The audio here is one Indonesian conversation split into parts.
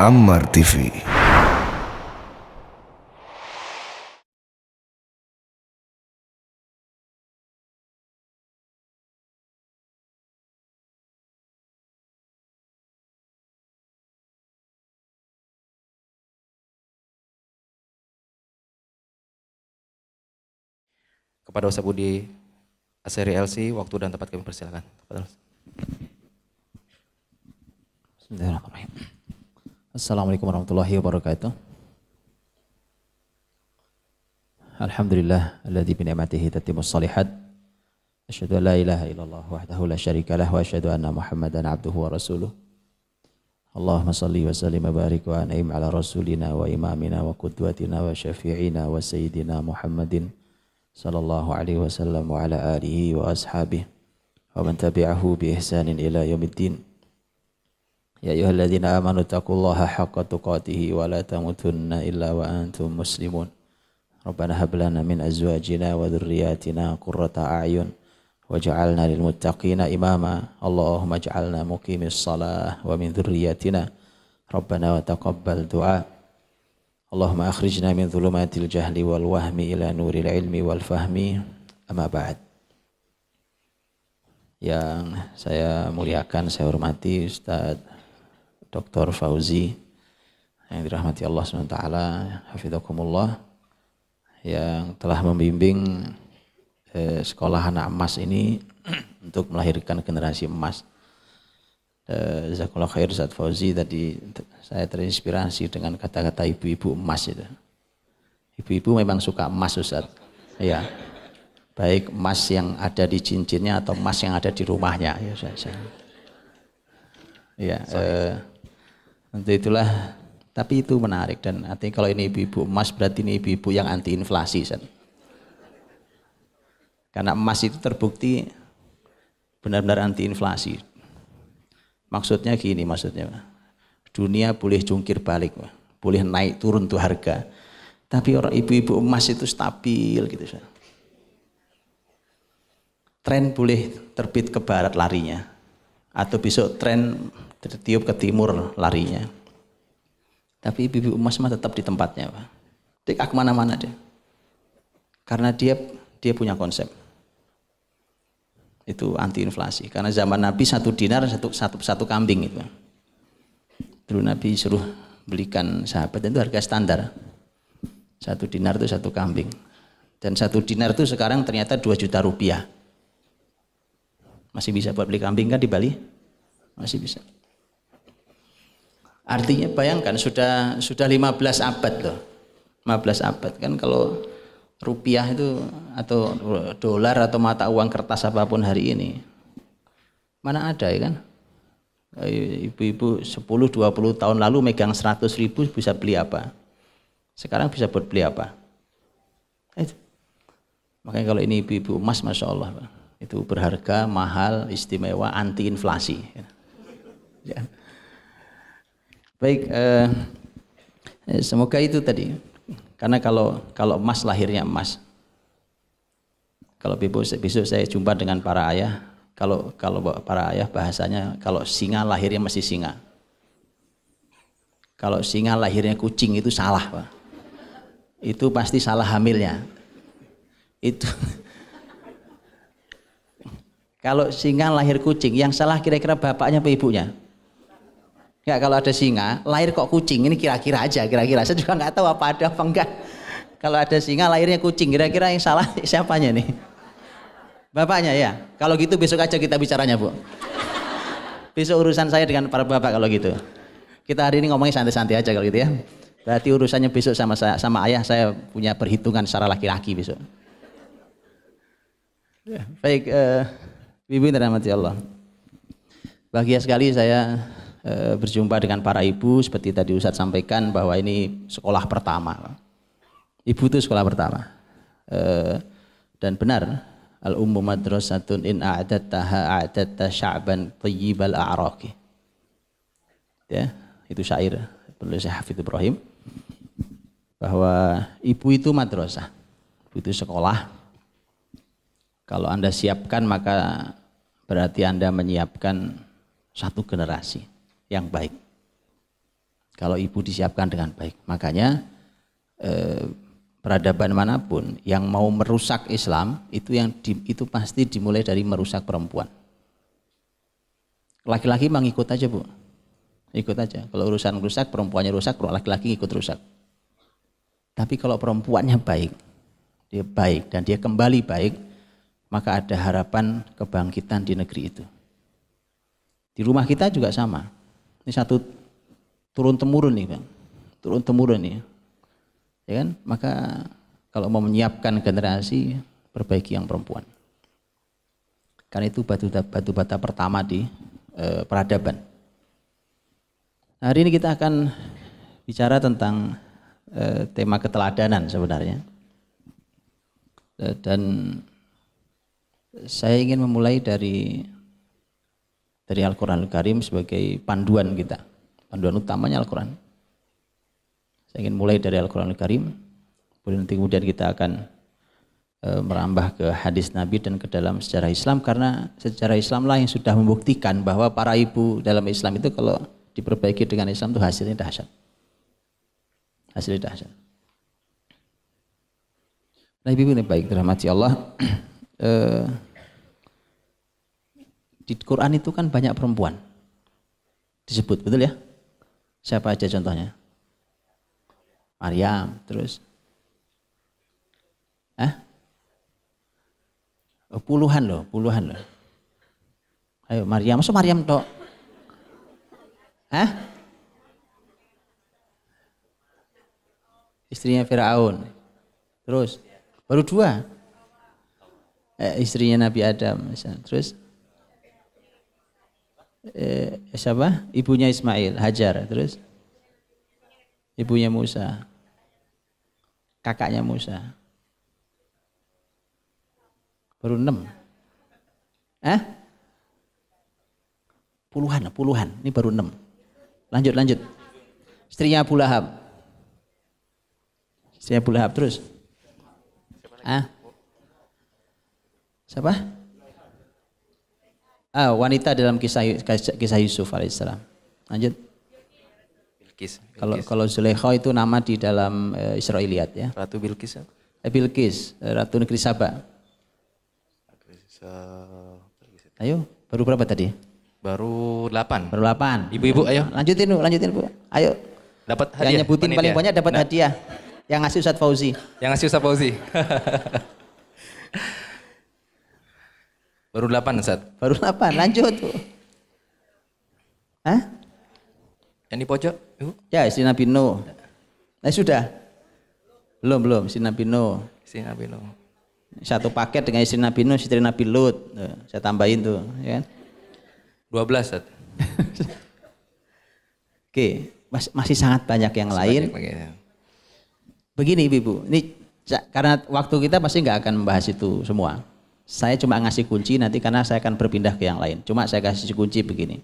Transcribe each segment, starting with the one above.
Ammar TV kepada Ustaz Budi Aseri LC waktu dan tempat kami persilakan. Bismillahirrahmanirrahim. Assalamualaikum warahmatullahi wabarakatuh. Alhamdulillah alladzi bi ni'matihi tatimmu shalihat. Asyhadu an la ilaha illallah wahdahu la syarika lah wa asyhadu anna Muhammadan abduhu wa rasuluh. Allahumma shalli wa sallim wa barik wa an'im ala rasulina wa imamina wa qudwatina wa syafi'ina wa sayyidina Muhammadin sallallahu alaihi wasallam wa ala alihi wa ashabihi wa man tabi'ahu bi ihsanin ila yaumiddin. يا أيها الذين آمنوا اتقوا الله حق تقاته ولا تموتن إلا وأنتم مسلمون ربنا هب لنا من أزواجنا وذرياتنا قرة أعين وجعلنا للمتقين إماما اللهم اجعلنا مقيم الصلاة ومن ذريتنا ربنا وتقبل دعاء اللهم أخرجنا من ظلمات الجهل والوهم إلى نور العلم والفهم أما بعد yang saya muliakan, saya hormati Ustadz Dr. Fauzi yang dirahmati Allah SWT Hafizahkumullah yang telah membimbing eh, sekolah anak emas ini untuk melahirkan generasi emas eh, Zakullah Khair Zat Fauzi tadi saya terinspirasi dengan kata-kata ibu-ibu emas itu ibu-ibu memang suka emas Ustaz ya baik emas yang ada di cincinnya atau emas yang ada di rumahnya ya, saya, saya. ya eh, untuk itulah tapi itu menarik dan artinya kalau ini ibu-ibu emas berarti ini ibu-ibu yang anti inflasi San. Karena emas itu terbukti benar-benar anti inflasi. Maksudnya gini maksudnya. Dunia boleh jungkir balik, boleh naik turun tuh harga. Tapi orang ibu-ibu emas itu stabil gitu San. Tren boleh terbit ke barat larinya atau besok tren tertiup ke timur larinya. Tapi Bibi Umas mah tetap di tempatnya, Pak. Dek ke mana-mana dia. Karena dia dia punya konsep. Itu anti inflasi. Karena zaman Nabi satu dinar satu satu satu kambing itu. Dulu Nabi suruh belikan sahabat itu harga standar. Satu dinar itu satu kambing. Dan satu dinar itu sekarang ternyata dua juta rupiah. Masih bisa buat beli kambing kan di Bali? Masih bisa. Artinya bayangkan sudah sudah 15 abad loh. 15 abad kan kalau rupiah itu atau dolar atau mata uang kertas apapun hari ini. Mana ada ya kan? Ibu-ibu 10 20 tahun lalu megang seratus ribu bisa beli apa? Sekarang bisa buat beli apa? Itu. Makanya kalau ini ibu-ibu emas Masya Allah itu berharga, mahal, istimewa, anti inflasi. Ya. Baik, eh, eh, semoga itu tadi. Karena kalau kalau emas lahirnya emas. Kalau besok, besok saya jumpa dengan para ayah, kalau kalau para ayah bahasanya kalau singa lahirnya masih singa. Kalau singa lahirnya kucing itu salah, Pak. Itu pasti salah hamilnya. Itu kalau singa lahir kucing, yang salah kira-kira bapaknya atau ibunya? Ya kalau ada singa, lahir kok kucing. Ini kira-kira aja, kira-kira. Saya juga nggak tahu apa ada apa enggak. Kalau ada singa lahirnya kucing, kira-kira yang salah siapanya nih? Bapaknya ya. Kalau gitu besok aja kita bicaranya, Bu. Besok urusan saya dengan para bapak kalau gitu. Kita hari ini ngomongnya santai-santai aja kalau gitu ya. Berarti urusannya besok sama saya, sama ayah saya punya perhitungan secara laki-laki besok. Ya. Baik, uh, terima kasih Allah. Bahagia sekali saya Eh, berjumpa dengan para ibu seperti tadi Ustadz sampaikan bahwa ini sekolah pertama. Ibu itu sekolah pertama. Eh, dan benar al ummu madrasatun in a'dadtaha a'dadta sya'ban tayyibal a'raqi. Ya, itu syair penulis Hafidh Ibrahim bahwa ibu itu madrasah. Ibu itu sekolah. Kalau Anda siapkan maka berarti Anda menyiapkan satu generasi yang baik. Kalau ibu disiapkan dengan baik, makanya eh, peradaban manapun yang mau merusak Islam itu yang di, itu pasti dimulai dari merusak perempuan. Laki-laki mengikut aja bu, ikut aja. Kalau urusan rusak perempuannya rusak, laki-laki ikut rusak. Tapi kalau perempuannya baik, dia baik dan dia kembali baik, maka ada harapan kebangkitan di negeri itu. Di rumah kita juga sama. Ini satu turun temurun nih bang, turun temurun nih. Ya kan? Maka kalau mau menyiapkan generasi perbaiki yang perempuan. Karena itu batu, batu bata pertama di e, peradaban. Nah, hari ini kita akan bicara tentang e, tema keteladanan sebenarnya. Eh, dan saya ingin memulai dari dari Al-Quran Al-Karim sebagai panduan kita. Panduan utamanya Al-Quran. Saya ingin mulai dari Al-Quran Al-Karim. Kemudian nanti kemudian kita akan e, merambah ke hadis Nabi dan ke dalam sejarah Islam. Karena sejarah Islamlah yang sudah membuktikan bahwa para ibu dalam Islam itu kalau diperbaiki dengan Islam itu hasilnya dahsyat. Hasilnya dahsyat. Nah ibu ini baik, dirahmati Allah. E, di Quran itu kan banyak perempuan disebut, betul ya? Siapa aja contohnya? Maryam, terus eh? Puluhan loh, puluhan loh. Ayo Maryam, masuk Maryam toh eh Istrinya Firaun. Terus baru dua. Eh, istrinya Nabi Adam misalnya. Terus eh, siapa? Ibunya Ismail, Hajar. Terus ibunya Musa. Kakaknya Musa. Baru enam. Eh? Puluhan, puluhan. Ini baru enam. Lanjut, lanjut. Istrinya Abu Lahab. Istrinya Abu Lahab terus. Ah? Siapa? ah, wanita dalam kisah kisah Yusuf alaihissalam. Lanjut. Bilqis. Kalau kalau Zulekho itu nama di dalam e, Israiliyat ya. Ratu Bilqis. Ya? Eh, Bilqis, eh, Ratu negeri Saba. Ayo, baru berapa tadi? Baru 8. Baru 8. Ibu-ibu ayo. Lanjutin Bu, lanjutin Bu. Ayo. Dapat hadiah. Yang nyebutin Panitia. paling banyak dapat nah. hadiah. Yang ngasih Ustaz Fauzi. Yang ngasih Ustaz Fauzi. Baru 8 Ustaz. Baru 8, lanjut. Hah? Yang di pojok? Ya, istri Nabi Nuh. Nah, sudah. Belum, belum, istri Nabi Nuh. Istri Nabi Nuh. Satu paket dengan istri Nabi Nuh, istri Nabi Lut. Eh, saya tambahin tuh, ya kan? 12, Ustaz. Oke, Mas, masih sangat banyak yang masih lain. Banyak, banyak. Begini Ibu, ini karena waktu kita pasti nggak akan membahas itu semua saya cuma ngasih kunci nanti karena saya akan berpindah ke yang lain. Cuma saya kasih kunci begini.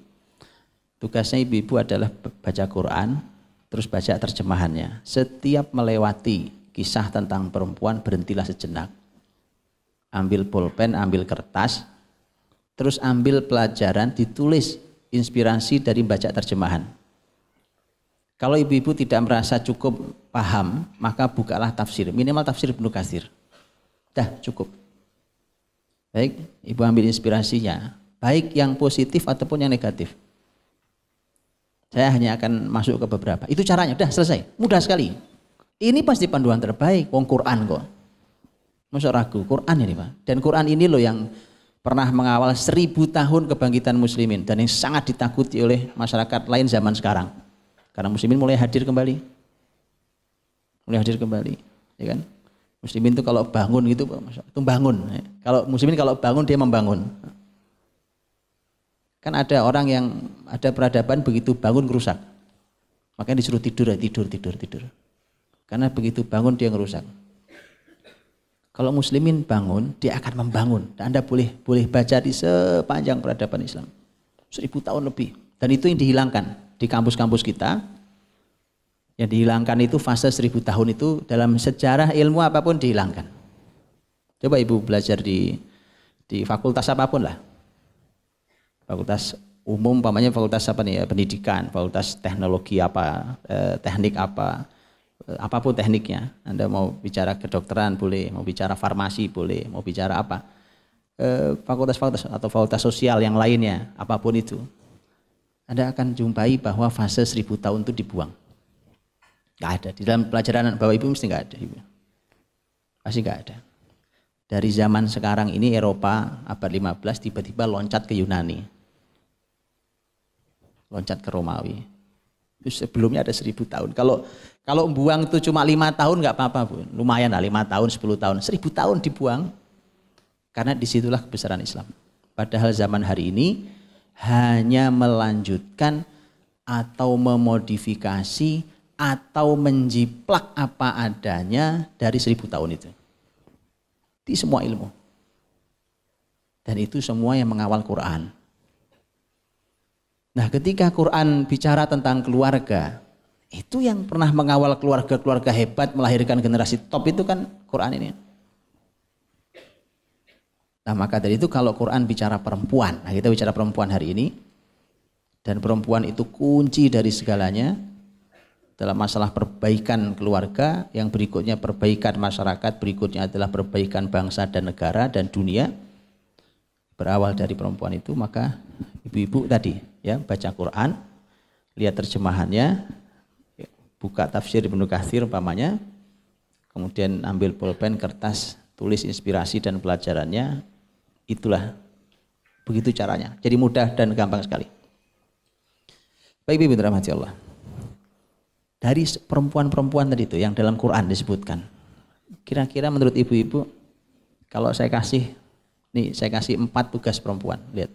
Tugasnya ibu-ibu adalah baca Quran, terus baca terjemahannya. Setiap melewati kisah tentang perempuan berhentilah sejenak. Ambil pulpen, ambil kertas, terus ambil pelajaran ditulis inspirasi dari baca terjemahan. Kalau ibu-ibu tidak merasa cukup paham, maka bukalah tafsir. Minimal tafsir penuh kasir. Dah cukup. Baik, Ibu ambil inspirasinya. Baik yang positif ataupun yang negatif. Saya hanya akan masuk ke beberapa. Itu caranya, udah selesai. Mudah sekali. Ini pasti panduan terbaik, wong Quran kok. Masuk ragu, Quran ini Pak. Dan Quran ini loh yang pernah mengawal seribu tahun kebangkitan muslimin dan yang sangat ditakuti oleh masyarakat lain zaman sekarang. Karena muslimin mulai hadir kembali. Mulai hadir kembali, ya kan? Muslimin itu kalau bangun gitu, itu bangun. Kalau muslimin kalau bangun dia membangun. Kan ada orang yang ada peradaban begitu bangun rusak. Makanya disuruh tidur, ya, tidur, tidur, tidur. Karena begitu bangun dia ngerusak. Kalau muslimin bangun, dia akan membangun. Dan Anda boleh boleh baca di sepanjang peradaban Islam. Seribu tahun lebih. Dan itu yang dihilangkan di kampus-kampus kita. Yang dihilangkan itu fase seribu tahun itu dalam sejarah ilmu apapun dihilangkan. Coba ibu belajar di di fakultas apapun lah. Fakultas umum, pamannya fakultas apa nih ya? Pendidikan, fakultas teknologi apa, eh, teknik apa, eh, apapun tekniknya. Anda mau bicara kedokteran boleh, mau bicara farmasi boleh, mau bicara apa. Eh, fakultas-fakultas atau fakultas sosial yang lainnya, apapun itu. Anda akan jumpai bahwa fase seribu tahun itu dibuang Nggak ada. Di dalam pelajaran Bapak Ibu mesti nggak ada. Ibu. Pasti nggak ada. Dari zaman sekarang ini Eropa abad 15 tiba-tiba loncat ke Yunani. Loncat ke Romawi. Itu sebelumnya ada seribu tahun. Kalau kalau buang itu cuma lima tahun nggak apa-apa bu. Lumayan lah lima tahun, sepuluh tahun. Seribu tahun dibuang. Karena disitulah kebesaran Islam. Padahal zaman hari ini hanya melanjutkan atau memodifikasi atau menjiplak apa adanya dari seribu tahun itu. Di semua ilmu. Dan itu semua yang mengawal Quran. Nah ketika Quran bicara tentang keluarga, itu yang pernah mengawal keluarga-keluarga hebat melahirkan generasi top itu kan Quran ini. Nah maka dari itu kalau Quran bicara perempuan, nah kita bicara perempuan hari ini, dan perempuan itu kunci dari segalanya, dalam masalah perbaikan keluarga, yang berikutnya perbaikan masyarakat, berikutnya adalah perbaikan bangsa dan negara dan dunia. Berawal dari perempuan itu, maka ibu-ibu tadi ya baca Quran, lihat terjemahannya, buka tafsir Ibnu Katsir umpamanya, kemudian ambil pulpen, kertas, tulis inspirasi dan pelajarannya, itulah begitu caranya. Jadi mudah dan gampang sekali. Baik, Ibu Rahmati Allah dari perempuan-perempuan tadi itu yang dalam Quran disebutkan. Kira-kira menurut ibu-ibu kalau saya kasih nih saya kasih empat tugas perempuan lihat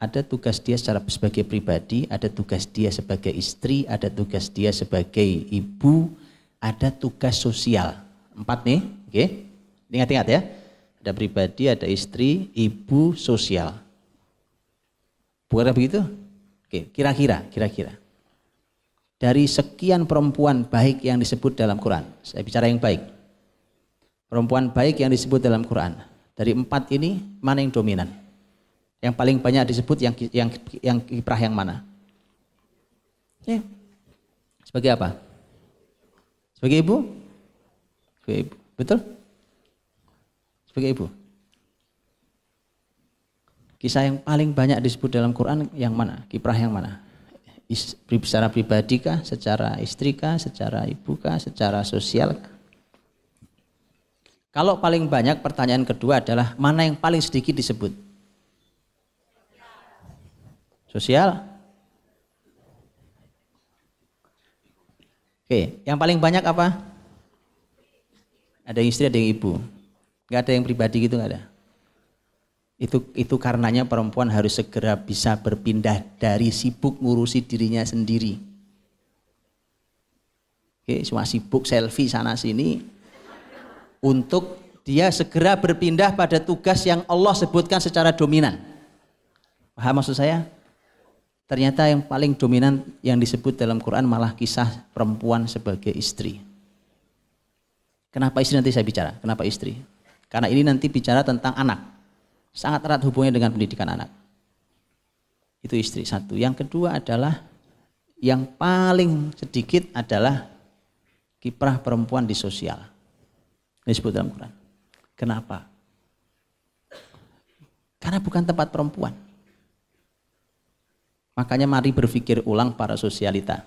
ada tugas dia secara sebagai pribadi, ada tugas dia sebagai istri, ada tugas dia sebagai ibu, ada tugas sosial. Empat nih, oke? Okay. Ingat-ingat ya. Ada pribadi, ada istri, ibu, sosial. Bukan begitu? Oke, okay. kira-kira, kira-kira dari sekian perempuan baik yang disebut dalam Quran. Saya bicara yang baik. Perempuan baik yang disebut dalam Quran. Dari empat ini mana yang dominan? Yang paling banyak disebut yang yang yang kiprah yang mana? Ya. Sebagai apa? Sebagai ibu? Sebagai ibu. Betul? Sebagai ibu. Kisah yang paling banyak disebut dalam Quran yang mana? Kiprah yang mana? secara pribadi kah, secara istri kah, secara ibu kah, secara sosial kah? Kalau paling banyak pertanyaan kedua adalah mana yang paling sedikit disebut? Sosial? Oke, yang paling banyak apa? Ada yang istri, ada yang ibu. Enggak ada yang pribadi gitu enggak ada? Itu itu karenanya perempuan harus segera bisa berpindah dari sibuk ngurusi dirinya sendiri. Oke, cuma sibuk selfie sana sini untuk dia segera berpindah pada tugas yang Allah sebutkan secara dominan. Paham maksud saya? Ternyata yang paling dominan yang disebut dalam Quran malah kisah perempuan sebagai istri. Kenapa istri nanti saya bicara? Kenapa istri? Karena ini nanti bicara tentang anak. Sangat erat hubungannya dengan pendidikan anak. Itu istri satu. Yang kedua adalah yang paling sedikit adalah kiprah perempuan di sosial. Ini disebut dalam Quran. Kenapa? Karena bukan tempat perempuan. Makanya mari berpikir ulang para sosialita.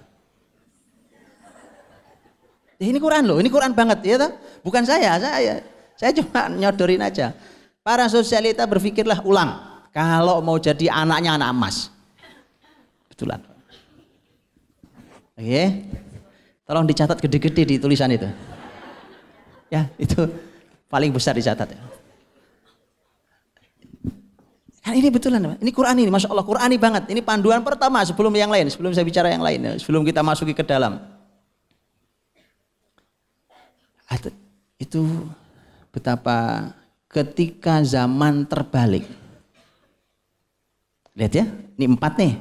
Ini Quran loh, ini Quran banget ya Bukan saya, saya saya cuma nyodorin aja. Para sosialita berpikirlah ulang. Kalau mau jadi anaknya anak emas. Betulan. Oke. Tolong dicatat gede-gede di tulisan itu. Ya, itu paling besar dicatat. Kan ini betulan, ini Quran ini, masya Allah Quran ini banget. Ini panduan pertama sebelum yang lain, sebelum saya bicara yang lain, sebelum kita masuki ke dalam. Itu betapa ketika zaman terbalik. Lihat ya, ini empat nih.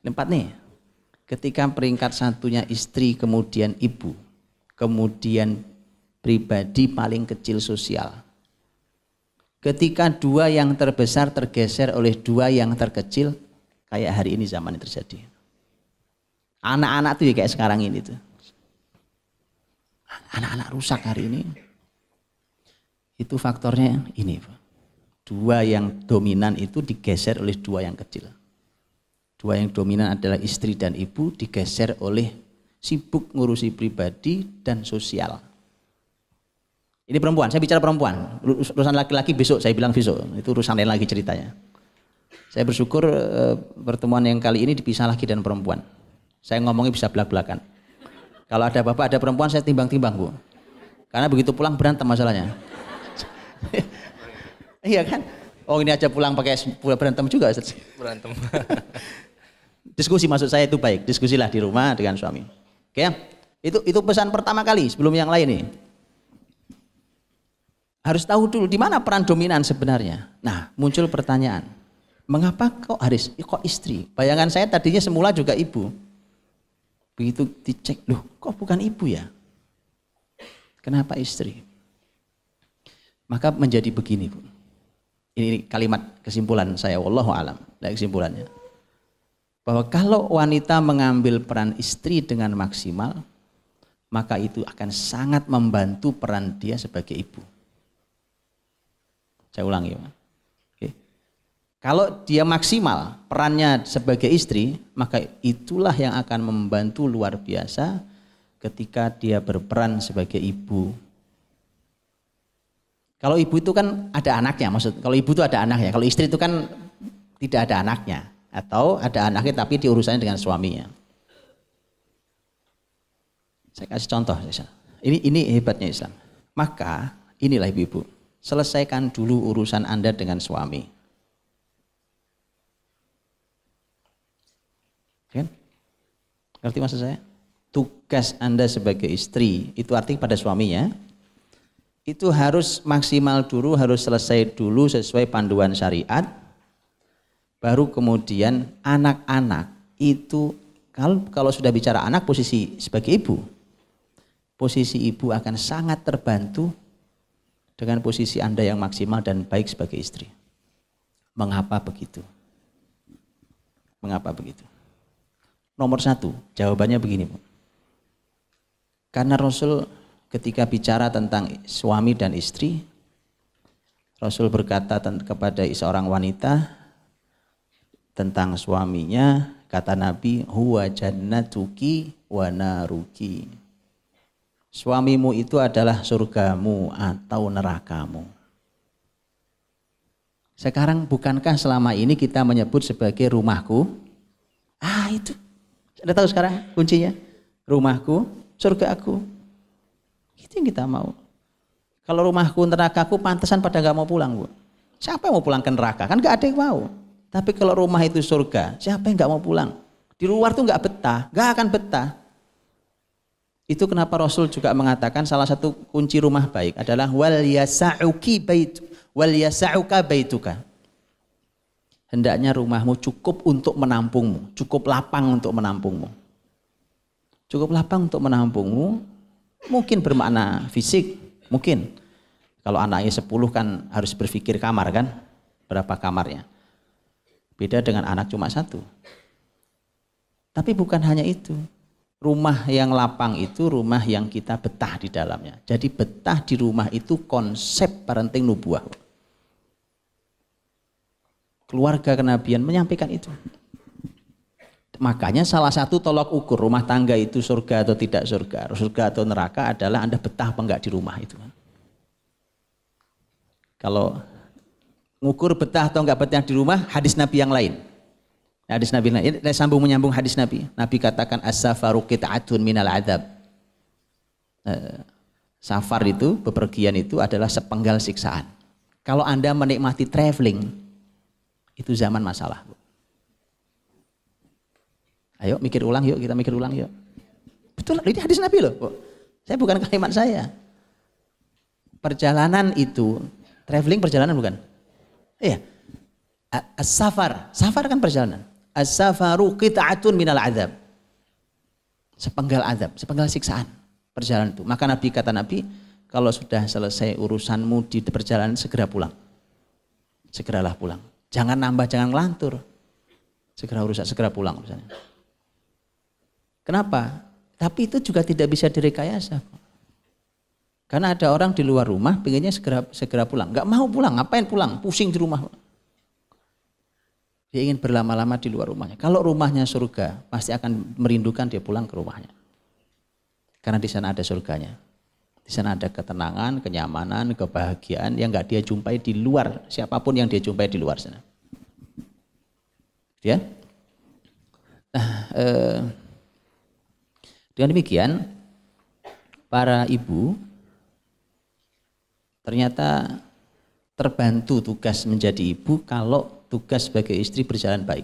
Ini empat nih. Ketika peringkat satunya istri, kemudian ibu, kemudian pribadi paling kecil sosial. Ketika dua yang terbesar tergeser oleh dua yang terkecil, kayak hari ini zaman yang terjadi. Anak-anak tuh ya kayak sekarang ini tuh. Anak-anak rusak hari ini. Itu faktornya ini. Pak. Dua yang dominan itu digeser oleh dua yang kecil. Dua yang dominan adalah istri dan ibu digeser oleh sibuk ngurusi pribadi dan sosial. Ini perempuan, saya bicara perempuan. Urusan laki-laki besok, saya bilang besok. Itu urusan lain lagi ceritanya. Saya bersyukur eh, pertemuan yang kali ini dipisah laki dan perempuan. Saya ngomongnya bisa belak-belakan. Kalau ada bapak, ada perempuan, saya timbang-timbang, Bu. Karena begitu pulang berantem masalahnya. iya kan? Oh ini aja pulang pakai pulang berantem juga. Ustaz. Berantem. diskusi maksud saya itu baik. Diskusilah di rumah dengan suami. Oke ya? Itu itu pesan pertama kali sebelum yang lain nih. Harus tahu dulu di mana peran dominan sebenarnya. Nah, muncul pertanyaan. Mengapa kok Haris? Kok istri? Bayangan saya tadinya semula juga ibu. Begitu dicek, loh kok bukan ibu ya? Kenapa istri? maka menjadi begini bu ini kalimat kesimpulan saya wallahu alam dari kesimpulannya bahwa kalau wanita mengambil peran istri dengan maksimal maka itu akan sangat membantu peran dia sebagai ibu saya ulangi ya. Oke. kalau dia maksimal perannya sebagai istri maka itulah yang akan membantu luar biasa ketika dia berperan sebagai ibu kalau ibu itu kan ada anaknya, maksud kalau ibu itu ada anaknya. Kalau istri itu kan tidak ada anaknya atau ada anaknya tapi diurusannya dengan suaminya. Saya kasih contoh Ini ini hebatnya Islam. Maka inilah ibu-ibu, selesaikan dulu urusan Anda dengan suami. Kan? Ngerti maksud saya? Tugas Anda sebagai istri itu artinya pada suaminya, itu harus maksimal dulu, harus selesai dulu sesuai panduan syariat. Baru kemudian anak-anak itu kalau kalau sudah bicara anak posisi sebagai ibu, posisi ibu akan sangat terbantu dengan posisi Anda yang maksimal dan baik sebagai istri. Mengapa begitu? Mengapa begitu? Nomor satu, jawabannya begini. Bu. Karena Rasul ketika bicara tentang suami dan istri, Rasul berkata kepada seorang wanita tentang suaminya, kata Nabi, huwa jannatuki wa naruki. Suamimu itu adalah surgamu atau nerakamu. Sekarang bukankah selama ini kita menyebut sebagai rumahku? Ah itu, Anda tahu sekarang kuncinya? Rumahku, surga aku. Itu kita mau. Kalau rumahku neraka nerakaku pantesan pada nggak mau pulang bu. Siapa yang mau pulang ke neraka? Kan nggak ada yang mau. Tapi kalau rumah itu surga, siapa yang nggak mau pulang? Di luar tuh nggak betah, nggak akan betah. Itu kenapa Rasul juga mengatakan salah satu kunci rumah baik adalah wal yasa'uki bait wal yasa'uka baituka. Hendaknya rumahmu cukup untuk menampungmu, cukup lapang untuk menampungmu. Cukup lapang untuk menampungmu, Mungkin bermakna fisik, mungkin. Kalau anaknya 10 kan harus berpikir kamar kan, berapa kamarnya. Beda dengan anak cuma satu. Tapi bukan hanya itu. Rumah yang lapang itu rumah yang kita betah di dalamnya. Jadi betah di rumah itu konsep parenting nubuah. Keluarga kenabian menyampaikan itu. Makanya salah satu tolok ukur rumah tangga itu surga atau tidak surga, surga atau neraka adalah Anda betah apa enggak di rumah itu. Kalau ngukur betah atau enggak betah di rumah, hadis Nabi yang lain. Hadis Nabi yang lain. saya sambung menyambung hadis Nabi. Nabi katakan as-safaru qit'atun minal adab. Eh, safar itu, bepergian itu adalah sepenggal siksaan. Kalau Anda menikmati traveling, itu zaman masalah. Bu. Ayo mikir ulang yuk, kita mikir ulang yuk. Betul, ini hadis Nabi loh. Saya bukan kalimat saya. Perjalanan itu, traveling perjalanan bukan? Iya. As-safar, safar kan perjalanan. As-safaru qita'atun minal azab. Sepenggal azab, sepenggal siksaan perjalanan itu. Maka Nabi kata Nabi, kalau sudah selesai urusanmu di perjalanan segera pulang. Segeralah pulang. Jangan nambah, jangan ngelantur. Segera urusan, segera pulang misalnya. Kenapa? Tapi itu juga tidak bisa direkayasa. Karena ada orang di luar rumah pengennya segera segera pulang. Gak mau pulang, ngapain pulang? Pusing di rumah. Dia ingin berlama-lama di luar rumahnya. Kalau rumahnya surga, pasti akan merindukan dia pulang ke rumahnya. Karena di sana ada surganya. Di sana ada ketenangan, kenyamanan, kebahagiaan yang gak dia jumpai di luar. Siapapun yang dia jumpai di luar sana. Ya. Nah, eh, dengan demikian, para ibu ternyata terbantu tugas menjadi ibu kalau tugas sebagai istri berjalan baik.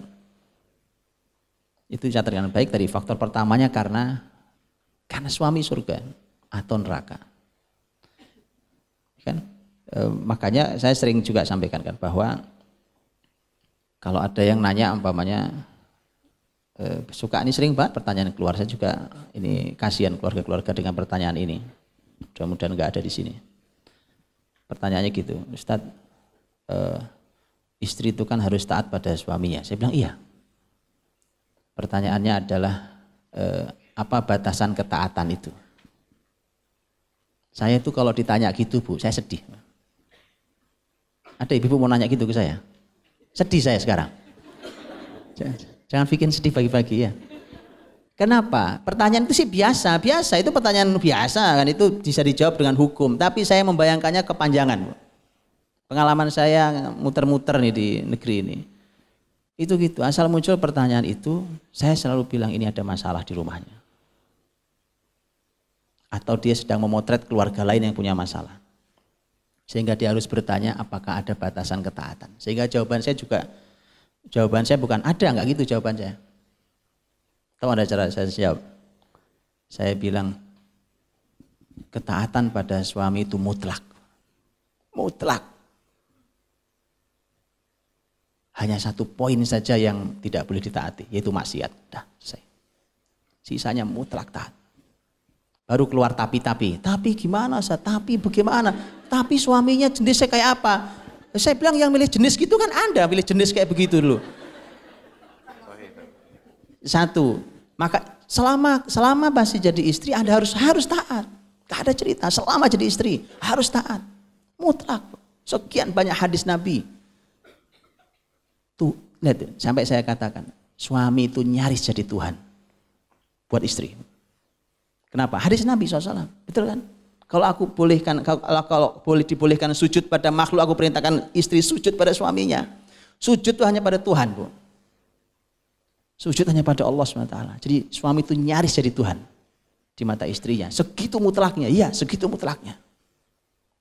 Itu catatan dengan baik dari faktor pertamanya karena karena suami surga atau neraka. Kan? E, makanya saya sering juga sampaikan kan bahwa kalau ada yang nanya umpamanya Eh, suka ini sering banget pertanyaan keluar saya juga ini kasihan keluarga-keluarga dengan pertanyaan ini mudah-mudahan nggak ada di sini pertanyaannya gitu Ustad e, eh, istri itu kan harus taat pada suaminya saya bilang iya pertanyaannya adalah e, apa batasan ketaatan itu saya itu kalau ditanya gitu bu saya sedih ada ibu, ibu mau nanya gitu ke saya sedih saya sekarang Jangan bikin sedih pagi-pagi ya. Kenapa? Pertanyaan itu sih biasa, biasa itu pertanyaan biasa kan itu bisa dijawab dengan hukum. Tapi saya membayangkannya kepanjangan. Pengalaman saya muter-muter nih di negeri ini. Itu gitu, asal muncul pertanyaan itu, saya selalu bilang ini ada masalah di rumahnya. Atau dia sedang memotret keluarga lain yang punya masalah. Sehingga dia harus bertanya apakah ada batasan ketaatan. Sehingga jawaban saya juga Jawaban saya bukan ada nggak gitu jawaban saya. Tahu ada cara saya siap. Saya bilang ketaatan pada suami itu mutlak. Mutlak. Hanya satu poin saja yang tidak boleh ditaati, yaitu maksiat. Dah, saya. Sisanya mutlak taat. Baru keluar tapi-tapi. Tapi gimana, saya? Tapi bagaimana? Tapi suaminya jenisnya kayak apa? Saya bilang yang milih jenis gitu kan Anda milih jenis kayak begitu dulu. Satu, maka selama selama masih jadi istri Anda harus harus taat. Gak ada cerita, selama jadi istri harus taat. Mutlak. Sekian banyak hadis Nabi. Tuh, lihat, sampai saya katakan, suami itu nyaris jadi Tuhan buat istri. Kenapa? Hadis Nabi SAW, betul kan? Kalau aku bolehkan kalau, kalau boleh dibolehkan sujud pada makhluk, aku perintahkan istri sujud pada suaminya. Sujud itu hanya pada Tuhan, Bu. Sujud hanya pada Allah SWT. Jadi suami itu nyaris jadi Tuhan di mata istrinya. Segitu mutlaknya, iya segitu mutlaknya.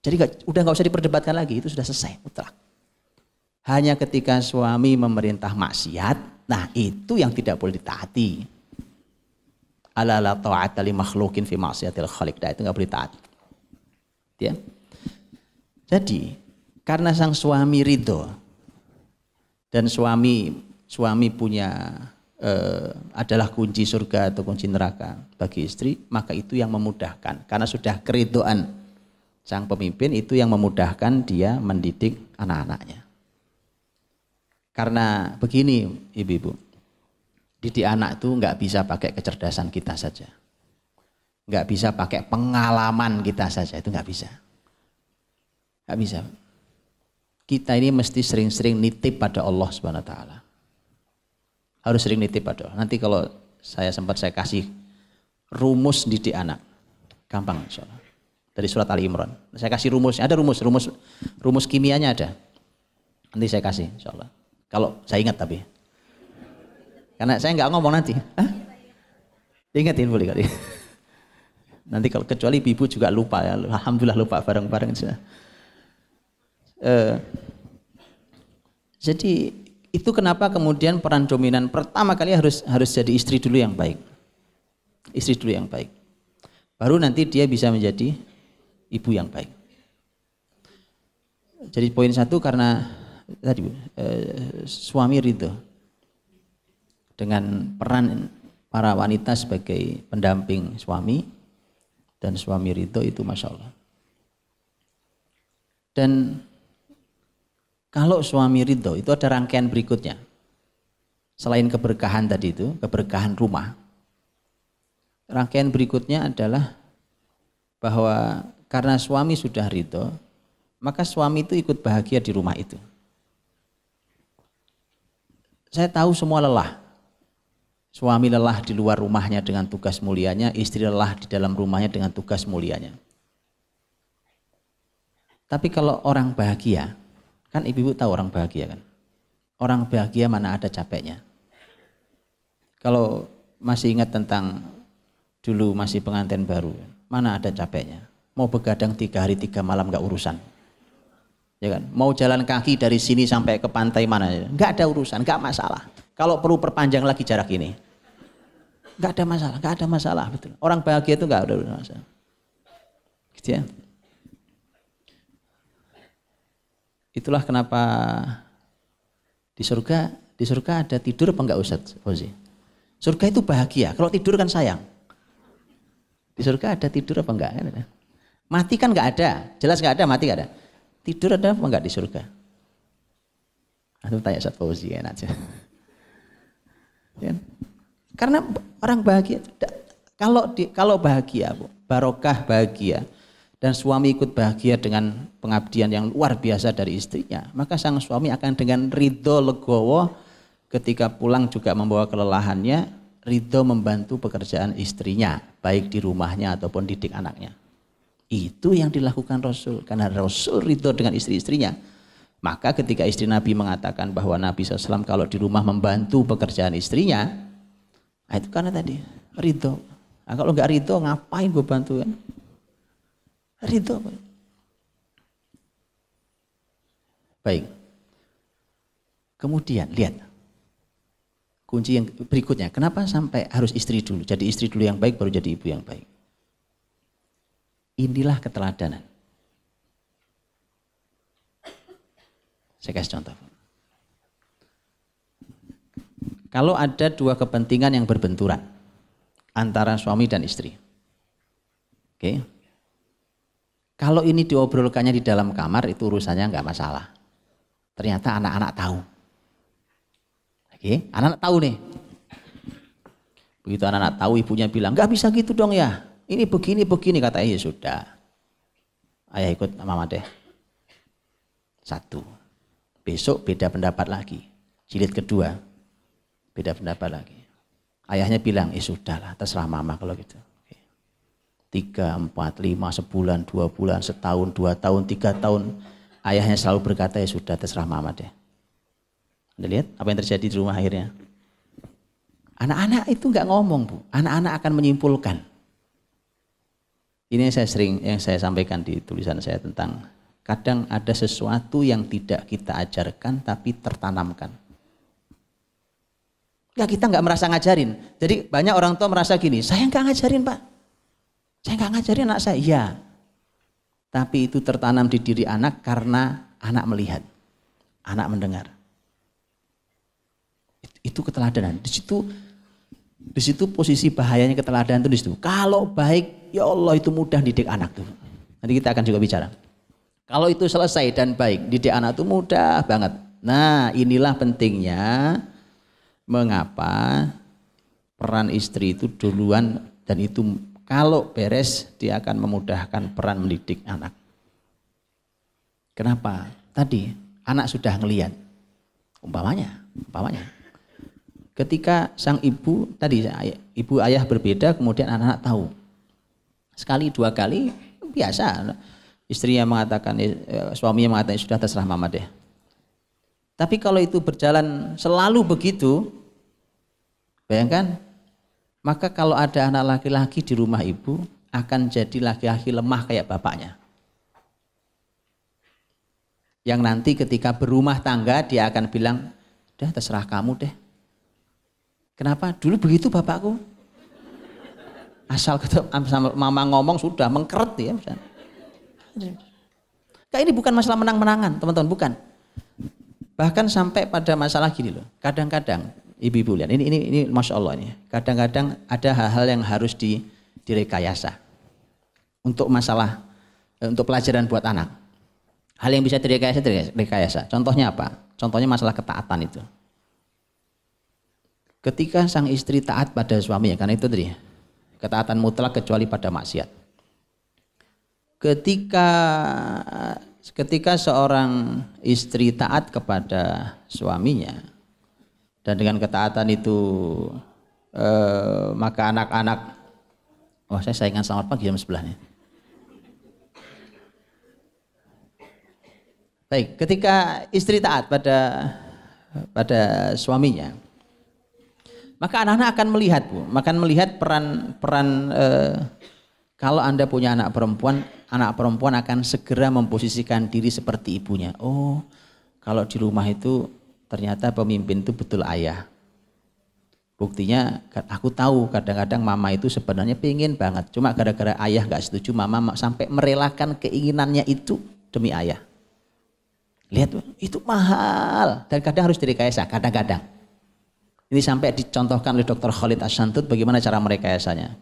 Jadi gak, udah nggak usah diperdebatkan lagi, itu sudah selesai mutlak. Hanya ketika suami memerintah maksiat, nah itu yang tidak boleh ditaati. Alala taat makhlukin fi maksiatil khaliq. Nah, itu nggak boleh taat. Ya. Jadi karena sang suami ridho dan suami suami punya eh, adalah kunci surga atau kunci neraka bagi istri, maka itu yang memudahkan karena sudah keridoan sang pemimpin itu yang memudahkan dia mendidik anak-anaknya. Karena begini ibu-ibu, didik anak itu nggak bisa pakai kecerdasan kita saja nggak bisa pakai pengalaman kita saja itu nggak bisa nggak bisa kita ini mesti sering-sering nitip pada Allah Subhanahu wa taala. Harus sering nitip pada Allah. Nanti kalau saya sempat saya kasih rumus didik anak. Gampang Allah. Dari surat Ali Imran. Saya kasih rumusnya, ada rumus, rumus rumus kimianya ada. Nanti saya kasih Allah. Kalau saya ingat tapi. Karena saya nggak ngomong nanti. Hah? Ingatin boleh kali. Nanti kalau kecuali ibu juga lupa ya, alhamdulillah lupa bareng-bareng saja. Eh, jadi itu kenapa kemudian peran dominan pertama kali harus harus jadi istri dulu yang baik. Istri dulu yang baik. Baru nanti dia bisa menjadi ibu yang baik. Jadi poin satu karena tadi eh, suami ridho dengan peran para wanita sebagai pendamping suami dan suami ridho itu masya Allah. Dan kalau suami ridho itu ada rangkaian berikutnya. Selain keberkahan tadi itu, keberkahan rumah. Rangkaian berikutnya adalah bahwa karena suami sudah ridho, maka suami itu ikut bahagia di rumah itu. Saya tahu semua lelah, Suami lelah di luar rumahnya dengan tugas mulianya, istri lelah di dalam rumahnya dengan tugas mulianya. Tapi kalau orang bahagia, kan ibu-ibu tahu orang bahagia kan? Orang bahagia mana ada capeknya. Kalau masih ingat tentang dulu masih pengantin baru, mana ada capeknya. Mau begadang tiga hari tiga malam gak urusan. Ya kan? Mau jalan kaki dari sini sampai ke pantai mana, nggak ada urusan, nggak masalah. Kalau perlu perpanjang lagi jarak ini nggak ada masalah, nggak ada masalah betul. Gitu. Orang bahagia itu nggak ada masalah. Gitu ya. Itulah kenapa di surga di surga ada tidur apa enggak Ustaz Fauzi? Surga itu bahagia. Kalau tidur kan sayang. Di surga ada tidur apa enggak? Kan mati kan enggak ada. Jelas enggak ada, mati enggak ada. Tidur ada apa enggak di surga? itu tanya Ustaz Fauzi enak aja. Ya. Karena orang bahagia kalau di, kalau bahagia, barokah bahagia dan suami ikut bahagia dengan pengabdian yang luar biasa dari istrinya, maka sang suami akan dengan ridho legowo ketika pulang juga membawa kelelahannya, ridho membantu pekerjaan istrinya, baik di rumahnya ataupun didik anaknya. Itu yang dilakukan Rasul, karena Rasul ridho dengan istri-istrinya. Maka ketika istri Nabi mengatakan bahwa Nabi SAW kalau di rumah membantu pekerjaan istrinya, Nah, itu karena tadi ridho. Nah, kalau nggak ridho ngapain gue bantu kan? Ridho. Baik. Kemudian lihat kunci yang berikutnya. Kenapa sampai harus istri dulu? Jadi istri dulu yang baik baru jadi ibu yang baik. Inilah keteladanan. Saya kasih contoh. kalau ada dua kepentingan yang berbenturan antara suami dan istri. Oke. Okay. Kalau ini diobrolkannya di dalam kamar itu urusannya nggak masalah. Ternyata anak-anak tahu. Oke, okay. anak-anak tahu nih. Begitu anak-anak tahu ibunya bilang, nggak bisa gitu dong ya. Ini begini begini kata ya sudah. Ayah ikut mama deh. Satu. Besok beda pendapat lagi. Jilid kedua, Beda pendapat lagi. Ayahnya bilang, eh sudahlah terserah mama kalau gitu. Tiga, empat, lima, sebulan, dua bulan, setahun, dua tahun, tiga tahun. Ayahnya selalu berkata, ya sudah terserah mama deh. Anda lihat apa yang terjadi di rumah akhirnya. Anak-anak itu nggak ngomong bu, anak-anak akan menyimpulkan. Ini yang saya sering yang saya sampaikan di tulisan saya tentang kadang ada sesuatu yang tidak kita ajarkan tapi tertanamkan. Ya kita nggak merasa ngajarin. Jadi banyak orang tua merasa gini, saya nggak ngajarin pak. Saya nggak ngajarin anak saya. Iya. Tapi itu tertanam di diri anak karena anak melihat. Anak mendengar. Itu keteladanan. Di situ di situ posisi bahayanya keteladanan itu di situ. Kalau baik, ya Allah itu mudah didik anak tuh. Nanti kita akan juga bicara. Kalau itu selesai dan baik, didik anak itu mudah banget. Nah, inilah pentingnya mengapa peran istri itu duluan dan itu kalau beres dia akan memudahkan peran mendidik anak. Kenapa? Tadi anak sudah ngelihat. Umpamanya, umpamanya. Ketika sang ibu tadi ibu ayah berbeda kemudian anak-anak tahu. Sekali dua kali biasa istri yang mengatakan eh, suaminya mengatakan sudah terserah mama deh tapi kalau itu berjalan selalu begitu, bayangkan, maka kalau ada anak laki-laki di rumah ibu, akan jadi laki-laki lemah kayak bapaknya. Yang nanti ketika berumah tangga, dia akan bilang, udah terserah kamu deh. Kenapa? Dulu begitu bapakku. Asal ketemu mama ngomong sudah mengkeret ya. Kayak ini bukan masalah menang-menangan, teman-teman, bukan Bahkan sampai pada masalah gini loh. Kadang-kadang ibu-ibu lihat ini ini ini masya Allah ini. Kadang-kadang ada hal-hal yang harus di, direkayasa untuk masalah eh, untuk pelajaran buat anak. Hal yang bisa direkayasa direkayasa. Contohnya apa? Contohnya masalah ketaatan itu. Ketika sang istri taat pada suaminya, karena itu tadi ketaatan mutlak kecuali pada maksiat. Ketika ketika seorang istri taat kepada suaminya dan dengan ketaatan itu eh, maka anak-anak wah oh, saya saingan sangat pagi jam sebelahnya baik ketika istri taat pada pada suaminya maka anak-anak akan melihat bu akan melihat peran peran eh, kalau Anda punya anak perempuan, anak perempuan akan segera memposisikan diri seperti ibunya. Oh, kalau di rumah itu ternyata pemimpin itu betul ayah. Buktinya aku tahu kadang-kadang mama itu sebenarnya pingin banget. Cuma gara-gara ayah gak setuju mama sampai merelakan keinginannya itu demi ayah. Lihat itu mahal dan kadang harus direkayasa kadang-kadang. Ini sampai dicontohkan oleh Dr. Khalid Asyantut bagaimana cara mereka merekayasanya.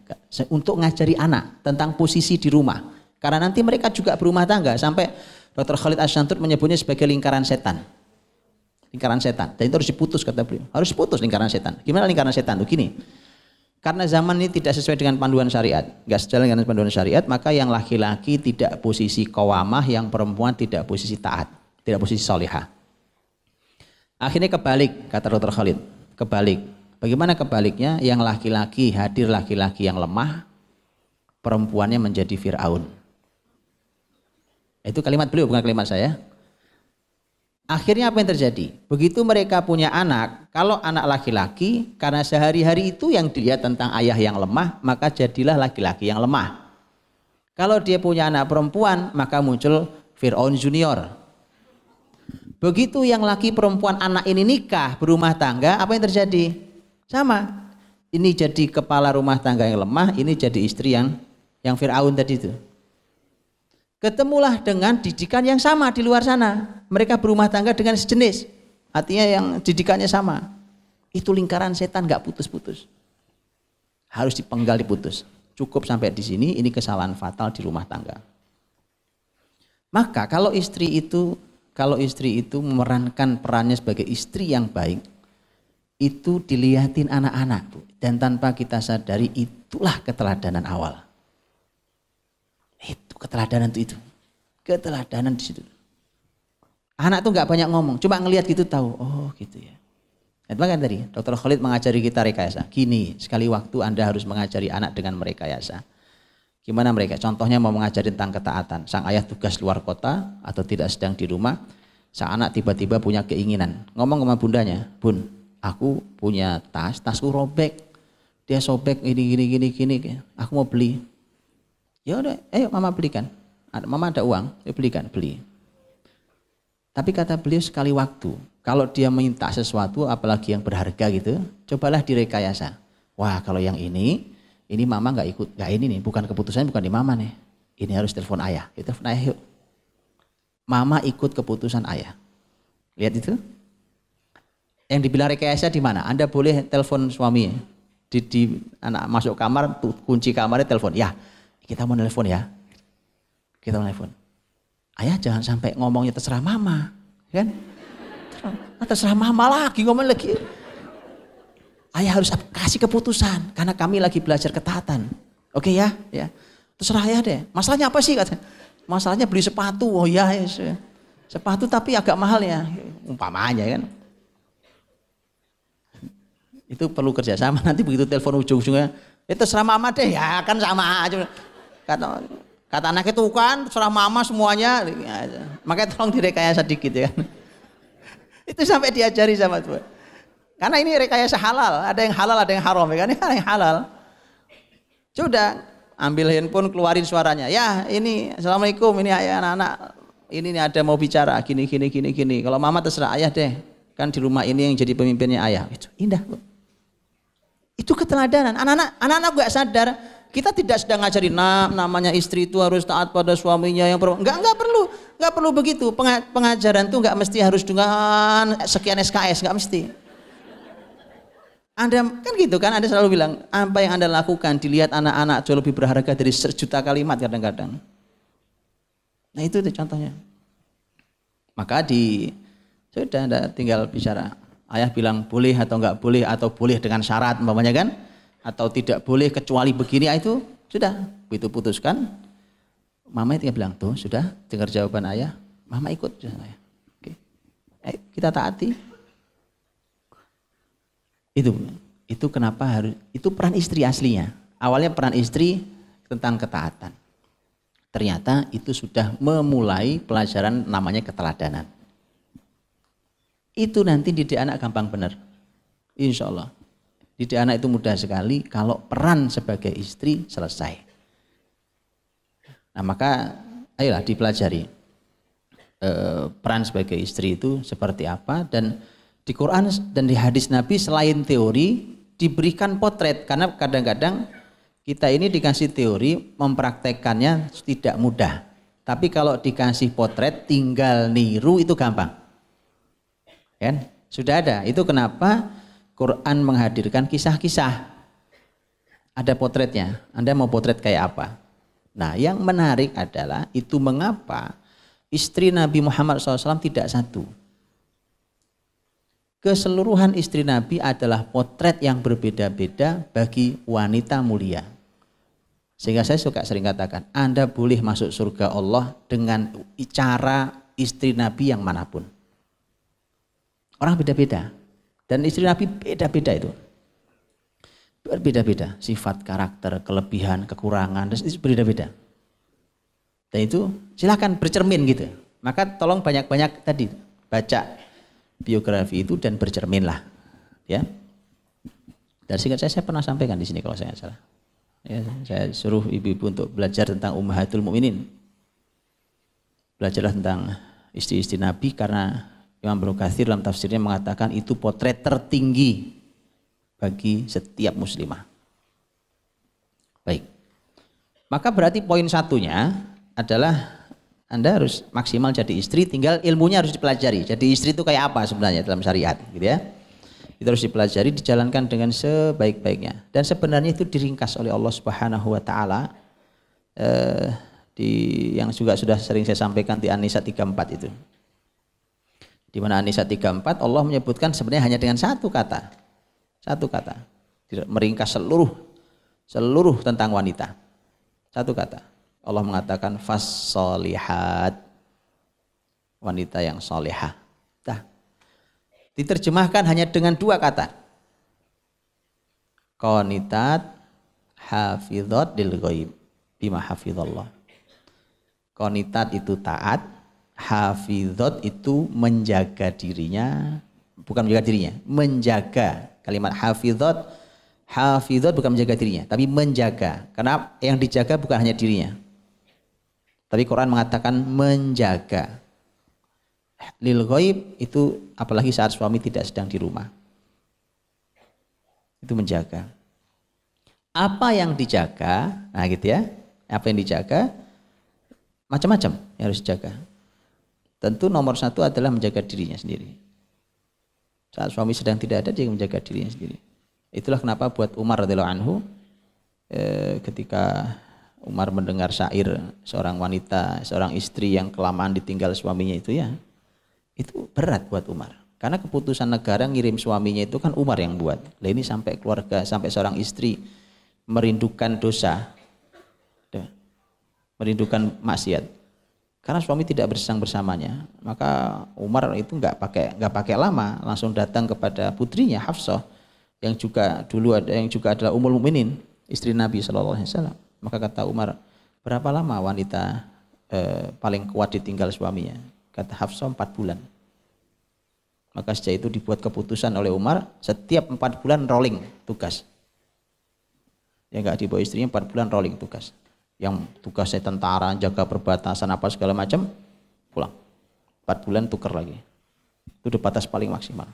Untuk ngajari anak tentang posisi di rumah. Karena nanti mereka juga berumah tangga sampai Dr. Khalid Asyantut menyebutnya sebagai lingkaran setan. Lingkaran setan. Dan itu harus diputus kata beliau. Harus diputus lingkaran setan. Gimana lingkaran setan? Begini. Karena zaman ini tidak sesuai dengan panduan syariat. Tidak sesuai dengan panduan syariat, maka yang laki-laki tidak posisi kawamah, yang perempuan tidak posisi taat. Tidak posisi solihah. Akhirnya kebalik, kata Dr. Khalid Kebalik. Bagaimana kebaliknya? Yang laki-laki hadir laki-laki yang lemah, perempuannya menjadi Fir'aun. Itu kalimat beliau, bukan kalimat saya. Akhirnya apa yang terjadi? Begitu mereka punya anak, kalau anak laki-laki, karena sehari-hari itu yang dilihat tentang ayah yang lemah, maka jadilah laki-laki yang lemah. Kalau dia punya anak perempuan, maka muncul Fir'aun Junior. Begitu yang laki perempuan anak ini nikah berumah tangga, apa yang terjadi? Sama. Ini jadi kepala rumah tangga yang lemah, ini jadi istri yang yang Firaun tadi itu. Ketemulah dengan didikan yang sama di luar sana. Mereka berumah tangga dengan sejenis. Artinya yang didikannya sama. Itu lingkaran setan nggak putus-putus. Harus dipenggal diputus. Cukup sampai di sini, ini kesalahan fatal di rumah tangga. Maka kalau istri itu kalau istri itu memerankan perannya sebagai istri yang baik, itu dilihatin anak-anak Dan tanpa kita sadari itulah keteladanan awal. Itu keteladanan itu. itu. Keteladanan di situ. Anak tuh nggak banyak ngomong, cuma ngelihat gitu tahu. Oh gitu ya. Itu kan tadi, Dokter Khalid mengajari kita rekayasa. Kini sekali waktu Anda harus mengajari anak dengan merekayasa Gimana mereka? Contohnya mau mengajari tentang ketaatan. Sang ayah tugas luar kota atau tidak sedang di rumah. Sang anak tiba-tiba punya keinginan. Ngomong sama bundanya, bun, aku punya tas, tasku robek. Dia sobek ini gini gini gini. Aku mau beli. Ya udah, ayo mama belikan. Mama ada uang, ayo belikan, beli. Tapi kata beliau sekali waktu. Kalau dia minta sesuatu, apalagi yang berharga gitu, cobalah direkayasa. Wah, kalau yang ini ini mama nggak ikut nggak ini nih bukan keputusan bukan di mama nih ini harus telepon ayah kita telepon ayah yuk mama ikut keputusan ayah lihat itu yang dibilang rekayasa di mana anda boleh telepon suami di, di anak masuk kamar kunci kamarnya telepon ya kita mau telepon ya kita mau telepon ayah jangan sampai ngomongnya terserah mama kan terserah ah, mama lagi ngomong lagi Ayah harus kasih keputusan karena kami lagi belajar ketaatan. Oke ya, ya. Terserah ayah deh. Masalahnya apa sih katanya? Masalahnya beli sepatu. Oh iya, ya, yes. Ya. sepatu tapi agak mahal ya. Umpamanya kan. Itu perlu kerjasama nanti begitu telepon ujung-ujungnya. Itu ya, terserah mama deh ya kan sama aja. Kata kata anak itu kan terserah mama semuanya. Ya, makanya tolong direkayasa sedikit ya kan. Itu sampai diajari sama Tuhan. Karena ini rekayasa halal, ada yang halal, ada yang haram, ya kan? Ini yang halal. Sudah, ambil handphone, keluarin suaranya. Ya, ini assalamualaikum, ini ayah anak-anak, ini nih ada mau bicara, gini, gini, gini, gini. Kalau mama terserah ayah deh, kan di rumah ini yang jadi pemimpinnya ayah. Itu indah Itu keteladanan. Anak-anak, anak-anak gak sadar. Kita tidak sedang ngajarin nah, namanya istri itu harus taat pada suaminya yang perlu. Enggak, enggak perlu. Enggak perlu begitu. Pengajaran itu enggak mesti harus dengan sekian SKS, enggak mesti. Anda kan gitu kan Anda selalu bilang apa yang Anda lakukan dilihat anak-anak jauh lebih berharga dari sejuta kalimat kadang-kadang. Nah itu tuh contohnya. Maka di sudah Anda tinggal bicara. Ayah bilang boleh atau enggak boleh atau boleh dengan syarat umpamanya kan atau tidak boleh kecuali begini ah, itu sudah begitu putuskan mama itu bilang tuh sudah dengar jawaban ayah mama ikut ayah. Oke. Eh, kita taati itu itu kenapa harus itu peran istri aslinya. Awalnya peran istri tentang ketaatan. Ternyata itu sudah memulai pelajaran namanya keteladanan. Itu nanti didik anak gampang benar. Insya Allah. Didik anak itu mudah sekali kalau peran sebagai istri selesai. Nah maka ayolah dipelajari e, peran sebagai istri itu seperti apa dan di Quran dan di hadis Nabi selain teori diberikan potret karena kadang-kadang kita ini dikasih teori mempraktekannya tidak mudah. Tapi kalau dikasih potret tinggal niru itu gampang. Kan? Sudah ada. Itu kenapa Quran menghadirkan kisah-kisah. Ada potretnya. Anda mau potret kayak apa? Nah, yang menarik adalah itu mengapa istri Nabi Muhammad SAW tidak satu keseluruhan istri Nabi adalah potret yang berbeda-beda bagi wanita mulia. Sehingga saya suka sering katakan, Anda boleh masuk surga Allah dengan cara istri Nabi yang manapun. Orang beda-beda. Dan istri Nabi beda-beda itu. Berbeda-beda. Sifat, karakter, kelebihan, kekurangan, dan itu berbeda beda Dan itu silahkan bercermin gitu. Maka tolong banyak-banyak tadi baca biografi itu dan bercerminlah ya dan singkat saya saya pernah sampaikan di sini kalau saya nggak salah ya, saya suruh ibu-ibu untuk belajar tentang ummahatul mukminin belajarlah tentang istri-istri Nabi karena Imam Ibnu Katsir dalam tafsirnya mengatakan itu potret tertinggi bagi setiap muslimah. Baik. Maka berarti poin satunya adalah anda harus maksimal jadi istri, tinggal ilmunya harus dipelajari. Jadi istri itu kayak apa sebenarnya dalam syariat, gitu ya. Itu harus dipelajari, dijalankan dengan sebaik-baiknya. Dan sebenarnya itu diringkas oleh Allah Subhanahu wa taala eh, di yang juga sudah sering saya sampaikan di An-Nisa 34 itu. Di mana An-Nisa 34 Allah menyebutkan sebenarnya hanya dengan satu kata. Satu kata. Meringkas seluruh seluruh tentang wanita. Satu kata Allah mengatakan fasolihat wanita yang solehah. Dah. Diterjemahkan hanya dengan dua kata. konitat hafizat lil ghaib bima hafizallah. Konitat itu taat, hafizat itu menjaga dirinya, bukan menjaga dirinya, menjaga. Kalimat hafizat hafizat bukan menjaga dirinya, tapi menjaga. Karena yang dijaga bukan hanya dirinya, tapi Quran mengatakan menjaga. Lil ghaib itu apalagi saat suami tidak sedang di rumah. Itu menjaga. Apa yang dijaga? Nah, gitu ya. Apa yang dijaga? Macam-macam yang harus dijaga. Tentu nomor satu adalah menjaga dirinya sendiri. Saat suami sedang tidak ada, dia menjaga dirinya sendiri. Itulah kenapa buat Umar radhiyallahu anhu eh, ketika Umar mendengar syair seorang wanita, seorang istri yang kelamaan ditinggal suaminya itu ya, itu berat buat Umar. Karena keputusan negara ngirim suaminya itu kan Umar yang buat. Lah ini sampai keluarga, sampai seorang istri merindukan dosa, ya, merindukan maksiat. Karena suami tidak bersang bersamanya, maka Umar itu nggak pakai nggak pakai lama, langsung datang kepada putrinya Hafsah yang juga dulu ada yang juga adalah umul muminin istri Nabi Shallallahu Alaihi Wasallam maka kata Umar, berapa lama wanita e, paling kuat ditinggal suaminya? Kata Hafsah empat bulan. Maka sejak itu dibuat keputusan oleh Umar, setiap empat bulan rolling tugas. ya enggak dibawa istrinya empat bulan rolling tugas. Yang tugasnya tentara, jaga perbatasan, apa segala macam, pulang. Empat bulan tukar lagi. Itu udah batas paling maksimal.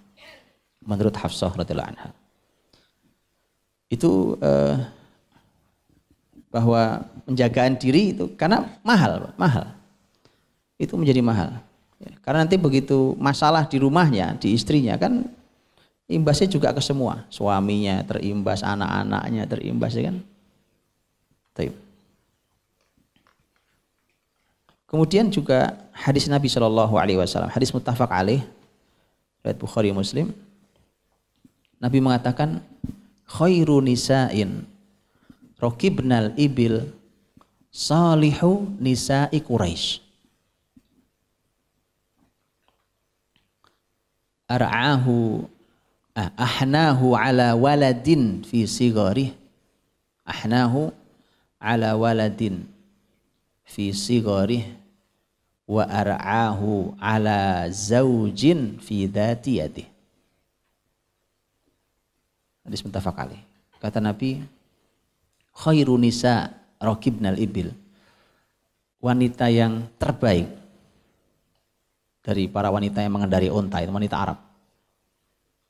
Menurut Hafsah radhiyallahu anha. Itu eh, bahwa penjagaan diri itu karena mahal, mahal. Itu menjadi mahal. Ya, karena nanti begitu masalah di rumahnya, di istrinya kan imbasnya juga ke semua, suaminya terimbas, anak-anaknya terimbas ya kan. Taip. Kemudian juga hadis Nabi Shallallahu Alaihi Wasallam, hadis muttafaq alaih, riwayat Bukhari Muslim. Nabi mengatakan, khairu nisa'in Rokibnal ibil salihu nisa Quraisy. Ar'ahu ah, ahnahu ala waladin fi sigarih. Ahnahu ala waladin fi sigarih wa ar'ahu ala zaujin fi dhati yadih. Hadis mentafak Kata Nabi, khairun nisa rakibnal ibil. Wanita yang terbaik dari para wanita yang mengendari unta itu wanita Arab.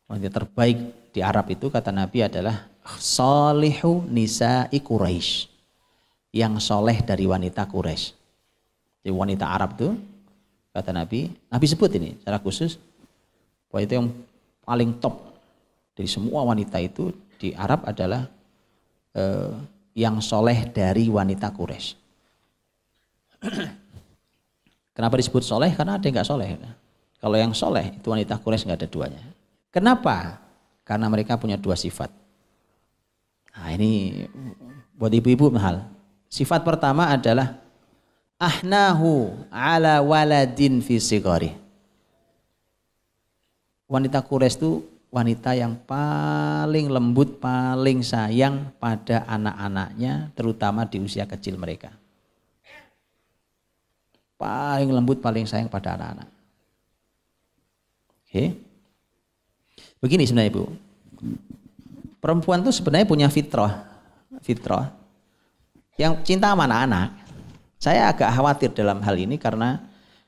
Wanita terbaik di Arab itu kata Nabi adalah sholihu nisa Quraisy. Yang soleh dari wanita Quraisy. Jadi wanita Arab itu kata Nabi, Nabi sebut ini secara khusus wanita itu yang paling top dari semua wanita itu di Arab adalah eh, yang soleh dari wanita Quraisy. Kenapa disebut soleh? Karena ada yang nggak soleh. Kalau yang soleh itu wanita Quraisy nggak ada duanya. Kenapa? Karena mereka punya dua sifat. Nah ini buat ibu-ibu mahal. Sifat pertama adalah ahnahu ala waladin fi sigari. Wanita Quraisy itu wanita yang paling lembut, paling sayang pada anak-anaknya, terutama di usia kecil mereka. Paling lembut, paling sayang pada anak-anak. Oke. Begini sebenarnya Ibu. Perempuan itu sebenarnya punya fitrah. Fitrah. Yang cinta sama anak-anak. Saya agak khawatir dalam hal ini karena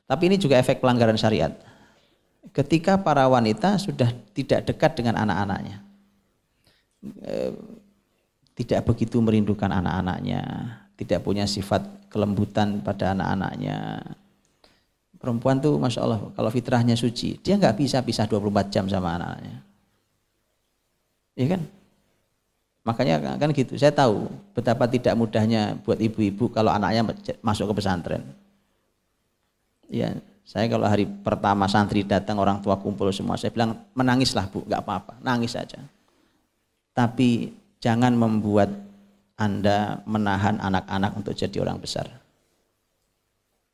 tapi ini juga efek pelanggaran syariat ketika para wanita sudah tidak dekat dengan anak-anaknya. E, tidak begitu merindukan anak-anaknya, tidak punya sifat kelembutan pada anak-anaknya. Perempuan tuh Masya Allah kalau fitrahnya suci, dia nggak bisa pisah 24 jam sama anak-anaknya. Iya kan? Makanya kan gitu, saya tahu betapa tidak mudahnya buat ibu-ibu kalau anaknya masuk ke pesantren. Ya, saya kalau hari pertama santri datang orang tua kumpul semua, saya bilang menangislah bu, nggak apa-apa, nangis saja. Tapi jangan membuat anda menahan anak-anak untuk jadi orang besar.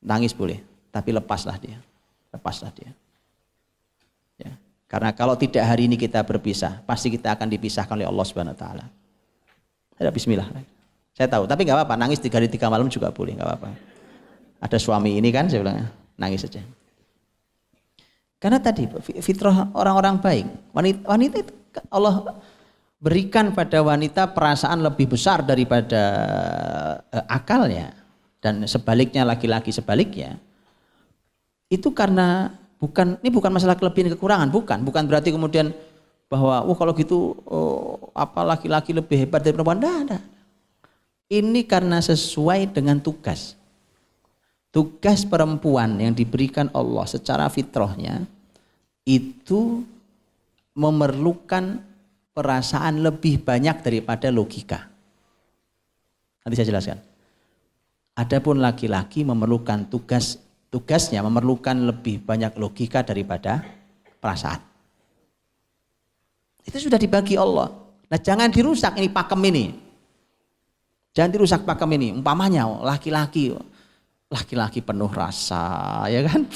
Nangis boleh, tapi lepaslah dia, lepaslah dia. Ya. Karena kalau tidak hari ini kita berpisah, pasti kita akan dipisahkan oleh Allah Subhanahu Wa Taala. Ada ya, Bismillah. Saya tahu, tapi nggak apa-apa. Nangis tiga hari tiga malam juga boleh, nggak apa-apa. Ada suami ini kan, saya bilang ya nangis saja. Karena tadi fitrah orang-orang baik, wanita, wanita itu Allah berikan pada wanita perasaan lebih besar daripada eh, akalnya dan sebaliknya laki-laki sebaliknya. Itu karena bukan ini bukan masalah kelebihan kekurangan, bukan, bukan berarti kemudian bahwa wah oh, kalau gitu oh, apa laki-laki lebih hebat dari perempuan. tidak. Ini karena sesuai dengan tugas. Tugas perempuan yang diberikan Allah secara fitrahnya itu memerlukan perasaan lebih banyak daripada logika. Nanti saya jelaskan. Adapun laki-laki memerlukan tugas tugasnya memerlukan lebih banyak logika daripada perasaan. Itu sudah dibagi Allah. Nah jangan dirusak ini pakem ini. Jangan dirusak pakem ini. Umpamanya laki-laki laki-laki penuh rasa, ya kan?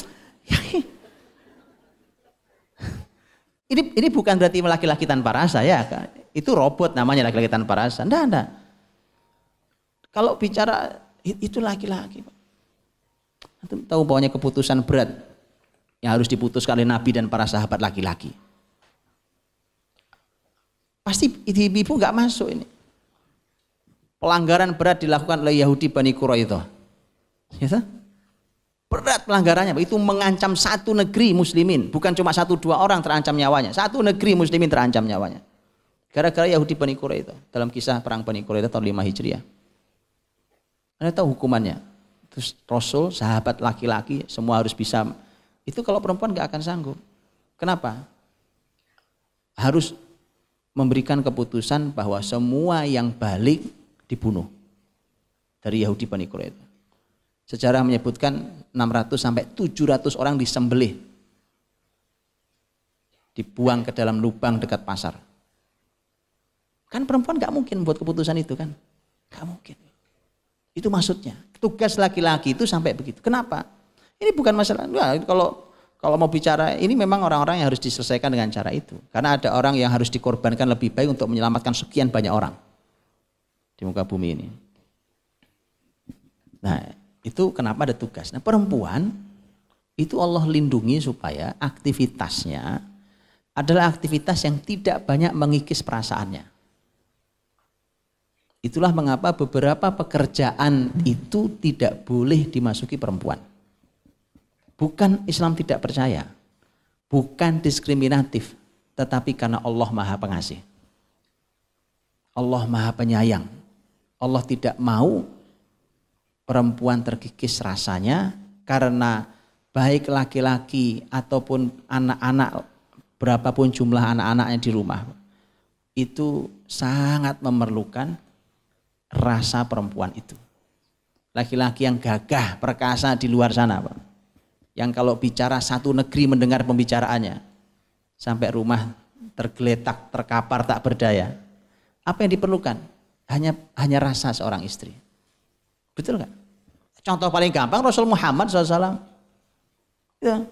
ini ini bukan berarti laki-laki tanpa rasa ya, kan? itu robot namanya laki-laki tanpa rasa. Enggak, enggak. Kalau bicara itu laki-laki. Antum tahu bahwanya keputusan berat yang harus diputuskan oleh Nabi dan para sahabat laki-laki. Pasti ibu-ibu nggak masuk ini. Pelanggaran berat dilakukan oleh Yahudi Bani Quraidah Ya, Berat pelanggarannya, itu mengancam satu negeri muslimin, bukan cuma satu dua orang terancam nyawanya, satu negeri muslimin terancam nyawanya. Gara-gara Yahudi Bani itu dalam kisah perang Bani itu tahun 5 Hijriah. Anda tahu hukumannya? Terus Rasul, sahabat laki-laki, semua harus bisa. Itu kalau perempuan gak akan sanggup. Kenapa? Harus memberikan keputusan bahwa semua yang balik dibunuh dari Yahudi Bani itu Sejarah menyebutkan 600 sampai 700 orang disembelih. Dibuang ke dalam lubang dekat pasar. Kan perempuan gak mungkin buat keputusan itu kan. Gak mungkin. Itu maksudnya. Tugas laki-laki itu sampai begitu. Kenapa? Ini bukan masalah. Nah, kalau kalau mau bicara ini memang orang-orang yang harus diselesaikan dengan cara itu. Karena ada orang yang harus dikorbankan lebih baik untuk menyelamatkan sekian banyak orang di muka bumi ini. Nah, itu kenapa ada tugas. Nah perempuan itu Allah lindungi supaya aktivitasnya adalah aktivitas yang tidak banyak mengikis perasaannya. Itulah mengapa beberapa pekerjaan itu tidak boleh dimasuki perempuan. Bukan Islam tidak percaya, bukan diskriminatif, tetapi karena Allah Maha Pengasih. Allah Maha Penyayang. Allah tidak mau perempuan terkikis rasanya karena baik laki-laki ataupun anak-anak berapapun jumlah anak-anaknya di rumah itu sangat memerlukan rasa perempuan itu. Laki-laki yang gagah, perkasa di luar sana, Pak. Yang kalau bicara satu negeri mendengar pembicaraannya sampai rumah tergeletak, terkapar, tak berdaya. Apa yang diperlukan? Hanya hanya rasa seorang istri. Betul nggak? Contoh paling gampang Rasul Muhammad SAW. Ya.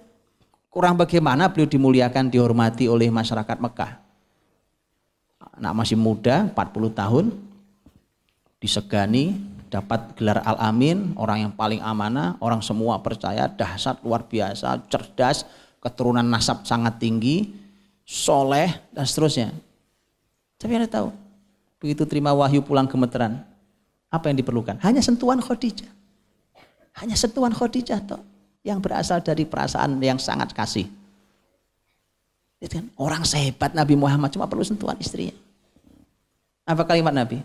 Kurang bagaimana beliau dimuliakan, dihormati oleh masyarakat Mekah. Anak masih muda, 40 tahun, disegani, dapat gelar Al-Amin, orang yang paling amanah, orang semua percaya, dahsyat, luar biasa, cerdas, keturunan nasab sangat tinggi, soleh, dan seterusnya. Tapi Anda tahu, begitu terima wahyu pulang gemeteran, apa yang diperlukan? Hanya sentuhan Khadijah. Hanya sentuhan Khadijah toh yang berasal dari perasaan yang sangat kasih. Itu kan orang sehebat Nabi Muhammad cuma perlu sentuhan istrinya. Apa kalimat Nabi?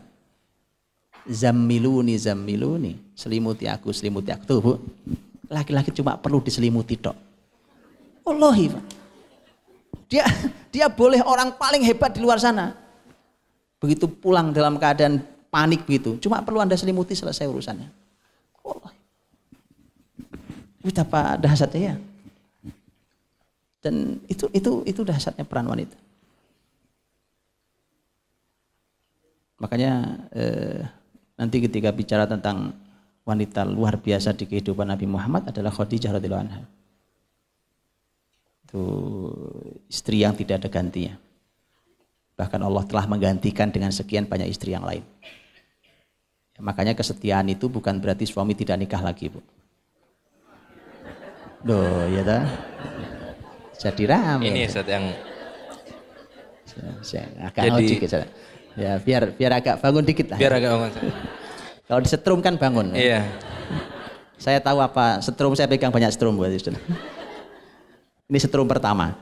Zamiluni, zamiluni. Selimuti aku, selimuti aku. Tuh bu, laki-laki cuma perlu diselimuti dok. Allah, Pak. Dia, dia boleh orang paling hebat di luar sana. Begitu pulang dalam keadaan panik begitu Cuma perlu Anda selimuti selesai urusannya. Allah. Betapa dahsyatnya ya. Dan itu itu itu dahsyatnya peran wanita. Makanya eh, nanti ketika bicara tentang wanita luar biasa di kehidupan Nabi Muhammad adalah Khadijah radhiyallahu anha. Itu istri yang tidak ada gantinya. Bahkan Allah telah menggantikan dengan sekian banyak istri yang lain. Ya, makanya kesetiaan itu bukan berarti suami tidak nikah lagi, Bu. Loh, ya dah. Jadi ramai. Ini saat yang saya agak Jadi, dikit saya. Ya, biar biar agak bangun dikit lah. Biar agak bangun. Kalau disetrum kan bangun. Iya. Saya tahu apa setrum saya pegang banyak setrum buat Ini setrum pertama.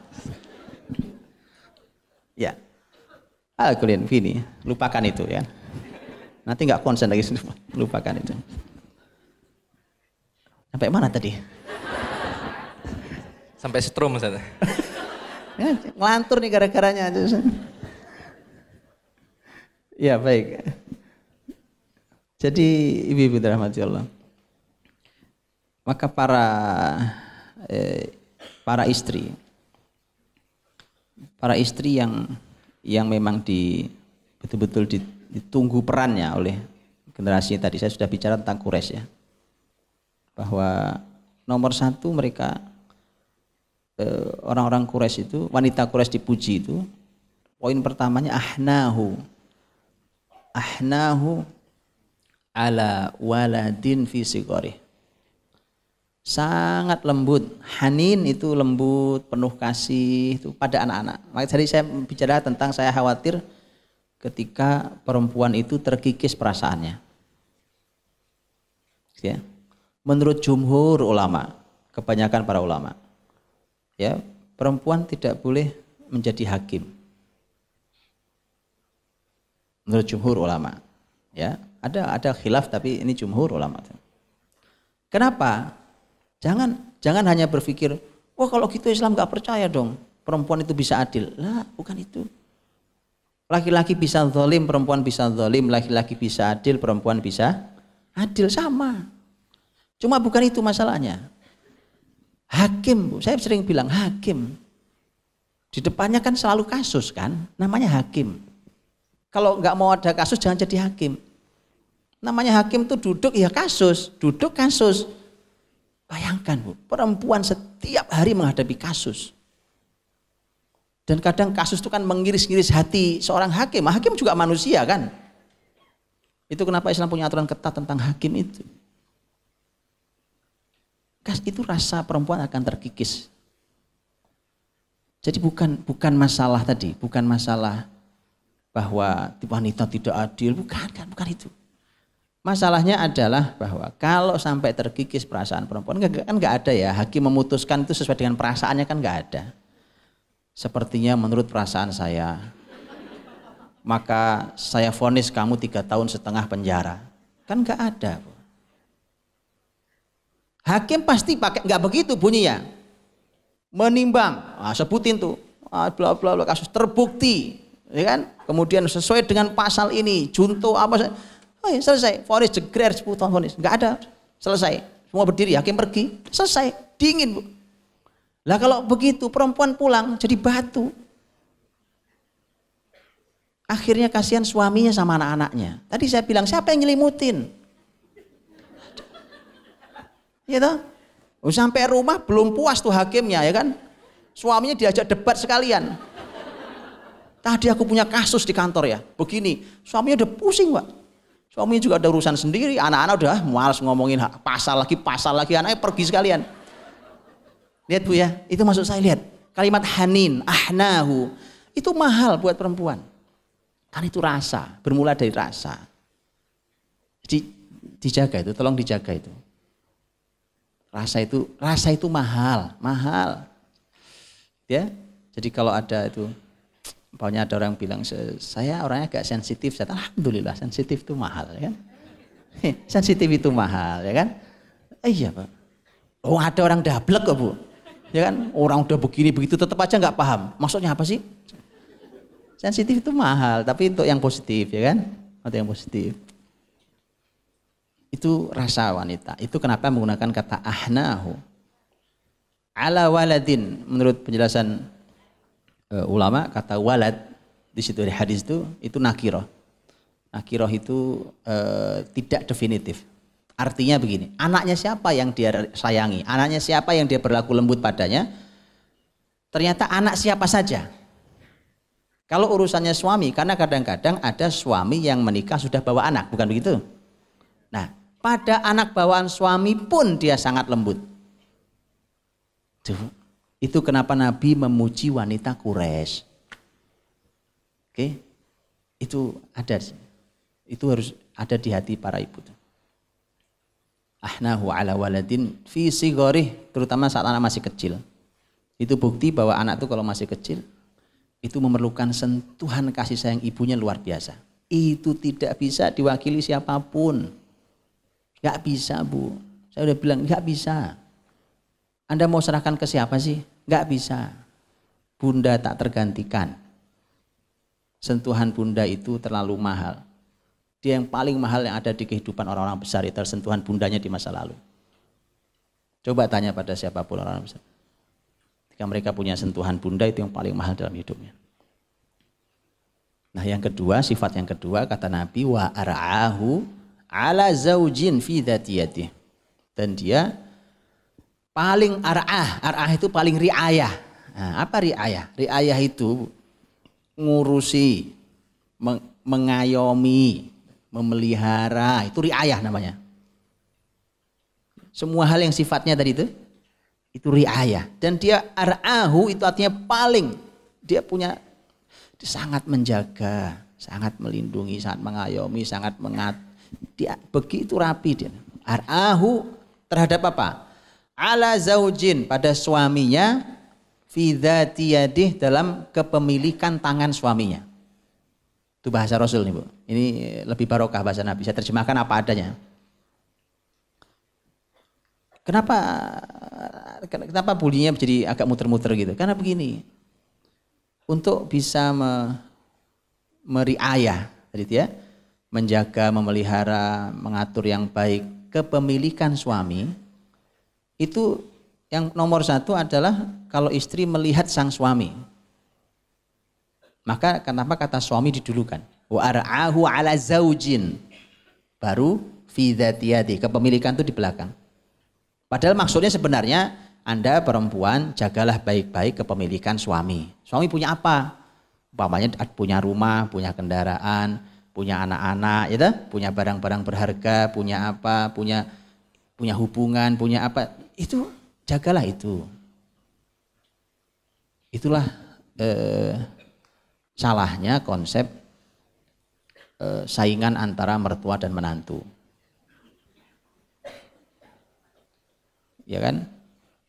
ya, Ah kalian ini lupakan itu ya. Nanti nggak konsen lagi lupakan itu. Sampai mana tadi? Sampai setrum saya ngelantur nih gara-garanya. ya baik. Jadi ibu-ibu dirahmati Allah. Maka para eh, para istri para istri yang yang memang di betul-betul ditunggu perannya oleh generasi tadi saya sudah bicara tentang kures ya bahwa nomor satu mereka eh, orang-orang eh, kures itu wanita kures dipuji itu poin pertamanya ahnahu ahnahu ala waladin fi sangat lembut. Hanin itu lembut, penuh kasih itu pada anak-anak. Makanya tadi saya bicara tentang saya khawatir ketika perempuan itu terkikis perasaannya. Ya. Menurut jumhur ulama, kebanyakan para ulama, ya perempuan tidak boleh menjadi hakim. Menurut jumhur ulama, ya ada ada khilaf tapi ini jumhur ulama. Kenapa? Jangan jangan hanya berpikir, wah kalau gitu Islam nggak percaya dong, perempuan itu bisa adil. Lah, bukan itu. Laki-laki bisa zalim, perempuan bisa zalim, laki-laki bisa adil, perempuan bisa adil sama. Cuma bukan itu masalahnya. Hakim, Saya sering bilang hakim. Di depannya kan selalu kasus kan, namanya hakim. Kalau nggak mau ada kasus jangan jadi hakim. Namanya hakim tuh duduk ya kasus, duduk kasus Bayangkan bu, perempuan setiap hari menghadapi kasus. Dan kadang kasus itu kan mengiris-ngiris hati seorang hakim. Nah, hakim juga manusia kan. Itu kenapa Islam punya aturan ketat tentang hakim itu. Kas, Itu rasa perempuan akan terkikis. Jadi bukan bukan masalah tadi, bukan masalah bahwa wanita tidak adil, bukan kan, bukan itu. Masalahnya adalah bahwa kalau sampai terkikis perasaan perempuan kan nggak ada ya hakim memutuskan itu sesuai dengan perasaannya kan nggak ada. Sepertinya menurut perasaan saya maka saya vonis kamu tiga tahun setengah penjara kan nggak ada. Hakim pasti pakai nggak begitu bunyi ya menimbang nah, sebutin tuh ah, bla bla bla kasus terbukti ya kan kemudian sesuai dengan pasal ini junto apa Oh selesai. fonis jegrer 10 tahun fonis. Enggak ada. Selesai. Semua berdiri, hakim pergi. Selesai. Dingin, Bu. Lah kalau begitu perempuan pulang jadi batu. Akhirnya kasihan suaminya sama anak-anaknya. Tadi saya bilang siapa yang nyelimutin? Ya toh? Oh, sampai rumah belum puas tuh hakimnya ya kan? Suaminya diajak debat sekalian. Tadi aku punya kasus di kantor ya, begini. Suaminya udah pusing, Pak. Suaminya juga ada urusan sendiri, anak-anak udah ah, malas ngomongin pasal lagi, pasal lagi, anaknya pergi sekalian. Lihat Bu ya, itu maksud saya lihat. Kalimat hanin, ahnahu, itu mahal buat perempuan. Kan itu rasa, bermula dari rasa. Jadi dijaga itu, tolong dijaga itu. Rasa itu, rasa itu mahal, mahal. Ya, jadi kalau ada itu Pokoknya ada orang bilang, saya orangnya agak sensitif. Saya alhamdulillah sensitif itu mahal ya kan. sensitif itu mahal ya kan. iya Pak. Oh ada orang dablek kok Bu. Ya kan orang udah begini begitu tetap aja nggak paham. Maksudnya apa sih? Sensitif itu mahal, tapi untuk yang positif ya kan. Untuk yang positif. Itu rasa wanita. Itu kenapa menggunakan kata ahnahu. Ala waladin menurut penjelasan uh, ulama kata walad di situ di hadis itu itu nakiroh. Nakiroh itu uh, tidak definitif. Artinya begini, anaknya siapa yang dia sayangi, anaknya siapa yang dia berlaku lembut padanya, ternyata anak siapa saja. Kalau urusannya suami, karena kadang-kadang ada suami yang menikah sudah bawa anak, bukan begitu? Nah, pada anak bawaan suami pun dia sangat lembut. Itu kenapa Nabi memuji wanita Quraisy. Oke. Itu ada. Itu harus ada di hati para ibu. Ahnahu ala waladin fi sigorih, terutama saat anak masih kecil. Itu bukti bahwa anak itu kalau masih kecil itu memerlukan sentuhan kasih sayang ibunya luar biasa. Itu tidak bisa diwakili siapapun. Gak bisa bu. Saya udah bilang gak bisa. Anda mau serahkan ke siapa sih? Nggak bisa. Bunda tak tergantikan. Sentuhan bunda itu terlalu mahal. Dia yang paling mahal yang ada di kehidupan orang-orang besar itu sentuhan bundanya di masa lalu. Coba tanya pada siapapun orang, -orang besar. Ketika mereka punya sentuhan bunda itu yang paling mahal dalam hidupnya. Nah yang kedua, sifat yang kedua kata Nabi wa ar'ahu ala zaujin fi dhatiyati. Dan dia paling arah, arah itu paling riayah. Nah, apa riayah? Riayah itu ngurusi, meng mengayomi, memelihara, itu riayah namanya. Semua hal yang sifatnya tadi itu itu riayah dan dia arahu itu artinya paling dia punya dia sangat menjaga, sangat melindungi, sangat mengayomi, sangat mengat dia begitu rapi dia. Arahu terhadap apa? ala zaujin pada suaminya fidatiyadih dalam kepemilikan tangan suaminya. Itu bahasa Rasul nih Bu. Ini lebih barokah bahasa Nabi. Saya terjemahkan apa adanya. Kenapa kenapa bulinya menjadi agak muter-muter gitu? Karena begini. Untuk bisa me, meriaya, jadi ya, menjaga, memelihara, mengatur yang baik kepemilikan suami itu yang nomor satu adalah kalau istri melihat sang suami. Maka kenapa kata suami didulukan? Wa ar'ahu ala zaujin. Baru fidatiyati. Kepemilikan itu di belakang. Padahal maksudnya sebenarnya Anda perempuan jagalah baik-baik kepemilikan suami. Suami punya apa? Umpamanya punya rumah, punya kendaraan, punya anak-anak, ya punya barang-barang berharga, punya apa, punya punya hubungan, punya apa itu jagalah itu. Itulah eh, salahnya konsep eh, saingan antara mertua dan menantu. Ya kan?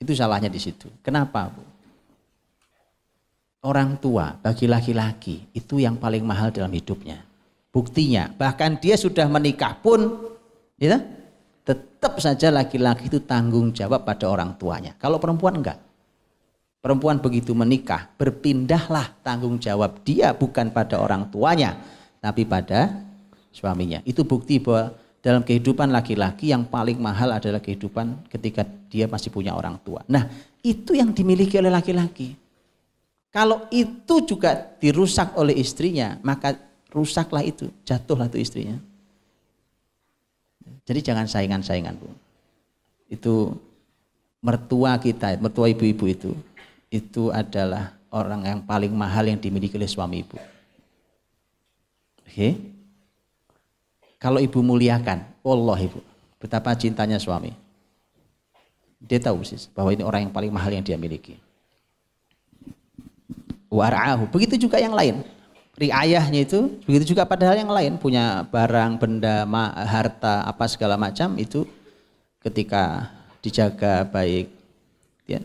Itu salahnya di situ. Kenapa, Bu? Orang tua bagi laki-laki itu yang paling mahal dalam hidupnya. Buktinya, bahkan dia sudah menikah pun, ya tetap saja laki-laki itu tanggung jawab pada orang tuanya. Kalau perempuan enggak. Perempuan begitu menikah, berpindahlah tanggung jawab dia bukan pada orang tuanya, tapi pada suaminya. Itu bukti bahwa dalam kehidupan laki-laki yang paling mahal adalah kehidupan ketika dia masih punya orang tua. Nah, itu yang dimiliki oleh laki-laki. Kalau itu juga dirusak oleh istrinya, maka rusaklah itu, jatuhlah itu istrinya. Jadi jangan saingan-saingan pun Itu mertua kita, mertua ibu-ibu itu, itu adalah orang yang paling mahal yang dimiliki oleh suami ibu. Oke? Okay? Kalau ibu muliakan, Allah ibu, betapa cintanya suami. Dia tahu sih bahwa ini orang yang paling mahal yang dia miliki. Warahu, Begitu juga yang lain riayahnya itu begitu juga pada hal yang lain punya barang benda ma, harta apa segala macam itu ketika dijaga baik ya.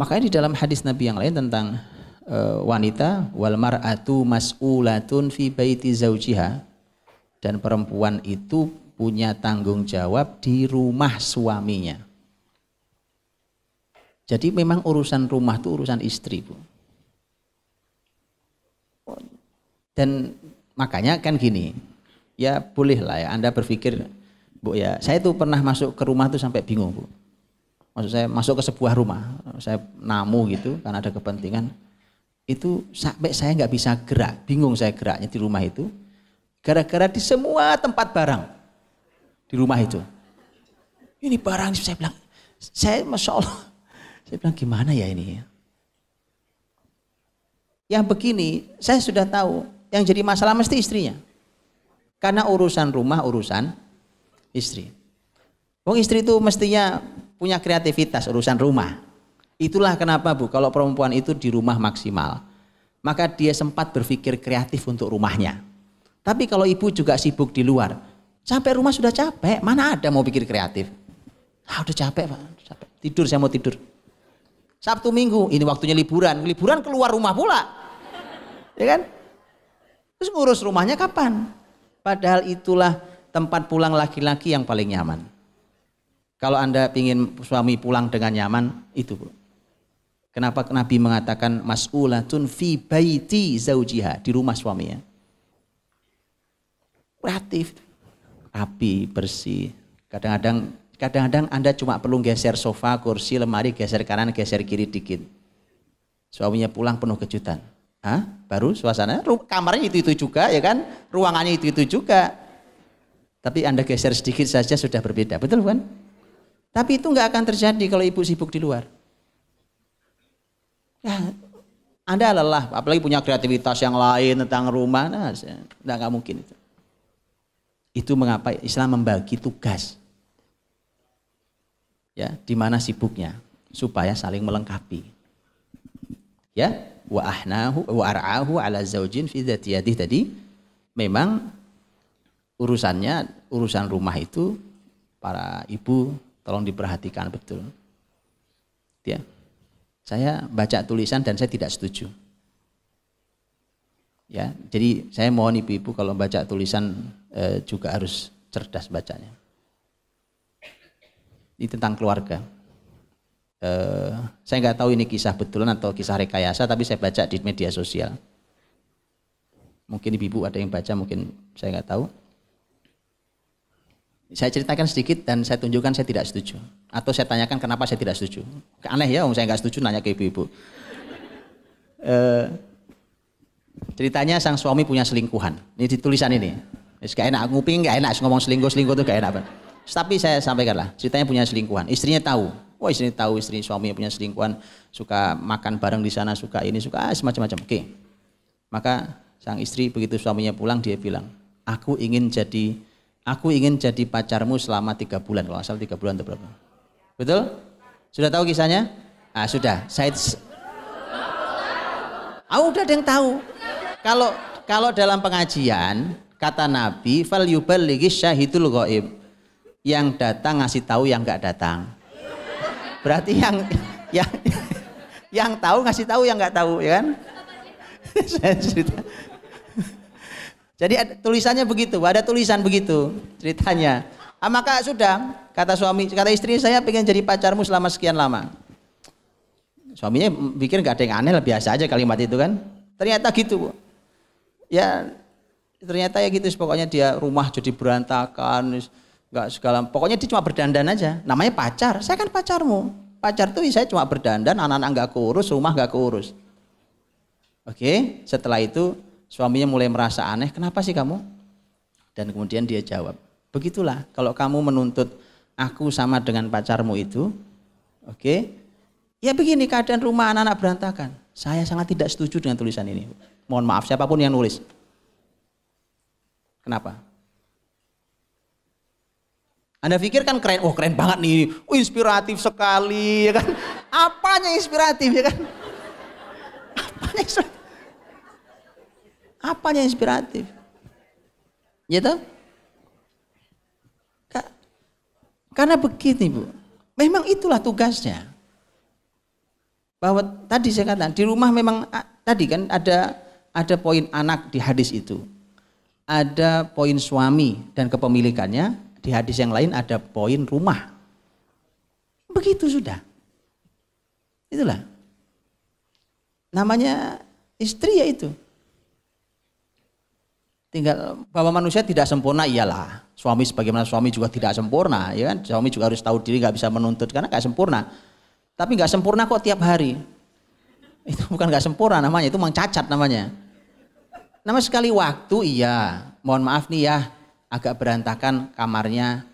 makanya di dalam hadis nabi yang lain tentang e, wanita wal mar'atu mas'ulatun fi baiti zaujiha dan perempuan itu punya tanggung jawab di rumah suaminya jadi memang urusan rumah itu urusan istri bu Dan makanya kan gini, ya boleh lah ya Anda berpikir, Bu ya, saya itu pernah masuk ke rumah tuh sampai bingung, Bu. Maksud saya masuk ke sebuah rumah, saya namu gitu karena ada kepentingan. Itu sampai saya nggak bisa gerak, bingung saya geraknya di rumah itu. Gara-gara di semua tempat barang di rumah itu. Ini barang saya bilang, saya masya Allah, saya bilang gimana ya ini Yang begini, saya sudah tahu yang jadi masalah mesti istrinya. Karena urusan rumah urusan istri. Wong istri itu mestinya punya kreativitas urusan rumah. Itulah kenapa Bu, kalau perempuan itu di rumah maksimal, maka dia sempat berpikir kreatif untuk rumahnya. Tapi kalau ibu juga sibuk di luar, sampai rumah sudah capek, mana ada mau pikir kreatif? Ah, udah capek, Pak. capek. Tidur, saya mau tidur. Sabtu minggu, ini waktunya liburan. Liburan keluar rumah pula. Ya kan? Terus ngurus rumahnya kapan? Padahal itulah tempat pulang laki-laki yang paling nyaman. Kalau Anda ingin suami pulang dengan nyaman, itu bro. Kenapa Nabi mengatakan mas'ulatun fi baiti zaujiha, di rumah suaminya. Kreatif, rapi, bersih. Kadang-kadang kadang-kadang Anda cuma perlu geser sofa, kursi, lemari, geser kanan, geser kiri dikit. Suaminya pulang penuh kejutan. Hah? Baru suasana kamarnya itu-itu juga ya kan? Ruangannya itu-itu juga. Tapi Anda geser sedikit saja sudah berbeda, betul kan? Tapi itu nggak akan terjadi kalau ibu sibuk di luar. Ya, anda lelah, apalagi punya kreativitas yang lain tentang rumah, nah, nggak nggak mungkin itu. Itu mengapa Islam membagi tugas, ya, di mana sibuknya, supaya saling melengkapi. Ya, wa ahnahu wa ar'ahu ala zaujin fi dzatiyati tadi memang urusannya urusan rumah itu para ibu tolong diperhatikan betul. Ya. Saya baca tulisan dan saya tidak setuju. Ya, jadi saya mohon ibu-ibu kalau baca tulisan eh, juga harus cerdas bacanya. Ini tentang keluarga. Eh, saya nggak tahu ini kisah betulan atau kisah rekayasa tapi saya baca di media sosial mungkin ibu ibu ada yang baca mungkin saya nggak tahu saya ceritakan sedikit dan saya tunjukkan saya tidak setuju atau saya tanyakan kenapa saya tidak setuju aneh ya om saya nggak setuju nanya ke ibu-ibu eh, ceritanya sang suami punya selingkuhan ini di tulisan ini gak enak nguping gak enak ngomong selingkuh selingkuh itu gak enak tapi saya sampaikanlah ceritanya punya selingkuhan istrinya tahu Wah oh, istri tahu istri suami yang punya selingkuhan, suka makan bareng di sana, suka ini, suka ah, semacam-macam. Oke. Maka sang istri begitu suaminya pulang dia bilang, aku ingin jadi aku ingin jadi pacarmu selama tiga bulan kalau asal tiga bulan atau berapa betul sudah tahu kisahnya ah sudah saya ah udah ada yang tahu kalau kalau dalam pengajian kata Nabi fal yuballighi syahidul ghaib yang datang ngasih tahu yang nggak datang Berarti yang yang yang tahu ngasih tahu yang nggak tahu ya kan? Saya cerita. Jadi ada, tulisannya begitu, ada tulisan begitu ceritanya. Ah, maka sudah kata suami, kata istri saya pengen jadi pacarmu selama sekian lama. Suaminya pikir nggak ada yang aneh biasa aja kalimat itu kan. Ternyata gitu Ya ternyata ya gitu pokoknya dia rumah jadi berantakan nggak segala pokoknya dia cuma berdandan aja namanya pacar saya kan pacarmu pacar tuh saya cuma berdandan anak-anak nggak keurus rumah nggak keurus oke setelah itu suaminya mulai merasa aneh kenapa sih kamu dan kemudian dia jawab begitulah kalau kamu menuntut aku sama dengan pacarmu itu oke ya begini keadaan rumah anak-anak berantakan saya sangat tidak setuju dengan tulisan ini mohon maaf siapapun yang nulis kenapa anda pikir kan keren, oh keren banget nih, oh, inspiratif sekali, ya kan? Apanya inspiratif, ya kan? Apanya inspiratif? Apanya inspiratif? Ya tau? Karena begini Bu, memang itulah tugasnya. Bahwa tadi saya katakan di rumah memang tadi kan ada ada poin anak di hadis itu. Ada poin suami dan kepemilikannya, di hadis yang lain ada poin rumah. Begitu sudah. Itulah. Namanya istri ya itu. Tinggal bahwa manusia tidak sempurna iyalah. Suami sebagaimana suami juga tidak sempurna, ya kan? Suami juga harus tahu diri nggak bisa menuntut karena nggak sempurna. Tapi nggak sempurna kok tiap hari. Itu bukan nggak sempurna namanya, itu mang cacat namanya. Nama sekali waktu iya. Mohon maaf nih ya, agak berantakan kamarnya.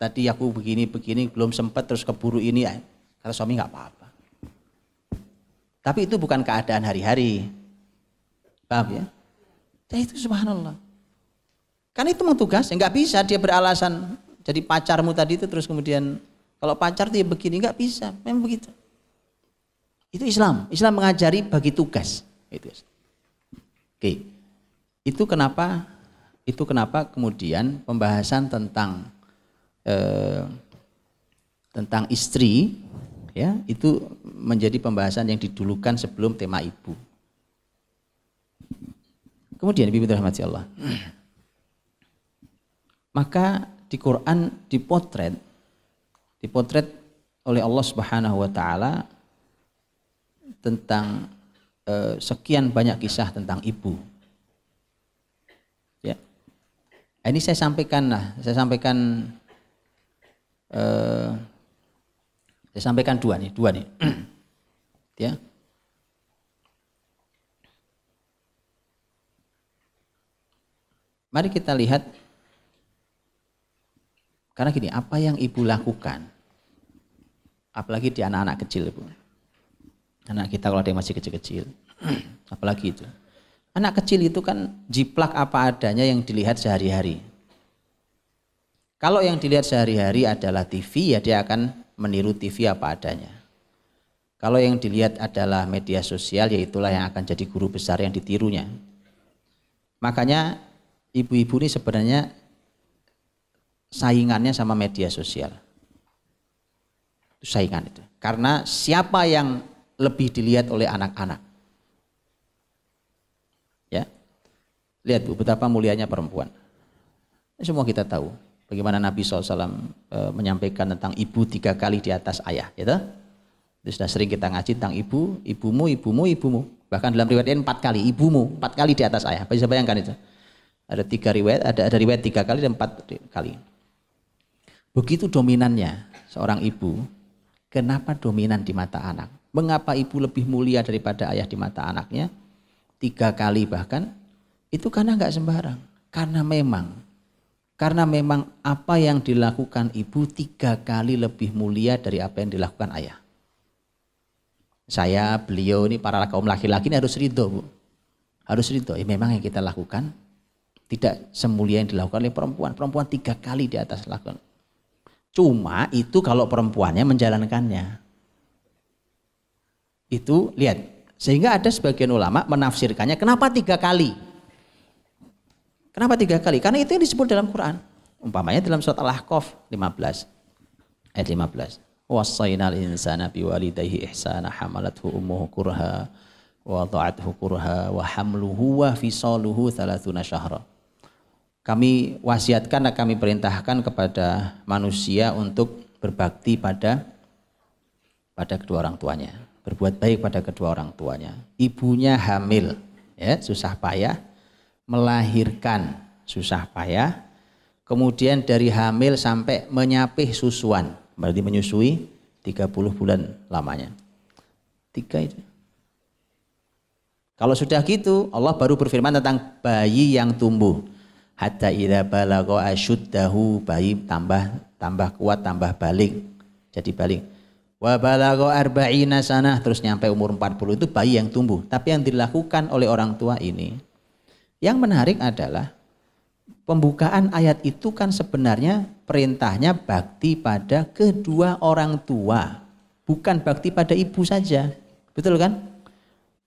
Tadi aku begini-begini belum sempat terus keburu ini. ya. Kata suami nggak apa-apa. Tapi itu bukan keadaan hari-hari. Paham ya? ya itu subhanallah. kan itu tugas nggak bisa dia beralasan jadi pacarmu tadi itu terus kemudian kalau pacar dia begini nggak bisa, memang begitu. Itu Islam, Islam mengajari bagi tugas. Itu. Oke, itu kenapa itu kenapa kemudian pembahasan tentang eh, tentang istri ya itu menjadi pembahasan yang didulukan sebelum tema ibu. Kemudian Ibu rahmati Allah. Maka di Quran dipotret dipotret oleh Allah Subhanahu wa taala tentang eh, sekian banyak kisah tentang ibu Nah, ini saya sampaikan lah, saya sampaikan eh, saya sampaikan dua nih, dua nih. ya. Mari kita lihat karena gini, apa yang ibu lakukan, apalagi di anak-anak kecil ibu, anak kita kalau ada yang masih kecil-kecil, apalagi itu. Anak kecil itu kan jiplak apa adanya yang dilihat sehari-hari. Kalau yang dilihat sehari-hari adalah TV, ya dia akan meniru TV apa adanya. Kalau yang dilihat adalah media sosial, ya itulah yang akan jadi guru besar yang ditirunya. Makanya ibu-ibu ini sebenarnya saingannya sama media sosial. Itu saingan itu. Karena siapa yang lebih dilihat oleh anak-anak? Lihat bu, betapa mulianya perempuan. Semua kita tahu bagaimana Nabi SAW e, menyampaikan tentang ibu tiga kali di atas ayah. Gitu? Itu sudah sering kita ngaji tentang ibu, ibumu, ibumu, ibumu. Bahkan dalam riwayat ini empat kali, ibumu, empat kali di atas ayah. Bisa bayangkan itu. Ada tiga riwayat, ada, ada riwayat tiga kali dan empat kali. Begitu dominannya seorang ibu, kenapa dominan di mata anak? Mengapa ibu lebih mulia daripada ayah di mata anaknya? Tiga kali bahkan itu karena nggak sembarang. Karena memang karena memang apa yang dilakukan ibu tiga kali lebih mulia dari apa yang dilakukan ayah. Saya, beliau ini para kaum laki-laki ini harus ridho bu. Harus ridho. Ya, memang yang kita lakukan tidak semulia yang dilakukan oleh perempuan. Perempuan tiga kali di atas lakukan. Cuma itu kalau perempuannya menjalankannya. Itu lihat. Sehingga ada sebagian ulama menafsirkannya. Kenapa tiga kali? Kenapa tiga kali? Karena itu yang disebut dalam Quran. Umpamanya dalam surat Al-Ahqaf 15 ayat 15. al insana biwalidayhi ihsana hamalathu ummuhu kurha wa da'athu kurha wa hamluhu wa fisaluhu thalathuna syahra. Kami wasiatkan dan kami perintahkan kepada manusia untuk berbakti pada pada kedua orang tuanya, berbuat baik pada kedua orang tuanya. Ibunya hamil, ya, susah payah melahirkan susah payah. Kemudian dari hamil sampai menyapih susuan, berarti menyusui 30 bulan lamanya. Tiga itu. Kalau sudah gitu, Allah baru berfirman tentang bayi yang tumbuh. Hatta idza balagha asyuddahu, bayi tambah tambah kuat, tambah balik. Jadi balik. Wa balagha arba'ina sanah terus nyampe umur 40 itu bayi yang tumbuh. Tapi yang dilakukan oleh orang tua ini yang menarik adalah pembukaan ayat itu kan sebenarnya perintahnya bakti pada kedua orang tua, bukan bakti pada ibu saja. Betul kan?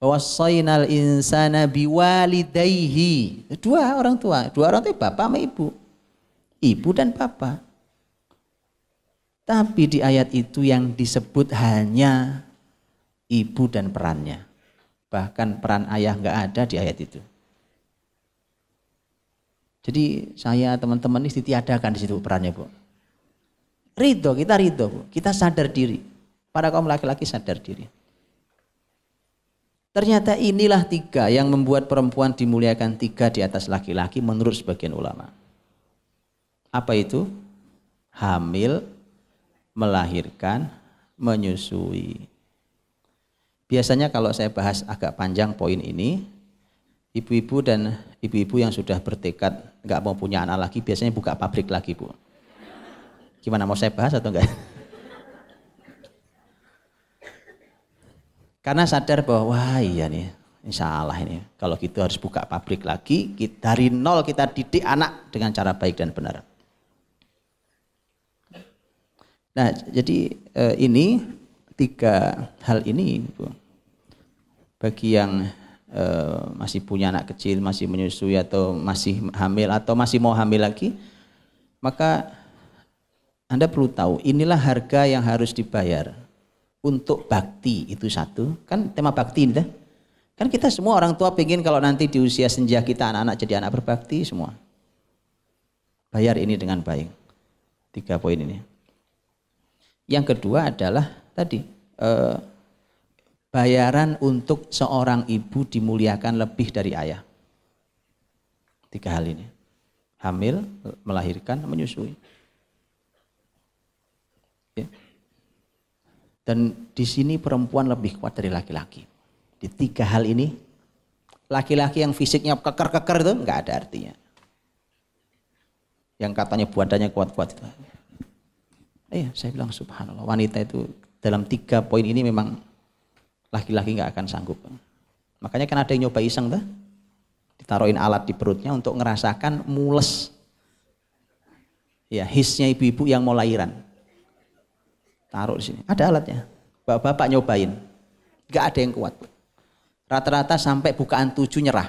Wasainal insana biwalidayhi. Dua orang tua, dua orang tua bapak sama ibu. Ibu dan bapak. Tapi di ayat itu yang disebut hanya ibu dan perannya. Bahkan peran ayah nggak ada di ayat itu. Jadi saya teman-teman ini ditiadakan di situ perannya bu. Ridho kita ridho bu. Kita sadar diri. Para kaum laki-laki sadar diri. Ternyata inilah tiga yang membuat perempuan dimuliakan tiga di atas laki-laki menurut sebagian ulama. Apa itu? Hamil, melahirkan, menyusui. Biasanya kalau saya bahas agak panjang poin ini, ibu-ibu dan ibu-ibu yang sudah bertekad nggak mau punya anak lagi biasanya buka pabrik lagi bu. Gimana mau saya bahas atau enggak? Karena sadar bahwa wah iya nih, ini salah ini. Kalau gitu harus buka pabrik lagi, kita, dari nol kita didik anak dengan cara baik dan benar. Nah, jadi eh, ini tiga hal ini Bu. Bagi yang e, masih punya anak kecil, masih menyusui atau masih hamil atau masih mau hamil lagi, maka Anda perlu tahu inilah harga yang harus dibayar untuk bakti itu satu. Kan tema bakti ini Kan kita semua orang tua pengen kalau nanti di usia senja kita anak-anak jadi anak berbakti semua. Bayar ini dengan baik. Tiga poin ini. Yang kedua adalah tadi eh, bayaran untuk seorang ibu dimuliakan lebih dari ayah. Tiga hal ini. Hamil, melahirkan, menyusui. Ya. Dan di sini perempuan lebih kuat dari laki-laki. Di tiga hal ini, laki-laki yang fisiknya keker-keker itu nggak ada artinya. Yang katanya buatannya kuat-kuat itu. Eh, saya bilang subhanallah, wanita itu dalam tiga poin ini memang laki-laki nggak akan sanggup. Makanya kan ada yang nyoba iseng tuh, ditaruhin alat di perutnya untuk ngerasakan mules. Ya, hisnya ibu-ibu yang mau lahiran. Taruh di sini, ada alatnya. Bapak-bapak nyobain, nggak ada yang kuat. Rata-rata sampai bukaan tujuh nyerah.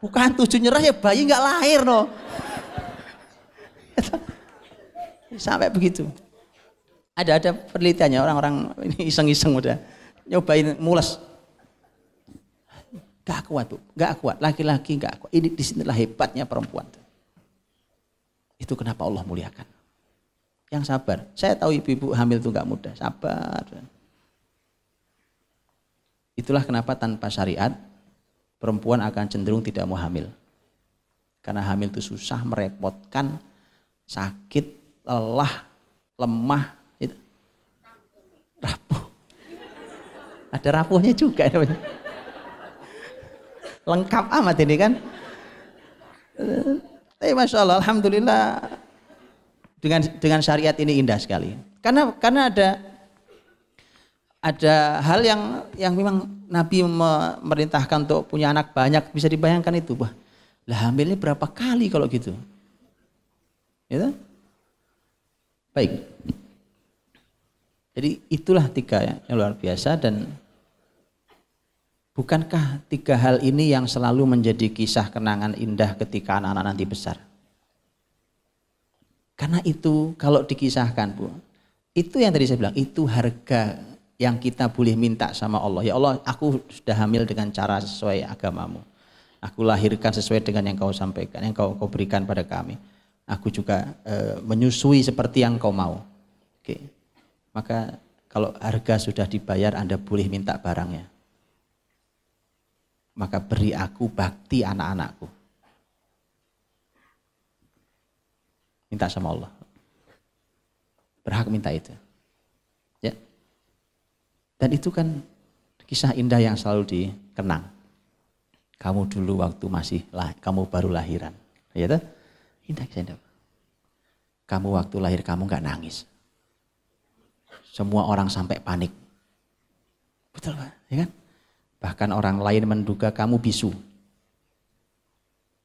Bukaan tujuh nyerah ya bayi nggak lahir no. Sampai begitu. Ada ada penelitiannya orang-orang ini iseng-iseng udah nyobain mules. Gak kuat tuh gak kuat. Laki-laki gak kuat. Ini disinilah hebatnya perempuan. Itu kenapa Allah muliakan. Yang sabar. Saya tahu ibu-ibu hamil tuh gak mudah. Sabar. Itulah kenapa tanpa syariat perempuan akan cenderung tidak mau hamil. Karena hamil itu susah, merepotkan, sakit, lelah, lemah, rapuh. Ada rapuhnya juga namanya. Lengkap amat ini kan. Tapi eh, masya Allah, alhamdulillah dengan dengan syariat ini indah sekali. Karena karena ada ada hal yang yang memang Nabi memerintahkan untuk punya anak banyak bisa dibayangkan itu bah lah hamilnya berapa kali kalau gitu, gitu? baik jadi itulah tiga ya, yang luar biasa dan bukankah tiga hal ini yang selalu menjadi kisah kenangan indah ketika anak-anak nanti besar? Karena itu kalau dikisahkan Bu, itu yang tadi saya bilang, itu harga yang kita boleh minta sama Allah. Ya Allah, aku sudah hamil dengan cara sesuai agamamu. Aku lahirkan sesuai dengan yang kau sampaikan, yang kau, kau berikan pada kami. Aku juga e, menyusui seperti yang kau mau. Oke. Okay. Maka kalau harga sudah dibayar Anda boleh minta barangnya. Maka beri aku bakti anak-anakku. Minta sama Allah. Berhak minta itu. Ya. Dan itu kan kisah indah yang selalu dikenang. Kamu dulu waktu masih lah, kamu baru lahiran. Ya Indah kisah indah. Kamu waktu lahir kamu nggak nangis semua orang sampai panik. Betul Pak, ya kan? Bahkan orang lain menduga kamu bisu.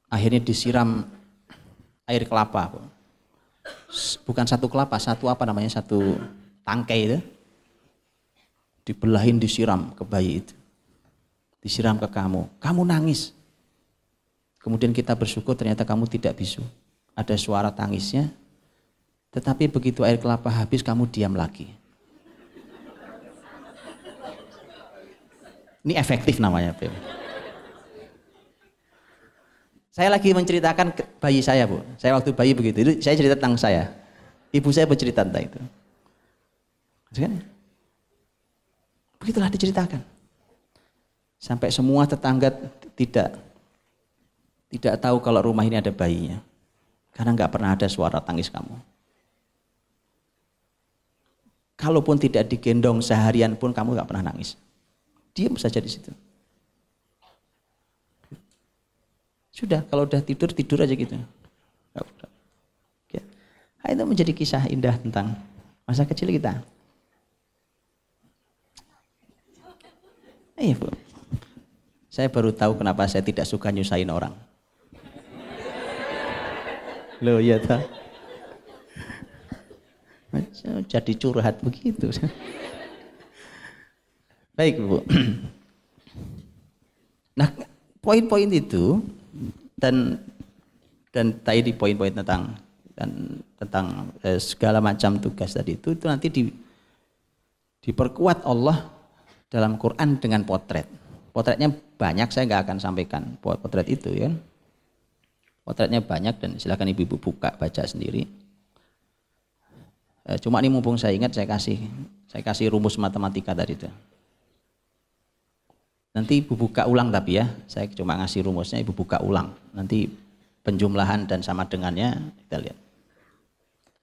Akhirnya disiram air kelapa. Bukan satu kelapa, satu apa namanya, satu tangkai itu. Dibelahin disiram ke bayi itu. Disiram ke kamu. Kamu nangis. Kemudian kita bersyukur ternyata kamu tidak bisu. Ada suara tangisnya. Tetapi begitu air kelapa habis kamu diam lagi Ini efektif namanya. Bu. Saya lagi menceritakan bayi saya, Bu. Saya waktu bayi begitu, itu saya cerita tentang saya. Ibu saya bercerita tentang itu. Kan? Begitulah diceritakan. Sampai semua tetangga tidak tidak tahu kalau rumah ini ada bayinya. Karena nggak pernah ada suara tangis kamu. Kalaupun tidak digendong seharian pun kamu nggak pernah nangis. Diam saja di situ. Sudah, kalau udah tidur, tidur aja gitu. Ya. Nah, Itu menjadi kisah indah tentang masa kecil kita. Iya, Bu. Saya baru tahu kenapa saya tidak suka nyusahin orang. Loh, iya tahu. Jadi curhat begitu. Baik Bu. Nah poin-poin itu dan dan tadi poin-poin tentang dan tentang eh, segala macam tugas tadi itu itu nanti di, diperkuat Allah dalam Quran dengan potret. Potretnya banyak saya nggak akan sampaikan potret itu ya. Potretnya banyak dan silakan ibu-ibu buka baca sendiri. Eh, cuma ini mumpung saya ingat saya kasih saya kasih rumus matematika tadi itu. Nanti Ibu buka ulang tapi ya, saya cuma ngasih rumusnya Ibu buka ulang. Nanti penjumlahan dan sama dengannya kita lihat.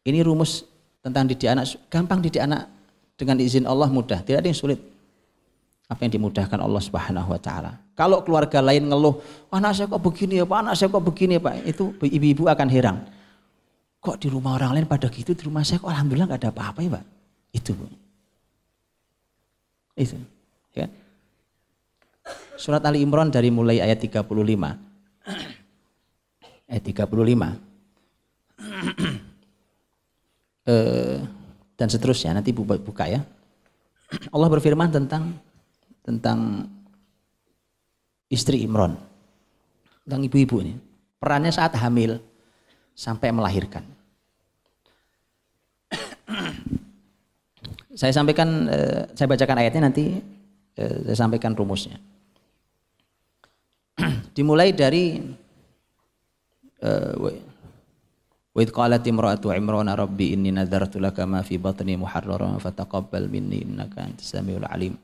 Ini rumus tentang didik anak, gampang didik anak dengan izin Allah mudah, tidak ada yang sulit. Apa yang dimudahkan Allah Subhanahu wa taala. Kalau keluarga lain ngeluh, anak saya kok begini ya Pak, anak saya kok begini ya Pak, itu ibu-ibu akan heran. Kok di rumah orang lain pada gitu, di rumah saya kok alhamdulillah nggak ada apa-apa ya Pak. Itu Bu. Itu. Surat Ali Imran dari mulai ayat 35. ayat 35. Eh dan seterusnya nanti buka, buka ya Allah berfirman tentang tentang istri Imron tentang ibu-ibu ini perannya saat hamil sampai melahirkan saya sampaikan eh, saya bacakan ayatnya nanti eh, saya sampaikan rumusnya dimulai dari eh, wa id qalat imra'atu imrana rabbi inni nadartu laka ma fi batni muharraran fataqabbal minni innaka antas samiul alim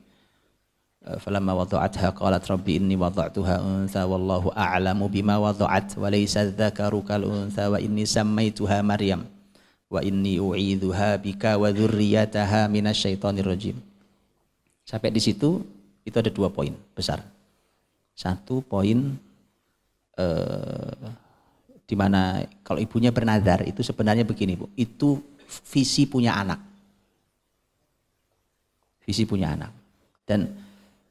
فلما وضعتها قالت ربي إني وضعتها أنثى والله أعلم بما وضعت وليس الذكر كالأنثى وإني سميتها مريم وإني أعيذها بك وذريتها من الشيطان الرجيم sampai di situ itu ada dua poin besar satu poin eh, di mana kalau ibunya bernadar itu sebenarnya begini bu, itu visi punya anak, visi punya anak. Dan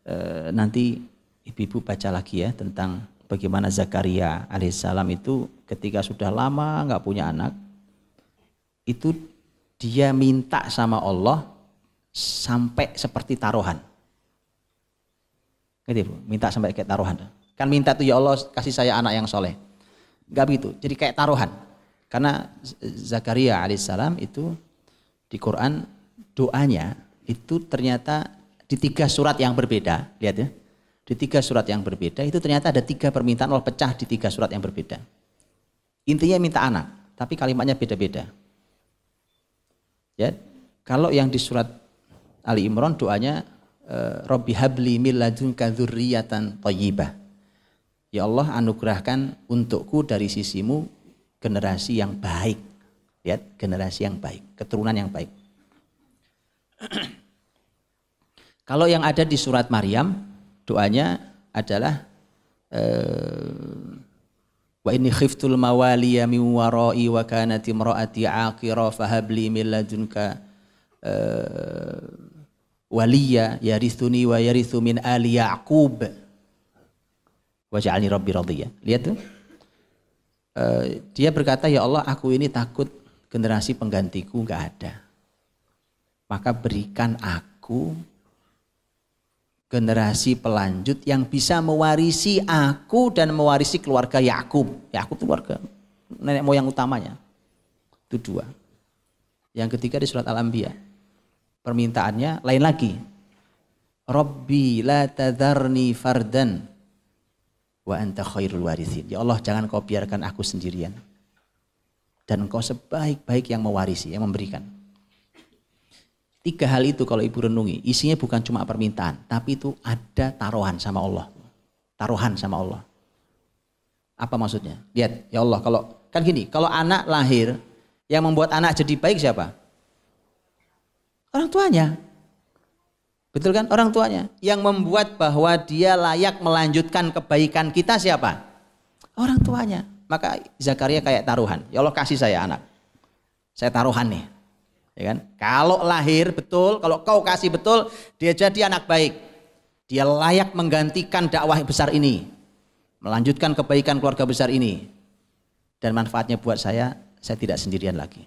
e, nanti ibu-ibu baca lagi ya tentang bagaimana Zakaria alaihissalam itu ketika sudah lama nggak punya anak, itu dia minta sama Allah sampai seperti taruhan. Gitu bu, minta sampai kayak taruhan. Kan minta tuh ya Allah kasih saya anak yang soleh. Gak begitu, jadi kayak taruhan. Karena Zakaria alaihissalam itu di Quran doanya itu ternyata di tiga surat yang berbeda, lihat ya. Di tiga surat yang berbeda itu ternyata ada tiga permintaan Allah pecah di tiga surat yang berbeda. Intinya minta anak, tapi kalimatnya beda-beda. Ya, kalau yang di surat Ali Imran doanya Eh, Rabbi habli miladunka ladunka dzurriatan thayyibah. Ya Allah anugerahkan untukku dari sisimu generasi yang baik. Lihat, generasi yang baik, keturunan yang baik. Kalau yang ada di surat Maryam, doanya adalah eh, wa inni khiftul mawaliya min wara'i wa kanat imra'ati aqira fahabli min ladunka eh, waliya yarithuni wa yarithu min ali yaqub waj'alni rabbi radhiya lihat tuh uh, dia berkata ya Allah aku ini takut generasi penggantiku nggak ada maka berikan aku generasi pelanjut yang bisa mewarisi aku dan mewarisi keluarga Yakub. Yakub itu keluarga nenek moyang utamanya. Itu dua. Yang ketiga di surat Al-Anbiya permintaannya lain lagi. Rabbi la tadarni fardan wa anta khairul warisin. Ya Allah jangan kau biarkan aku sendirian. Dan kau sebaik-baik yang mewarisi, yang memberikan. Tiga hal itu kalau ibu renungi, isinya bukan cuma permintaan, tapi itu ada taruhan sama Allah. Taruhan sama Allah. Apa maksudnya? Lihat, ya Allah kalau kan gini, kalau anak lahir yang membuat anak jadi baik siapa? Orang tuanya. Betul kan? Orang tuanya. Yang membuat bahwa dia layak melanjutkan kebaikan kita siapa? Orang tuanya. Maka Zakaria kayak taruhan. Ya Allah kasih saya anak. Saya taruhan nih. Ya kan? Kalau lahir betul, kalau kau kasih betul, dia jadi anak baik. Dia layak menggantikan dakwah besar ini. Melanjutkan kebaikan keluarga besar ini. Dan manfaatnya buat saya, saya tidak sendirian lagi.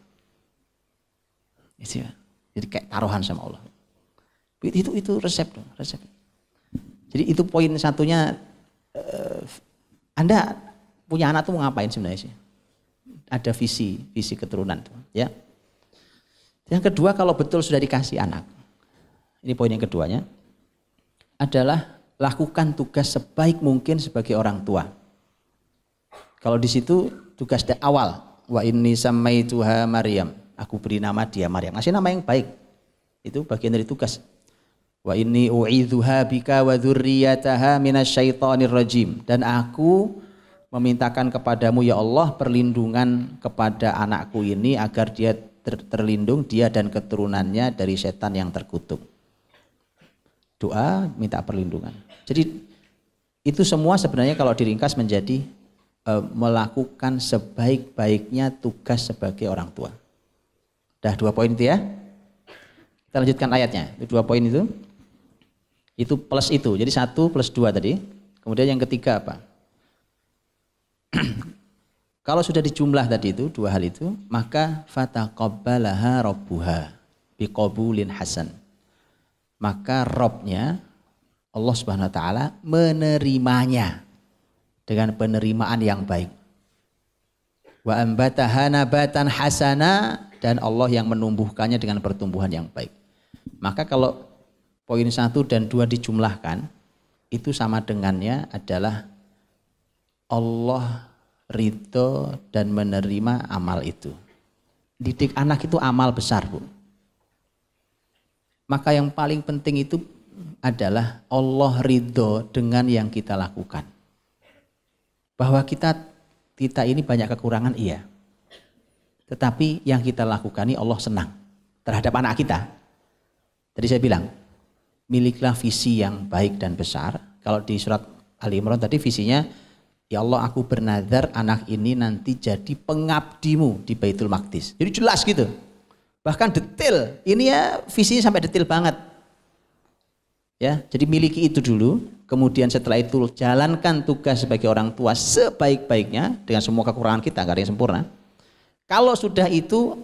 Itu ya jadi kayak taruhan sama Allah. Itu itu resep resep. Jadi itu poin satunya eh, Anda punya anak tuh mau ngapain sebenarnya sih? Ada visi, visi keturunan tuh, ya. Yang kedua kalau betul sudah dikasih anak. Ini poin yang keduanya adalah lakukan tugas sebaik mungkin sebagai orang tua. Kalau di situ tugas dari awal wa inni sammaituha Maryam Aku beri nama dia Maryam. Ngasih nama yang baik. Itu bagian dari tugas. Wa inni u'idzuha bika wa dzurriyyataha minasyaitonir rajim. Dan aku memintakan kepadamu ya Allah perlindungan kepada anakku ini agar dia ter terlindung dia dan keturunannya dari setan yang terkutuk. Doa minta perlindungan. Jadi itu semua sebenarnya kalau diringkas menjadi e, melakukan sebaik-baiknya tugas sebagai orang tua. Dah dua poin itu ya. Kita lanjutkan ayatnya. Itu dua poin itu. Itu plus itu. Jadi satu plus dua tadi. Kemudian yang ketiga apa? Kalau sudah dijumlah tadi itu, dua hal itu, maka fataqabbalaha rabbuha biqabulin hasan. Maka Robnya Allah Subhanahu wa taala menerimanya dengan penerimaan yang baik. Wa ambataha nabatan hasana dan Allah yang menumbuhkannya dengan pertumbuhan yang baik. Maka kalau poin satu dan dua dijumlahkan, itu sama dengannya adalah Allah ridho dan menerima amal itu. Didik anak itu amal besar, Bu. Maka yang paling penting itu adalah Allah ridho dengan yang kita lakukan. Bahwa kita kita ini banyak kekurangan, iya tetapi yang kita lakukan ini Allah senang terhadap anak kita. Tadi saya bilang, miliklah visi yang baik dan besar. Kalau di surat Ali Imran tadi visinya, Ya Allah aku bernadar anak ini nanti jadi pengabdimu di Baitul Maqdis. Jadi jelas gitu. Bahkan detail. Ini ya visinya sampai detail banget. Ya, jadi miliki itu dulu, kemudian setelah itu jalankan tugas sebagai orang tua sebaik-baiknya dengan semua kekurangan kita, gak ada yang sempurna. Kalau sudah itu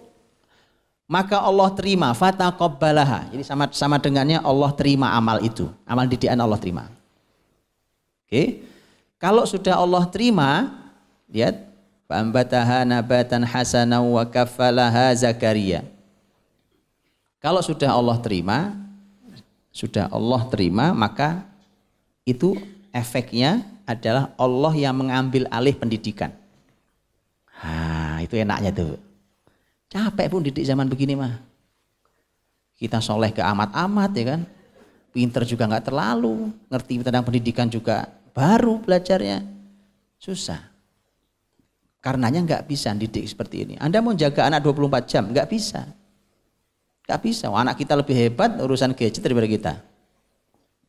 maka Allah terima fataqabbalaha. Jadi sama sama dengannya Allah terima amal itu. Amal didikan Allah terima. Oke. Okay. Kalau sudah Allah terima, lihat fa'ambataha nabatan hasanan wa kafalaha Zakaria. Kalau sudah Allah terima, sudah Allah terima, maka itu efeknya adalah Allah yang mengambil alih pendidikan. Ha. Nah, itu enaknya tuh. Capek pun didik zaman begini mah. Kita soleh ke amat-amat ya kan. Pinter juga nggak terlalu. Ngerti tentang pendidikan juga baru belajarnya. Susah. Karenanya nggak bisa didik seperti ini. Anda mau jaga anak 24 jam, nggak bisa. Nggak bisa. Wah, anak kita lebih hebat urusan gadget daripada kita.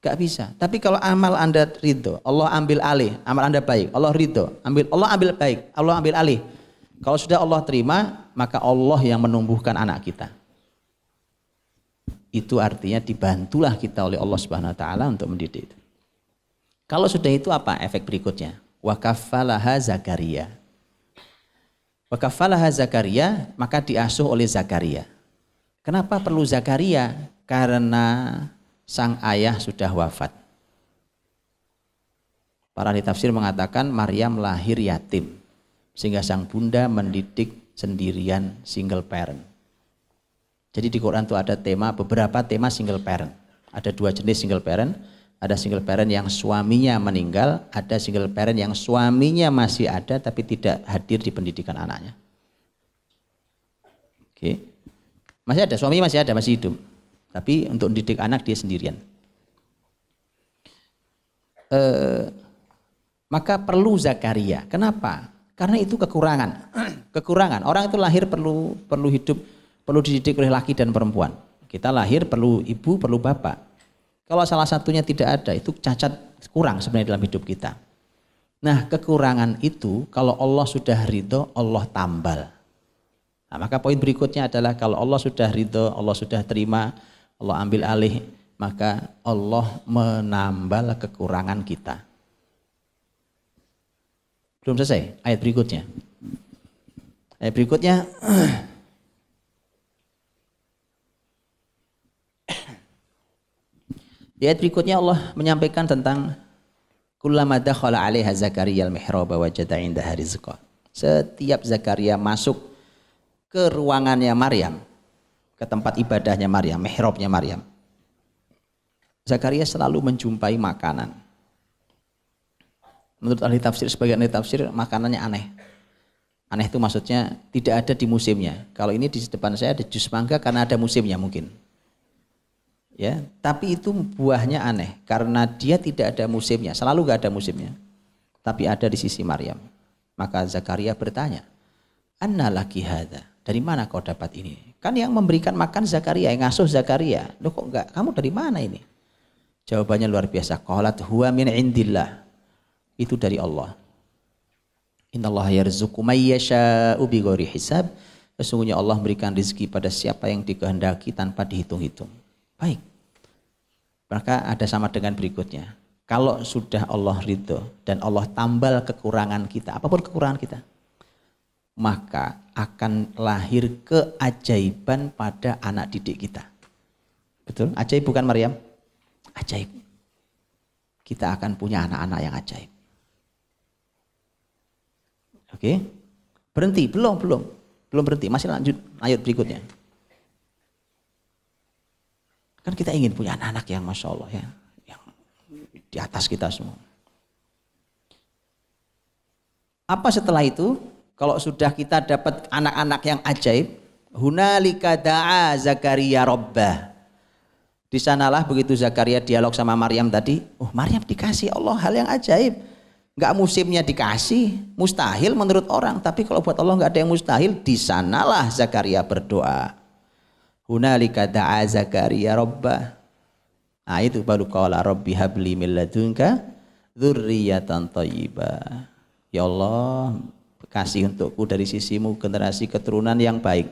Gak bisa. Tapi kalau amal anda ridho, Allah ambil alih. Amal anda baik, Allah ridho. Ambil, Allah ambil baik, Allah ambil alih. Kalau sudah Allah terima, maka Allah yang menumbuhkan anak kita. Itu artinya dibantulah kita oleh Allah Subhanahu wa taala untuk mendidik Kalau sudah itu apa efek berikutnya? Wakafalah Zakaria. Wakafalah Zakaria, maka diasuh oleh Zakaria. Kenapa perlu Zakaria? Karena sang ayah sudah wafat. Para ahli tafsir mengatakan Maryam lahir yatim sehingga sang bunda mendidik sendirian single parent. Jadi di Quran itu ada tema beberapa tema single parent. Ada dua jenis single parent, ada single parent yang suaminya meninggal, ada single parent yang suaminya masih ada tapi tidak hadir di pendidikan anaknya. Oke. Masih ada, suami masih ada, masih hidup. Tapi untuk mendidik anak dia sendirian. Eh maka perlu Zakaria. Kenapa? Karena itu kekurangan. kekurangan. Orang itu lahir perlu perlu hidup, perlu dididik oleh laki dan perempuan. Kita lahir perlu ibu, perlu bapak. Kalau salah satunya tidak ada, itu cacat kurang sebenarnya dalam hidup kita. Nah kekurangan itu kalau Allah sudah ridho Allah tambal. Nah, maka poin berikutnya adalah kalau Allah sudah ridho, Allah sudah terima, Allah ambil alih, maka Allah menambal kekurangan kita. Belum selesai, ayat berikutnya. Ayat berikutnya Di ayat berikutnya Allah menyampaikan tentang kullama dakhala 'alaiha Zakaria al-mihraba wajada 'indaha rizqa. Setiap Zakaria masuk ke ruangannya Maryam, ke tempat ibadahnya Maryam, mihrabnya Maryam. Zakaria selalu menjumpai makanan menurut ahli tafsir sebagai ahli tafsir makanannya aneh. Aneh itu maksudnya tidak ada di musimnya. Kalau ini di depan saya ada jus mangga karena ada musimnya mungkin. Ya, tapi itu buahnya aneh karena dia tidak ada musimnya, selalu gak ada musimnya. Tapi ada di sisi Maryam. Maka Zakaria bertanya, "Anna laki hadha? Dari mana kau dapat ini?" Kan yang memberikan makan Zakaria, yang ngasuh Zakaria. Loh kok enggak? Kamu dari mana ini? Jawabannya luar biasa. Qalat huwa min indillah itu dari Allah. Innallaha yarzuqu may yasha'u bighairi hisab. Sesungguhnya Allah memberikan rizki pada siapa yang dikehendaki tanpa dihitung-hitung. Baik. Maka ada sama dengan berikutnya. Kalau sudah Allah ridho dan Allah tambal kekurangan kita, apapun kekurangan kita, maka akan lahir keajaiban pada anak didik kita. Betul? Ajaib bukan Maryam? Ajaib. Kita akan punya anak-anak yang ajaib. Oke. Okay. Berhenti? Belum, belum. Belum berhenti, masih lanjut ayat berikutnya. Kan kita ingin punya anak-anak yang Masya Allah ya. Yang di atas kita semua. Apa setelah itu? Kalau sudah kita dapat anak-anak yang ajaib. Hunalika da'a Zakaria Rabbah. Di sanalah begitu Zakaria dialog sama Maryam tadi. Oh Maryam dikasih Allah hal yang ajaib nggak musimnya dikasih, mustahil menurut orang. Tapi kalau buat Allah nggak ada yang mustahil, di sanalah Zakaria berdoa. Hunalika da'a Zakaria Rabbah. Nah itu baru qala Rabbi habli min ladunka dzurriyyatan Ya Allah, kasih untukku dari sisimu generasi keturunan yang baik.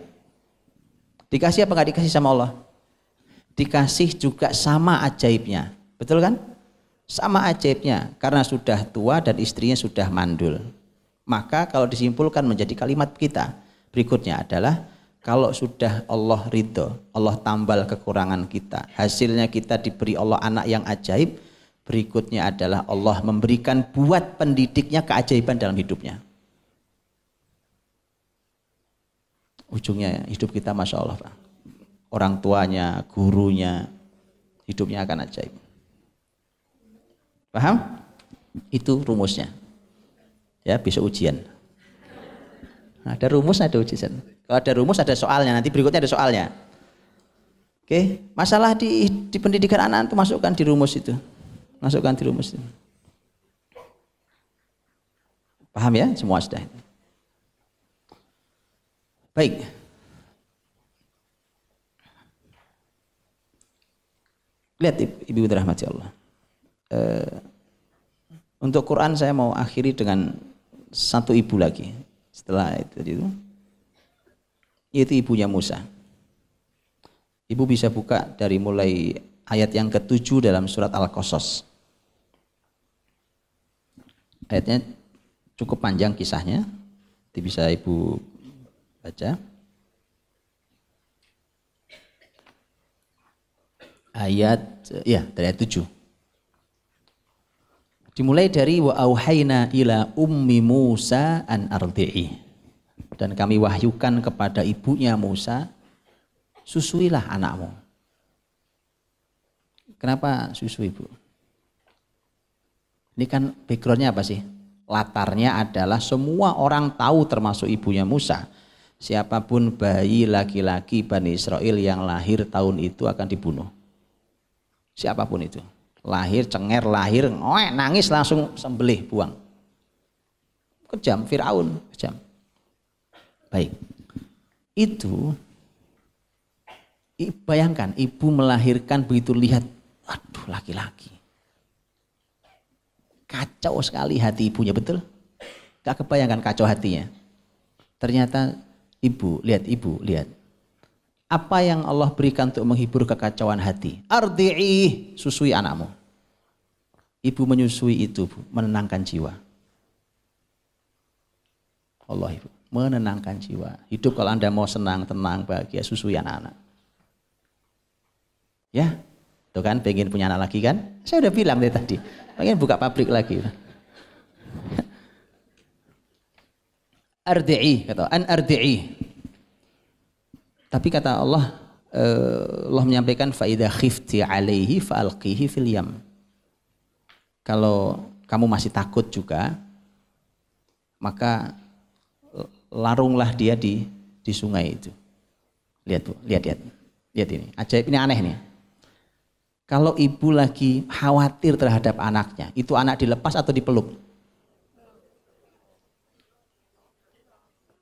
Dikasih apa nggak dikasih sama Allah? Dikasih juga sama ajaibnya. Betul kan? Sama ajaibnya, karena sudah tua dan istrinya sudah mandul. Maka kalau disimpulkan menjadi kalimat kita, berikutnya adalah kalau sudah Allah ridho, Allah tambal kekurangan kita. Hasilnya kita diberi Allah anak yang ajaib, berikutnya adalah Allah memberikan buat pendidiknya keajaiban dalam hidupnya. Ujungnya hidup kita Masya Allah. Orang tuanya, gurunya, hidupnya akan ajaib. Paham? Itu rumusnya. Ya, bisa ujian. Ada rumus, ada ujian. Kalau ada rumus ada soalnya, nanti berikutnya ada soalnya. Oke, masalah di, di pendidikan anak itu masukkan di rumus itu. Masukkan di rumus itu. Paham ya semua sudah. Baik. Lihat Ibu Rahmati Allah. Eh, untuk Quran saya mau akhiri dengan satu ibu lagi. Setelah itu itu yaitu ibunya Musa. Ibu bisa buka dari mulai ayat yang ketujuh dalam surat Al-Qasas. Ayatnya cukup panjang kisahnya. Nanti bisa ibu baca. Ayat ya dari ayat tujuh. Dimulai dari wa auhayna ila ummi Musa an ardi'i. Dan kami wahyukan kepada ibunya Musa, susuilah anakmu. Kenapa susu ibu? Ini kan backgroundnya apa sih? Latarnya adalah semua orang tahu termasuk ibunya Musa. Siapapun bayi laki-laki Bani Israel yang lahir tahun itu akan dibunuh. Siapapun itu lahir cenger lahir ngoek nangis langsung sembelih buang kejam Firaun kejam baik itu bayangkan ibu melahirkan begitu lihat aduh laki-laki kacau sekali hati ibunya betul gak kebayangkan kacau hatinya ternyata ibu lihat ibu lihat apa yang Allah berikan untuk menghibur kekacauan hati. Ardi'i, susui anakmu. Ibu menyusui itu, bu, menenangkan jiwa. Allah ibu, menenangkan jiwa. Hidup kalau anda mau senang, tenang, bahagia, susui anak-anak. Ya, tuh kan pengen punya anak lagi kan? Saya udah bilang dari tadi, pengen buka pabrik lagi. Ardi'i, kata, an ardi'i tapi kata Allah, eh, Allah menyampaikan faida khifti alaihi faalqihi fil yam. Kalau kamu masih takut juga, maka larunglah dia di di sungai itu. Lihat bu, lihat lihat, lihat ini. Ajaib ini aneh nih. Kalau ibu lagi khawatir terhadap anaknya, itu anak dilepas atau dipeluk?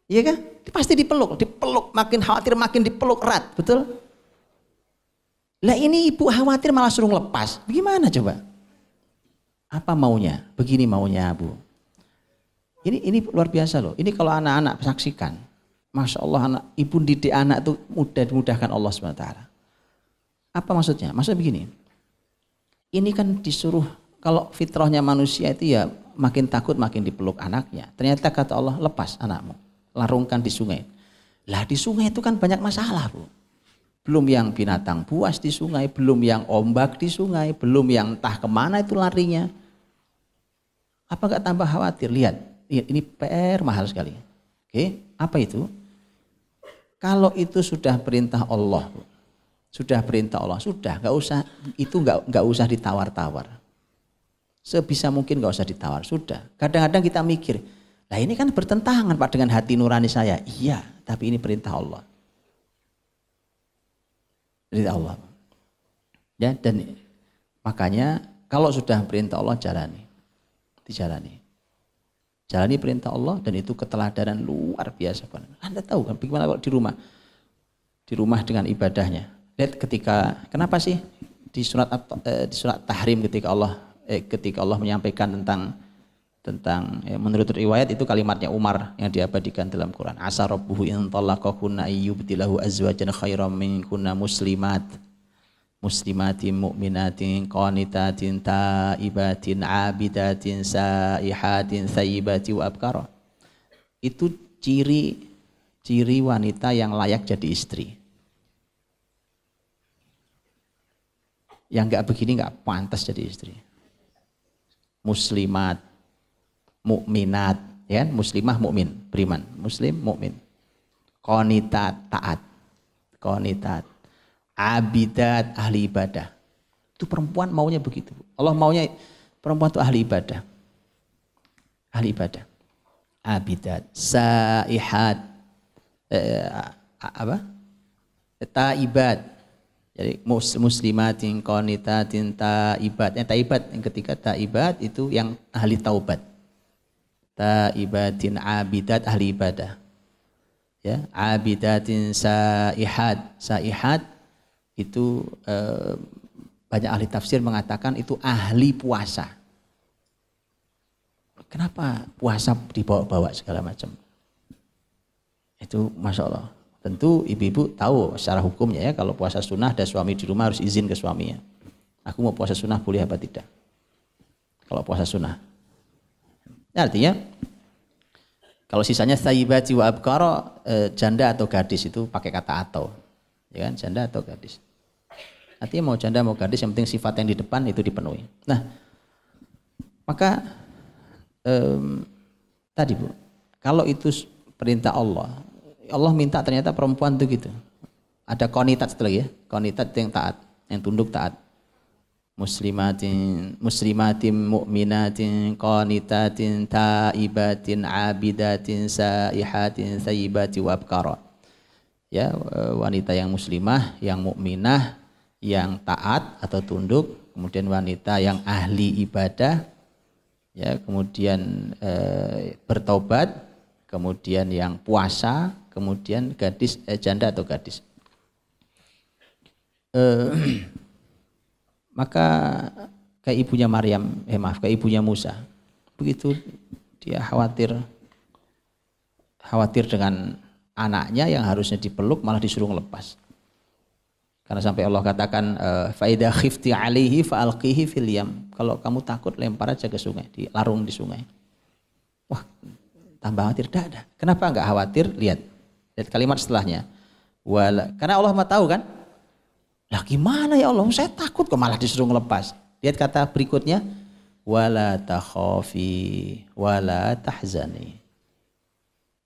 Iya kan? Pasti dipeluk, dipeluk, makin khawatir makin dipeluk erat, betul? Lah ini ibu khawatir malah suruh lepas. Bagaimana coba? Apa maunya? Begini maunya bu. Ini ini luar biasa loh. Ini kalau anak-anak saksikan. Masya Allah anak, ibu didik anak itu mudah dimudahkan Allah SWT. Apa maksudnya? Maksudnya begini. Ini kan disuruh kalau fitrahnya manusia itu ya makin takut makin dipeluk anaknya. Ternyata kata Allah lepas anakmu larungkan di sungai. Lah di sungai itu kan banyak masalah, Bu. Belum yang binatang buas di sungai, belum yang ombak di sungai, belum yang entah kemana itu larinya. Apa nggak tambah khawatir? Lihat, iya, ini PR mahal sekali. Oke, apa itu? Kalau itu sudah perintah Allah, Bu. sudah perintah Allah, sudah nggak usah itu nggak nggak usah ditawar-tawar. Sebisa mungkin nggak usah ditawar, sudah. Kadang-kadang kita mikir, Nah ini kan bertentangan Pak dengan hati nurani saya. Iya, tapi ini perintah Allah. Perintah Allah. Ya, dan makanya kalau sudah perintah Allah jalani. Dijalani. Jalani perintah Allah dan itu keteladanan luar biasa. Anda tahu kan bagaimana kalau di rumah? Di rumah dengan ibadahnya. Lihat ketika kenapa sih di surat eh, di surat tahrim ketika Allah eh, ketika Allah menyampaikan tentang tentang ya, menurut riwayat itu kalimatnya Umar yang diabadikan dalam Quran asa rabbuhu in talaqahunna ayyubtilahu azwajan khairam minkunna muslimat muslimatin mu'minatin qanitatin taibatin abidatin saihatin thayyibati wa abkara itu ciri ciri wanita yang layak jadi istri yang nggak begini nggak pantas jadi istri muslimat mukminat, ya kan? Muslimah mukmin, beriman. Muslim mukmin. konita taat. konita Abidat ahli ibadah. Itu perempuan maunya begitu. Allah maunya perempuan itu ahli ibadah. Ahli ibadah. Abidat, saihat, eh, apa? Taibat, jadi muslimatin qanitatin taibat. Yang taibat yang ketiga taibat itu yang ahli taubat taibatin abidat ahli ibadah ya abidatin saihat saihat itu eh, banyak ahli tafsir mengatakan itu ahli puasa kenapa puasa dibawa-bawa segala macam itu masya Allah tentu ibu-ibu tahu secara hukumnya ya kalau puasa sunnah ada suami di rumah harus izin ke suaminya aku mau puasa sunnah boleh apa tidak kalau puasa sunnah artinya kalau sisanya sayibati wa abkara eh, janda atau gadis itu pakai kata atau. Ya kan? Janda atau gadis. Artinya mau janda mau gadis yang penting sifat yang di depan itu dipenuhi. Nah, maka um, tadi Bu, kalau itu perintah Allah, Allah minta ternyata perempuan itu gitu. Ada konitat setelah ya, konitat yang taat, yang tunduk taat muslimatin muslimatin mu'minatin qanitatin taibatin abidatin saihatin sayyibati wabkara ya wanita yang muslimah yang mukminah yang taat atau tunduk kemudian wanita yang ahli ibadah ya kemudian e, bertobat kemudian yang puasa kemudian gadis eh, janda atau gadis eh, maka ke ibunya Maryam, eh maaf, ke ibunya Musa. Begitu dia khawatir khawatir dengan anaknya yang harusnya dipeluk malah disuruh lepas. Karena sampai Allah katakan eh, faida khifti alaihi faalqihi fil Kalau kamu takut lempar aja ke sungai, di larung di sungai. Wah, tambah khawatir tidak ada. Kenapa enggak khawatir? Lihat. Lihat kalimat setelahnya. Wala. Karena Allah mah tahu kan? Lah gimana ya Allah? Saya takut kok malah disuruh ngelepas. Lihat kata berikutnya. Wala takhofi, wala tahzani.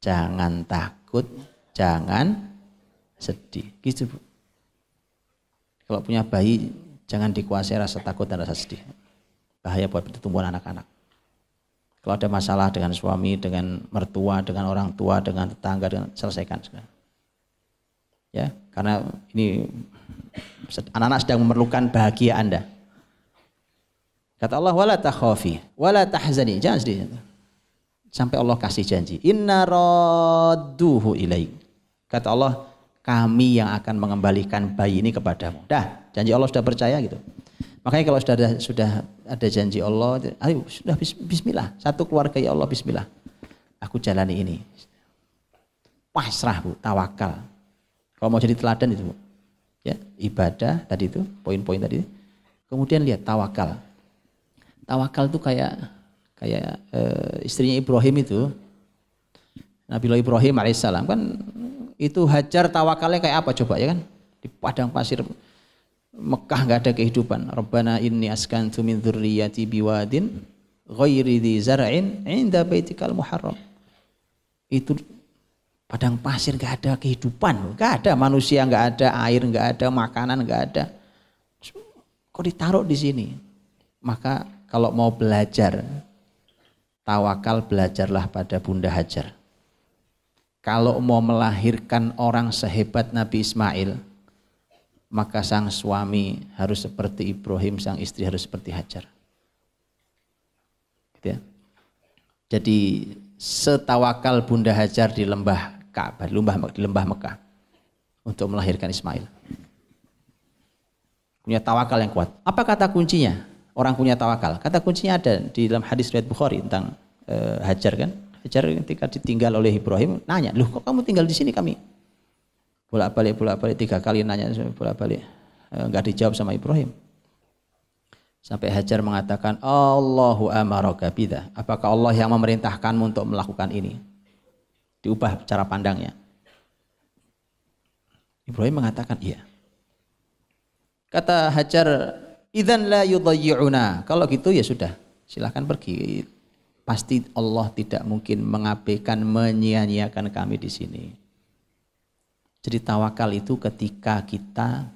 Jangan takut, jangan sedih. Gitu bu. Kalau punya bayi, jangan dikuasai rasa takut dan rasa sedih. Bahaya buat pertumbuhan anak-anak. Kalau ada masalah dengan suami, dengan mertua, dengan orang tua, dengan tetangga, dengan selesaikan sekarang ya karena ini anak-anak sedang memerlukan bahagia anda kata Allah wala takhafi wala tahzani jangan sedih sampai Allah kasih janji inna radduhu ilaik kata Allah kami yang akan mengembalikan bayi ini kepadamu dah janji Allah sudah percaya gitu makanya kalau sudah ada, sudah ada janji Allah ayo sudah bismillah satu keluarga ya Allah bismillah aku jalani ini pasrah bu tawakal kalau mau jadi teladan itu, ya ibadah tadi itu poin-poin tadi. Kemudian lihat tawakal. Tawakal itu kayak kayak e, istrinya Ibrahim itu Nabi Ibrahim alaihissalam kan itu hajar tawakalnya kayak apa coba ya kan di padang pasir Mekah nggak ada kehidupan. Rabbana inni askantu min dzurriyyati biwadin ghairi dzi 'inda baitikal muharram. Itu Padang pasir nggak ada kehidupan, nggak ada manusia, nggak ada air, nggak ada makanan, nggak ada. Kok ditaruh di sini? Maka kalau mau belajar tawakal belajarlah pada Bunda Hajar. Kalau mau melahirkan orang sehebat Nabi Ismail, maka sang suami harus seperti Ibrahim, sang istri harus seperti Hajar. Gitu ya. Jadi setawakal Bunda Hajar di lembah Ka'bah, lembah, lembah Mekah untuk melahirkan Ismail. Punya tawakal yang kuat. Apa kata kuncinya? Orang punya tawakal. Kata kuncinya ada di dalam hadis riwayat Bukhari tentang e, Hajar kan. Hajar ketika ditinggal oleh Ibrahim nanya, "Loh, kok kamu tinggal di sini kami?" Bolak-balik bolak-balik tiga kali nanya bolak-balik. Enggak eh, dijawab sama Ibrahim. Sampai Hajar mengatakan, Allahu amaraka bida. Apakah Allah yang memerintahkanmu untuk melakukan ini? diubah cara pandangnya. Ibrahim mengatakan iya. Kata Hajar, idan la yudayyuna. Kalau gitu ya sudah, silahkan pergi. Pasti Allah tidak mungkin mengabaikan, menyia-nyiakan kami di sini. Jadi tawakal itu ketika kita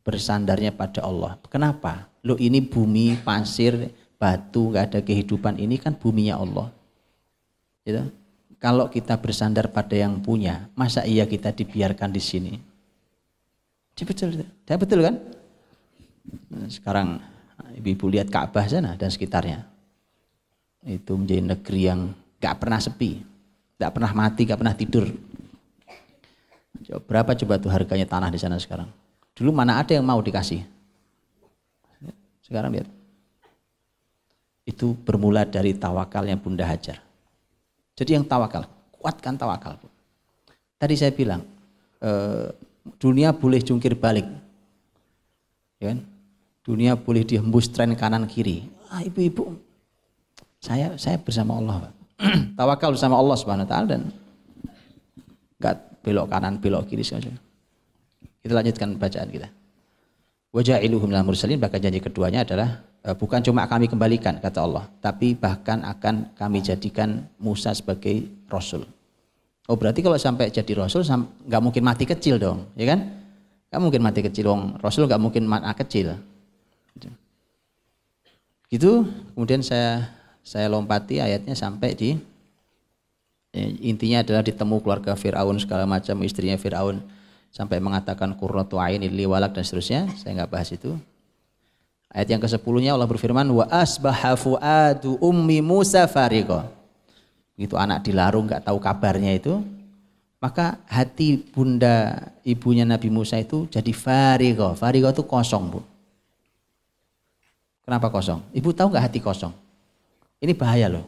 bersandarnya pada Allah. Kenapa? Lo ini bumi, pasir, batu, nggak ada kehidupan. Ini kan buminya Allah. Gitu? kalau kita bersandar pada yang punya, masa iya kita dibiarkan di sini? Dia betul, dia betul kan? Nah, sekarang nah, ibu lihat Ka'bah sana dan sekitarnya. Itu menjadi negeri yang gak pernah sepi, gak pernah mati, gak pernah tidur. berapa coba tuh harganya tanah di sana sekarang? Dulu mana ada yang mau dikasih? Sekarang lihat. Itu bermula dari tawakalnya Bunda Hajar. Jadi yang tawakal, kuatkan tawakal. Tadi saya bilang, eh, dunia boleh jungkir balik. Ya kan? Dunia boleh dihembus tren kanan kiri. Ah, ibu-ibu, saya saya bersama Allah, tawakal bersama Allah Subhanahu wa taala dan enggak belok kanan, belok kiri saja. Kita lanjutkan bacaan kita. Waja'iluhum lil mursalin bahkan janji keduanya adalah Eh, bukan cuma kami kembalikan kata Allah tapi bahkan akan kami jadikan Musa sebagai rasul oh berarti kalau sampai jadi rasul nggak mungkin mati kecil dong ya kan Gak mungkin mati kecil dong rasul nggak mungkin mati ah, kecil gitu kemudian saya saya lompati ayatnya sampai di ya, intinya adalah ditemu keluarga Fir'aun segala macam istrinya Fir'aun sampai mengatakan kurratu ini liwalak dan seterusnya saya nggak bahas itu Ayat yang ke-10-nya Allah berfirman wa asbaha fuadu ummi Musa fariqa. Itu anak dilarung nggak tahu kabarnya itu, maka hati bunda ibunya Nabi Musa itu jadi fariqa. Fariqa itu kosong, Bu. Kenapa kosong? Ibu tahu nggak hati kosong? Ini bahaya loh.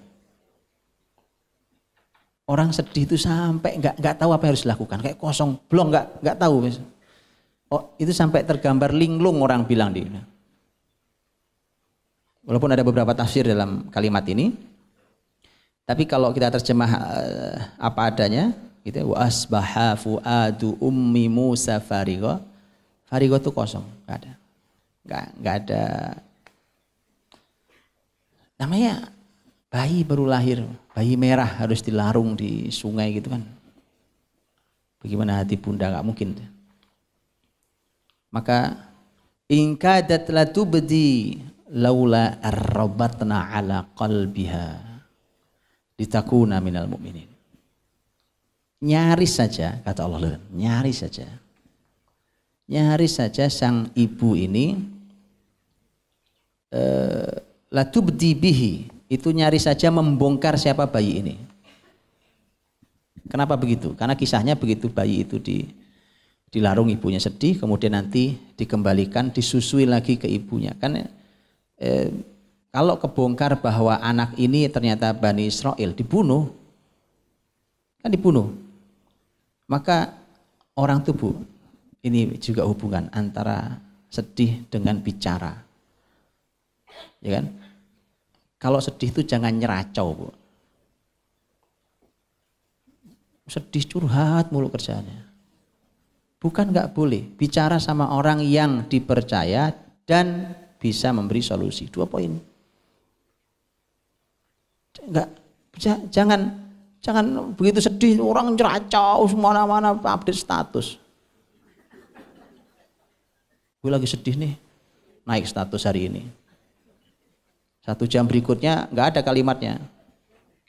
Orang sedih itu sampai nggak nggak tahu apa yang harus dilakukan, kayak kosong, belum nggak nggak tahu. Oh, itu sampai tergambar linglung orang bilang di. Walaupun ada beberapa tafsir dalam kalimat ini, tapi kalau kita terjemah eh, apa adanya, gitu ya, wa asbaha fuadu ummi Musa farigo. Farigo itu kosong, nggak ada. Nggak, nggak ada. Namanya bayi baru lahir, bayi merah harus dilarung di sungai gitu kan. Bagaimana hati bunda nggak mungkin. Maka ingkadat bedi laula arrobatna ala qalbiha ditakuna minal mu'minin. Nyaris saja, kata Allah nyaris saja. Nyaris saja sang ibu ini eh, latubdi bihi, itu nyaris saja membongkar siapa bayi ini. Kenapa begitu? Karena kisahnya begitu bayi itu di dilarung ibunya sedih, kemudian nanti dikembalikan, disusui lagi ke ibunya. Kan kalau kebongkar bahwa anak ini ternyata Bani Israel dibunuh, kan dibunuh, maka orang tubuh ini juga hubungan antara sedih dengan bicara. Ya kan? Kalau sedih itu jangan nyeracau, Bu. Sedih curhat mulu kerjanya. Bukan nggak boleh bicara sama orang yang dipercaya dan bisa memberi solusi. Dua poin. Enggak, jangan jangan begitu sedih orang ceracau semua mana update status. Gue lagi sedih nih, naik status hari ini. Satu jam berikutnya nggak ada kalimatnya.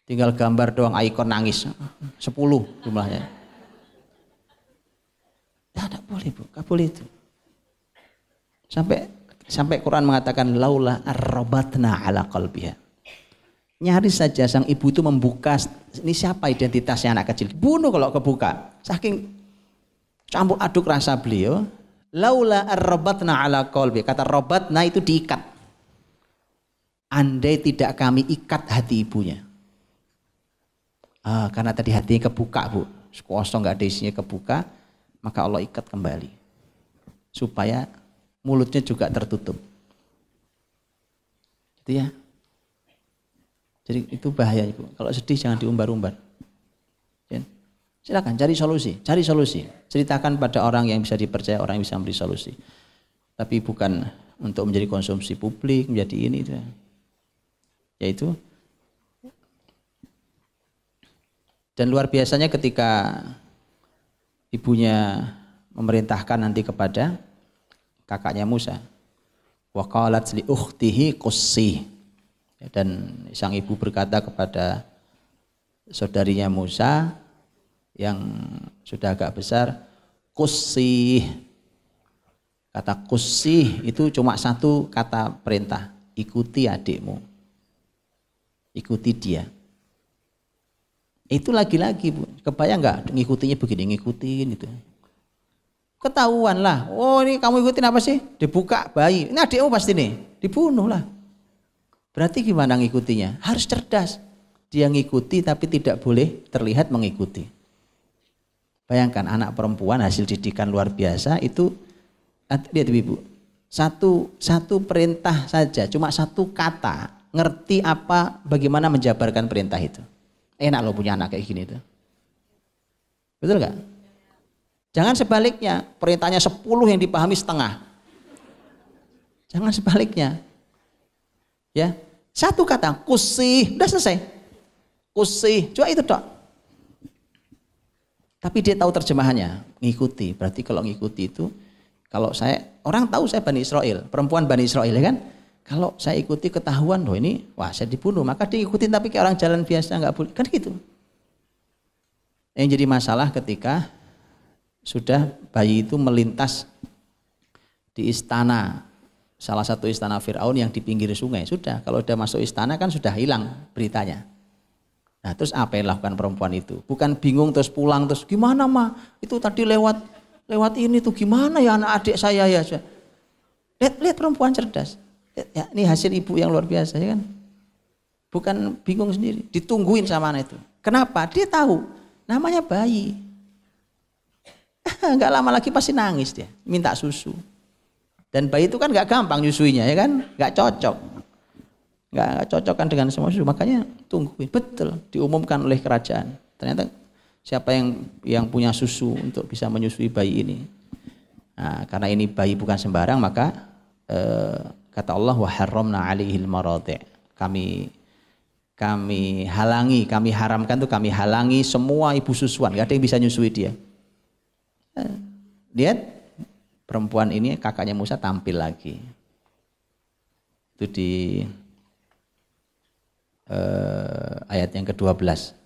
Tinggal gambar doang ikon nangis. Sepuluh jumlahnya. Tidak, boleh bu, nggak boleh itu. Sampai Sampai Quran mengatakan laula arrobatna ala qalbiha. Nyaris saja sang ibu itu membuka ini siapa identitasnya anak kecil. Bunuh kalau kebuka. Saking campur aduk rasa beliau. Laula arrobatna ala qalbi. Kata robatna itu diikat. Andai tidak kami ikat hati ibunya. Ah, karena tadi hatinya kebuka bu. Kosong nggak ada isinya kebuka. Maka Allah ikat kembali. Supaya mulutnya juga tertutup. Gitu ya. Jadi itu bahaya Ibu. Kalau sedih jangan diumbar-umbar. Ya. Silakan cari solusi, cari solusi. Ceritakan pada orang yang bisa dipercaya, orang yang bisa memberi solusi. Tapi bukan untuk menjadi konsumsi publik, menjadi ini itu. Yaitu dan luar biasanya ketika ibunya memerintahkan nanti kepada kakaknya Musa. Waqalat li ukhtihi qussi. Dan sang ibu berkata kepada saudarinya Musa yang sudah agak besar, "Qussi." Kata "qussi" itu cuma satu kata perintah, ikuti adikmu. Ikuti dia. Itu lagi-lagi, Kebayang nggak ngikutinya begini, ngikutin gitu ketahuan lah. Oh ini kamu ikutin apa sih? Dibuka bayi. Ini adikmu pasti nih. Dibunuh lah. Berarti gimana ngikutinya? Harus cerdas. Dia ngikuti tapi tidak boleh terlihat mengikuti. Bayangkan anak perempuan hasil didikan luar biasa itu lihat ibu satu satu perintah saja cuma satu kata ngerti apa bagaimana menjabarkan perintah itu enak lo punya anak kayak gini tuh betul nggak Jangan sebaliknya, perintahnya 10 yang dipahami setengah. Jangan sebaliknya. Ya. Satu kata, kusih, udah selesai. Kusih, cuma itu dok. Tapi dia tahu terjemahannya, ngikuti. Berarti kalau ngikuti itu, kalau saya, orang tahu saya Bani Israel, perempuan Bani Israel ya kan? Kalau saya ikuti ketahuan loh ini, wah saya dibunuh. Maka diikuti tapi kayak orang jalan biasa nggak boleh. Kan gitu. Yang jadi masalah ketika sudah bayi itu melintas di istana salah satu istana Firaun yang di pinggir sungai sudah kalau sudah masuk istana kan sudah hilang beritanya nah terus apa yang lakukan perempuan itu bukan bingung terus pulang terus gimana mah itu tadi lewat lewat ini tuh gimana ya anak adik saya ya lihat lihat perempuan cerdas lihat, ya, ini hasil ibu yang luar biasa ya kan bukan bingung sendiri ditungguin sama anak itu kenapa dia tahu namanya bayi nggak lama lagi pasti nangis dia, minta susu. Dan bayi itu kan nggak gampang nyusuinya ya kan, nggak cocok. Nggak, nggak cocok kan dengan semua susu, makanya tungguin. Betul, diumumkan oleh kerajaan. Ternyata siapa yang yang punya susu untuk bisa menyusui bayi ini. Nah, karena ini bayi bukan sembarang maka eh, kata Allah wa harramna alaihil Kami kami halangi, kami haramkan tuh kami halangi semua ibu susuan, gak ada yang bisa nyusui dia lihat perempuan ini kakaknya Musa tampil lagi itu di eh, ayat yang ke-12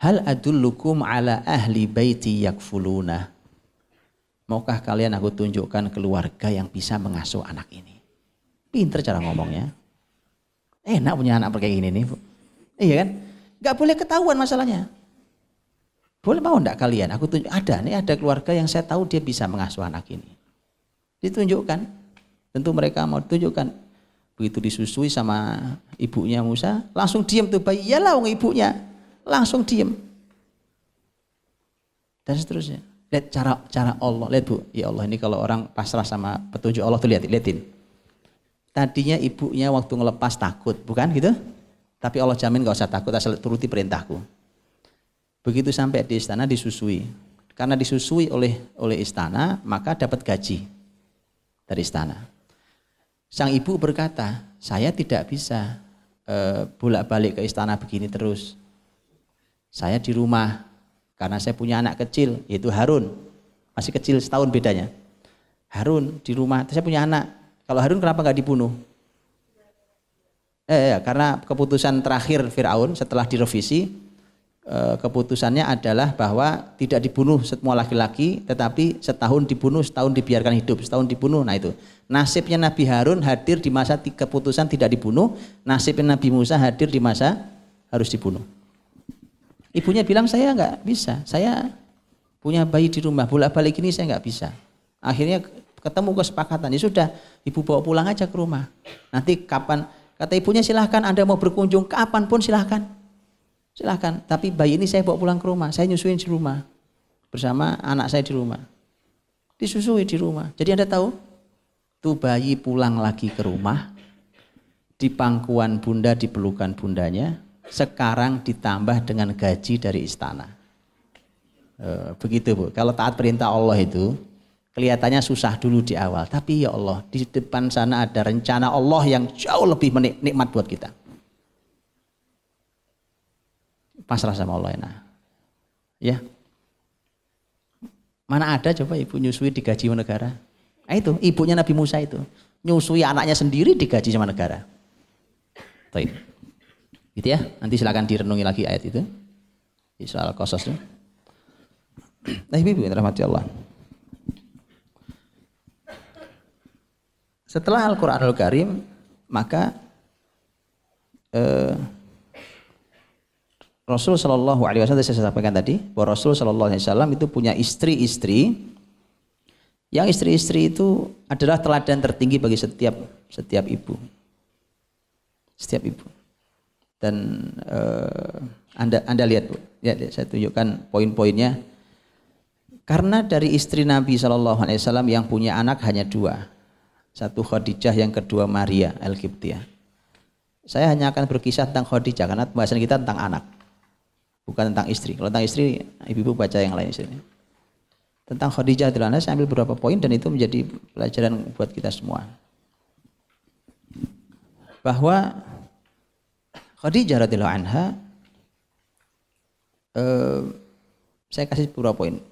Hal adullukum ala ahli baiti yakfuluna Maukah kalian aku tunjukkan keluarga yang bisa mengasuh anak ini? Pinter cara ngomongnya. Enak punya anak kayak ini nih. Iya kan? Gak boleh ketahuan masalahnya. Boleh mau enggak kalian? Aku tunjuk ada nih ada keluarga yang saya tahu dia bisa mengasuh anak ini. Ditunjukkan. Tentu mereka mau tunjukkan. Begitu disusui sama ibunya Musa, langsung diam tuh bayi. Iyalah wong ibunya. Langsung diam. Dan seterusnya. Lihat cara cara Allah. Lihat Bu, ya Allah ini kalau orang pasrah sama petunjuk Allah tuh lihat liatin. Tadinya ibunya waktu ngelepas takut, bukan gitu? Tapi Allah jamin gak usah takut asal turuti perintahku Begitu sampai di istana disusui. Karena disusui oleh oleh istana, maka dapat gaji dari istana. Sang ibu berkata, saya tidak bisa e, bolak-balik ke istana begini terus. Saya di rumah karena saya punya anak kecil, yaitu Harun. Masih kecil setahun bedanya. Harun di rumah, saya punya anak. Kalau Harun kenapa nggak dibunuh? Eh, eh karena keputusan terakhir Firaun setelah direvisi, Eh, keputusannya adalah bahwa tidak dibunuh semua laki-laki tetapi setahun dibunuh setahun dibiarkan hidup setahun dibunuh nah itu nasibnya Nabi Harun hadir di masa keputusan tidak dibunuh nasibnya Nabi Musa hadir di masa harus dibunuh ibunya bilang saya nggak bisa saya punya bayi di rumah bolak balik ini saya nggak bisa akhirnya ketemu kesepakatan ya sudah ibu bawa pulang aja ke rumah nanti kapan kata ibunya silahkan anda mau berkunjung kapanpun silahkan Silahkan. Tapi bayi ini saya bawa pulang ke rumah. Saya nyusuin di rumah. Bersama anak saya di rumah. Disusui di rumah. Jadi Anda tahu? Tuh bayi pulang lagi ke rumah. Di pangkuan bunda, di pelukan bundanya. Sekarang ditambah dengan gaji dari istana. Eh, begitu Bu. Kalau taat perintah Allah itu, kelihatannya susah dulu di awal. Tapi ya Allah, di depan sana ada rencana Allah yang jauh lebih nikmat buat kita. pasrah sama Allah enak. Ya. Mana ada coba ibu nyusui digaji sama negara? Nah, itu ibunya Nabi Musa itu nyusui anaknya sendiri digaji sama negara. Baik. Gitu ya. Nanti silakan direnungi lagi ayat itu. Di soal kosos itu. Nah, ibu yang rahmati Allah. Setelah Al-Qur'anul Karim, maka eh, Rasul Shallallahu Alaihi Wasallam saya sampaikan tadi bahwa Rasul Shallallahu Alaihi Wasallam itu punya istri-istri yang istri-istri itu adalah teladan tertinggi bagi setiap setiap ibu, setiap ibu. Dan uh, anda anda lihat bu, ya saya tunjukkan poin-poinnya. Karena dari istri Nabi Shallallahu Alaihi Wasallam yang punya anak hanya dua, satu Khadijah yang kedua Maria al -Qibtiyah. Saya hanya akan berkisah tentang Khadijah karena pembahasan kita tentang anak bukan tentang istri. Kalau tentang istri, ibu-ibu baca yang lain istrinya. Tentang Khadijah radhiyallahu saya ambil beberapa poin dan itu menjadi pelajaran buat kita semua. Bahwa Khadijah radhiyallahu anha eh, saya kasih beberapa poin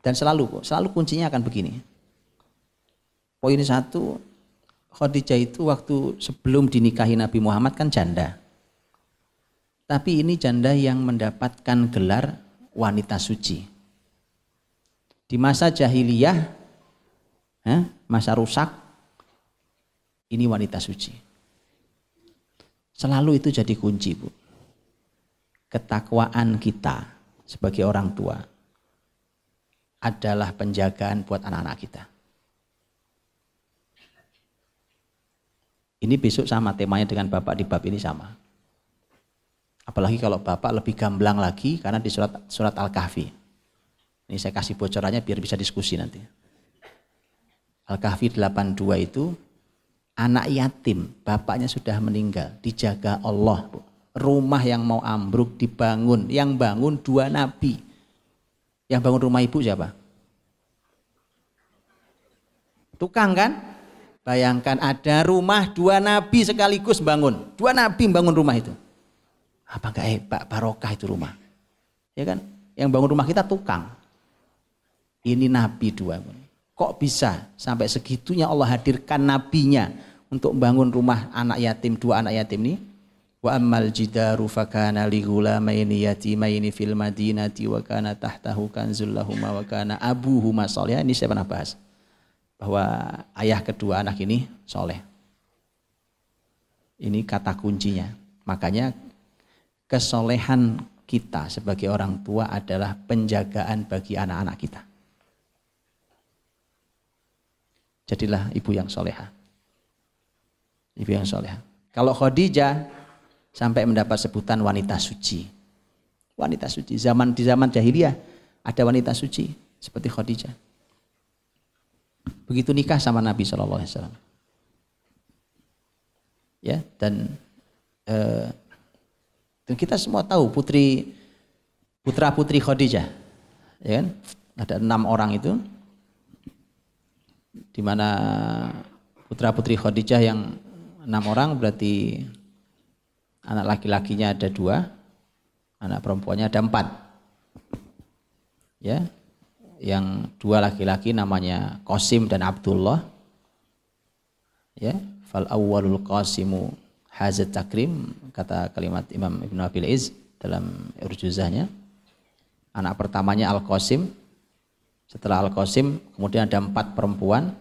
dan selalu selalu kuncinya akan begini. Poin satu, Khadijah itu waktu sebelum dinikahi Nabi Muhammad kan janda. Tapi ini janda yang mendapatkan gelar wanita suci. Di masa jahiliyah, masa rusak, ini wanita suci. Selalu itu jadi kunci, Bu. Ketakwaan kita sebagai orang tua adalah penjagaan buat anak-anak kita. Ini besok sama temanya dengan Bapak di bab ini sama. Apalagi kalau Bapak lebih gamblang lagi karena di surat surat Al-Kahfi. Ini saya kasih bocorannya biar bisa diskusi nanti. Al-Kahfi 82 itu anak yatim, bapaknya sudah meninggal, dijaga Allah, Rumah yang mau ambruk dibangun, yang bangun dua nabi. Yang bangun rumah ibu siapa? Tukang kan? Bayangkan ada rumah dua nabi sekaligus bangun. Dua nabi bangun rumah itu. Apa enggak eh pak barokah itu rumah? Ya kan? Yang bangun rumah kita tukang. Ini nabi dua. Kok bisa sampai segitunya Allah hadirkan nabinya untuk bangun rumah anak yatim, dua anak yatim ini? Wa ammal jidaru fakana li ghulamaini yatimaini fil madinati wa kana tahtahu kanzul lahuma wa kana abuhuma ya Ini saya pernah bahas. Bahwa ayah kedua anak ini soleh. Ini kata kuncinya. Makanya kesolehan kita sebagai orang tua adalah penjagaan bagi anak-anak kita. Jadilah ibu yang soleha. Ibu yang soleha. Kalau Khadijah sampai mendapat sebutan wanita suci. Wanita suci. Zaman di zaman jahiliyah ada wanita suci seperti Khadijah. Begitu nikah sama Nabi Shallallahu Alaihi Wasallam. Ya dan eh, dan kita semua tahu putri putra putri Khadijah, ya kan? Ada enam orang itu, di mana putra putri Khadijah yang enam orang berarti anak laki-lakinya ada dua, anak perempuannya ada empat. Ya, yang dua laki-laki namanya Qasim dan Abdullah. Ya, fal awalul Qasimu hazat takrim kata kalimat Imam Ibn Abil Iz dalam urjuzahnya anak pertamanya Al Qasim setelah Al Qasim kemudian ada empat perempuan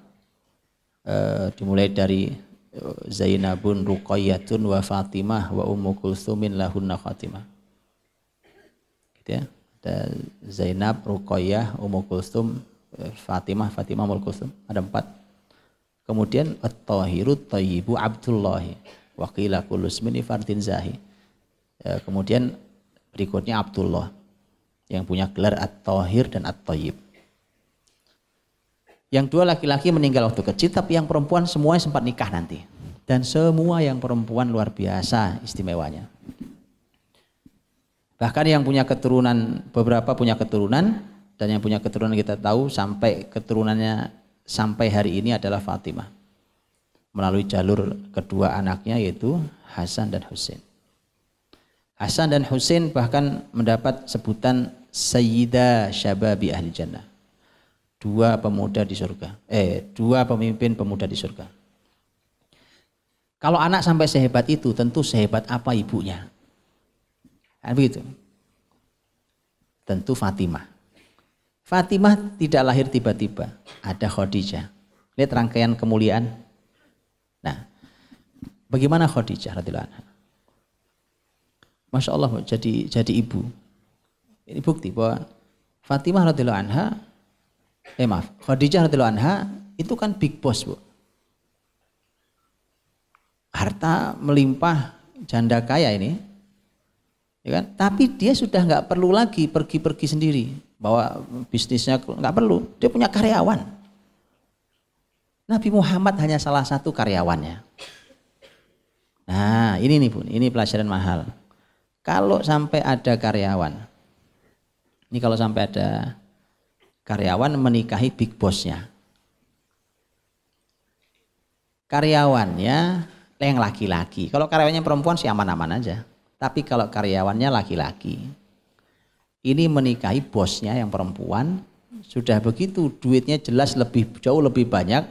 e, dimulai dari eh, Zainabun Ruqayyatun wa Fatimah wa Ummu Kulthumin lahunna Fatimah gitu ya ada Zainab Ruqayyah Ummu Kulthum eh, Fatimah Fatimah Ummu Kulthum ada empat kemudian At-Tahiru Tayyibu Abdullahi Wakilah kulus mini fardin zahi. E, kemudian berikutnya Abdullah yang punya gelar At-Tahir dan At-Tayyib. Yang dua laki-laki meninggal waktu kecil, tapi yang perempuan semuanya sempat nikah nanti. Dan semua yang perempuan luar biasa istimewanya. Bahkan yang punya keturunan, beberapa punya keturunan, dan yang punya keturunan kita tahu sampai keturunannya sampai hari ini adalah Fatimah melalui jalur kedua anaknya yaitu Hasan dan Husain. Hasan dan Husain bahkan mendapat sebutan Sayyida Syababi Ahli Jannah. Dua pemuda di surga. Eh, dua pemimpin pemuda di surga. Kalau anak sampai sehebat itu, tentu sehebat apa ibunya. Kan begitu. Tentu Fatimah. Fatimah tidak lahir tiba-tiba. Ada Khadijah. Lihat rangkaian kemuliaan Bagaimana Khadijah radhiyallahu anha? Masya Allah jadi jadi ibu. Ini bukti bahwa Fatimah radhiyallahu anha eh maaf, Khadijah radhiyallahu anha itu kan big boss, Bu. Harta melimpah janda kaya ini. Ya kan? Tapi dia sudah nggak perlu lagi pergi-pergi sendiri bawa bisnisnya nggak perlu. Dia punya karyawan. Nabi Muhammad hanya salah satu karyawannya. Nah, ini nih Bu, ini pelajaran mahal. Kalau sampai ada karyawan, ini kalau sampai ada karyawan menikahi big bossnya. Karyawannya yang laki-laki. Kalau karyawannya perempuan sih aman-aman aja. Tapi kalau karyawannya laki-laki, ini menikahi bosnya yang perempuan, sudah begitu duitnya jelas lebih jauh lebih banyak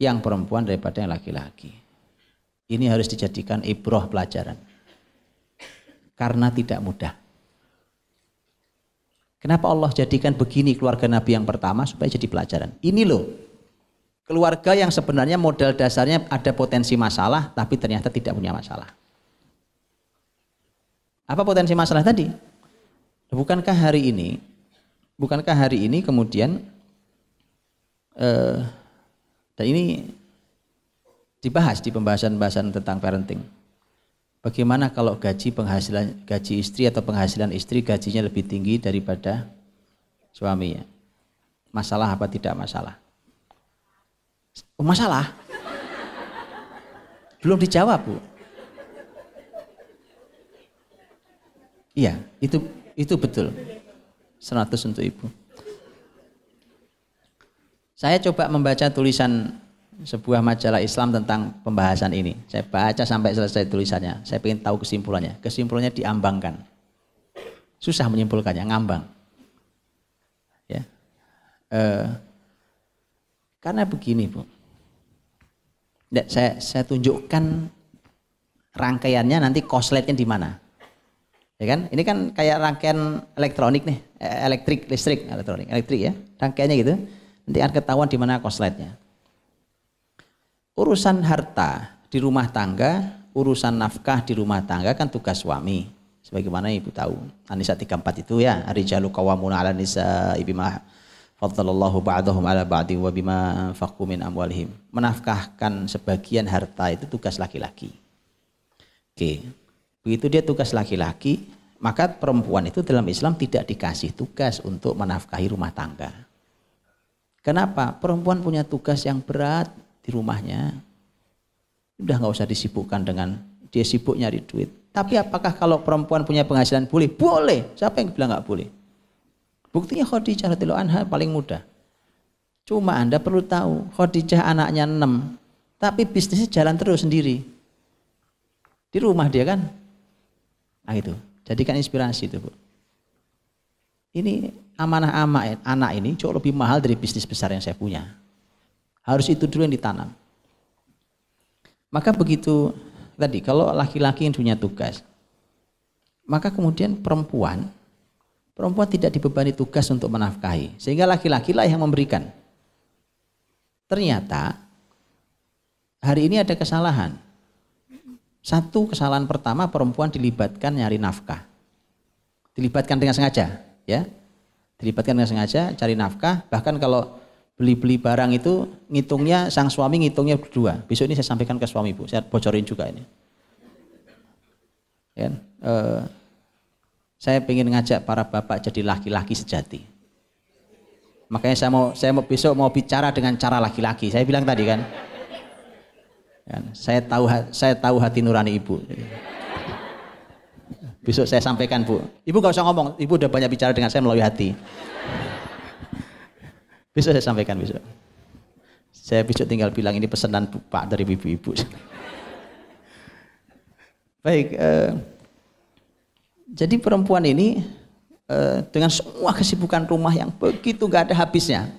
yang perempuan daripada yang laki-laki. Ini harus dijadikan ibroh pelajaran. Karena tidak mudah. Kenapa Allah jadikan begini keluarga Nabi yang pertama supaya jadi pelajaran? Ini loh, keluarga yang sebenarnya modal dasarnya ada potensi masalah, tapi ternyata tidak punya masalah. Apa potensi masalah tadi? Bukankah hari ini, bukankah hari ini kemudian, eh, dan ini dibahas di pembahasan-pembahasan tentang parenting. Bagaimana kalau gaji penghasilan gaji istri atau penghasilan istri gajinya lebih tinggi daripada suaminya? Masalah apa tidak masalah? Oh, masalah. Belum dijawab, Bu. Iya, itu itu betul. 100 untuk Ibu. Saya coba membaca tulisan sebuah majalah Islam tentang pembahasan ini. Saya baca sampai selesai tulisannya. Saya ingin tahu kesimpulannya. Kesimpulannya diambangkan. Susah menyimpulkannya, ngambang. Ya. E, karena begini, Bu. Nggak, saya saya tunjukkan rangkaiannya nanti kosletnya di mana. Ya kan? Ini kan kayak rangkaian elektronik nih, eh, elektrik, listrik, elektronik, elektrik ya. Rangkaiannya gitu. Nanti akan ketahuan di mana kosletnya. Urusan harta di rumah tangga, urusan nafkah di rumah tangga kan tugas suami. Sebagaimana Ibu tahu, Anisa 34 itu ya, jalu kawamuna ala nisa ibima fadlallahu ba'dahum ala ba'di wa bima anfaqu min amwalihim. Menafkahkan sebagian harta itu tugas laki-laki. Oke. Begitu dia tugas laki-laki, maka perempuan itu dalam Islam tidak dikasih tugas untuk menafkahi rumah tangga. Kenapa? Perempuan punya tugas yang berat di rumahnya udah nggak usah disibukkan dengan dia sibuk nyari duit. Tapi apakah kalau perempuan punya penghasilan boleh? Boleh. Siapa yang bilang nggak boleh? Buktinya Khadijah radhiyallahu anha paling mudah Cuma Anda perlu tahu, Khadijah anaknya enam tapi bisnisnya jalan terus sendiri. Di rumah dia kan. Nah itu, jadikan inspirasi itu, Bu. Ini amanah amat anak ini cukup lebih mahal dari bisnis besar yang saya punya. Harus itu dulu yang ditanam. Maka begitu tadi kalau laki-laki yang punya tugas, maka kemudian perempuan perempuan tidak dibebani tugas untuk menafkahi sehingga laki-laki lah yang memberikan. Ternyata hari ini ada kesalahan. Satu kesalahan pertama perempuan dilibatkan nyari nafkah. Dilibatkan dengan sengaja, ya. Dilibatkan dengan sengaja cari nafkah, bahkan kalau beli-beli barang itu ngitungnya sang suami ngitungnya berdua. Besok ini saya sampaikan ke suami bu, saya bocorin juga ini. Ya, eh, saya ingin ngajak para bapak jadi laki-laki sejati. Makanya saya mau saya mau besok mau bicara dengan cara laki-laki. Saya bilang tadi kan. Ya, saya tahu saya tahu hati nurani ibu. Besok saya sampaikan bu. Ibu gak usah ngomong. Ibu udah banyak bicara dengan saya melalui hati bisa saya sampaikan besok. Saya besok tinggal bilang ini pesanan Pak dari ibu-ibu. Baik, eh, jadi perempuan ini eh, dengan semua kesibukan rumah yang begitu gak ada habisnya.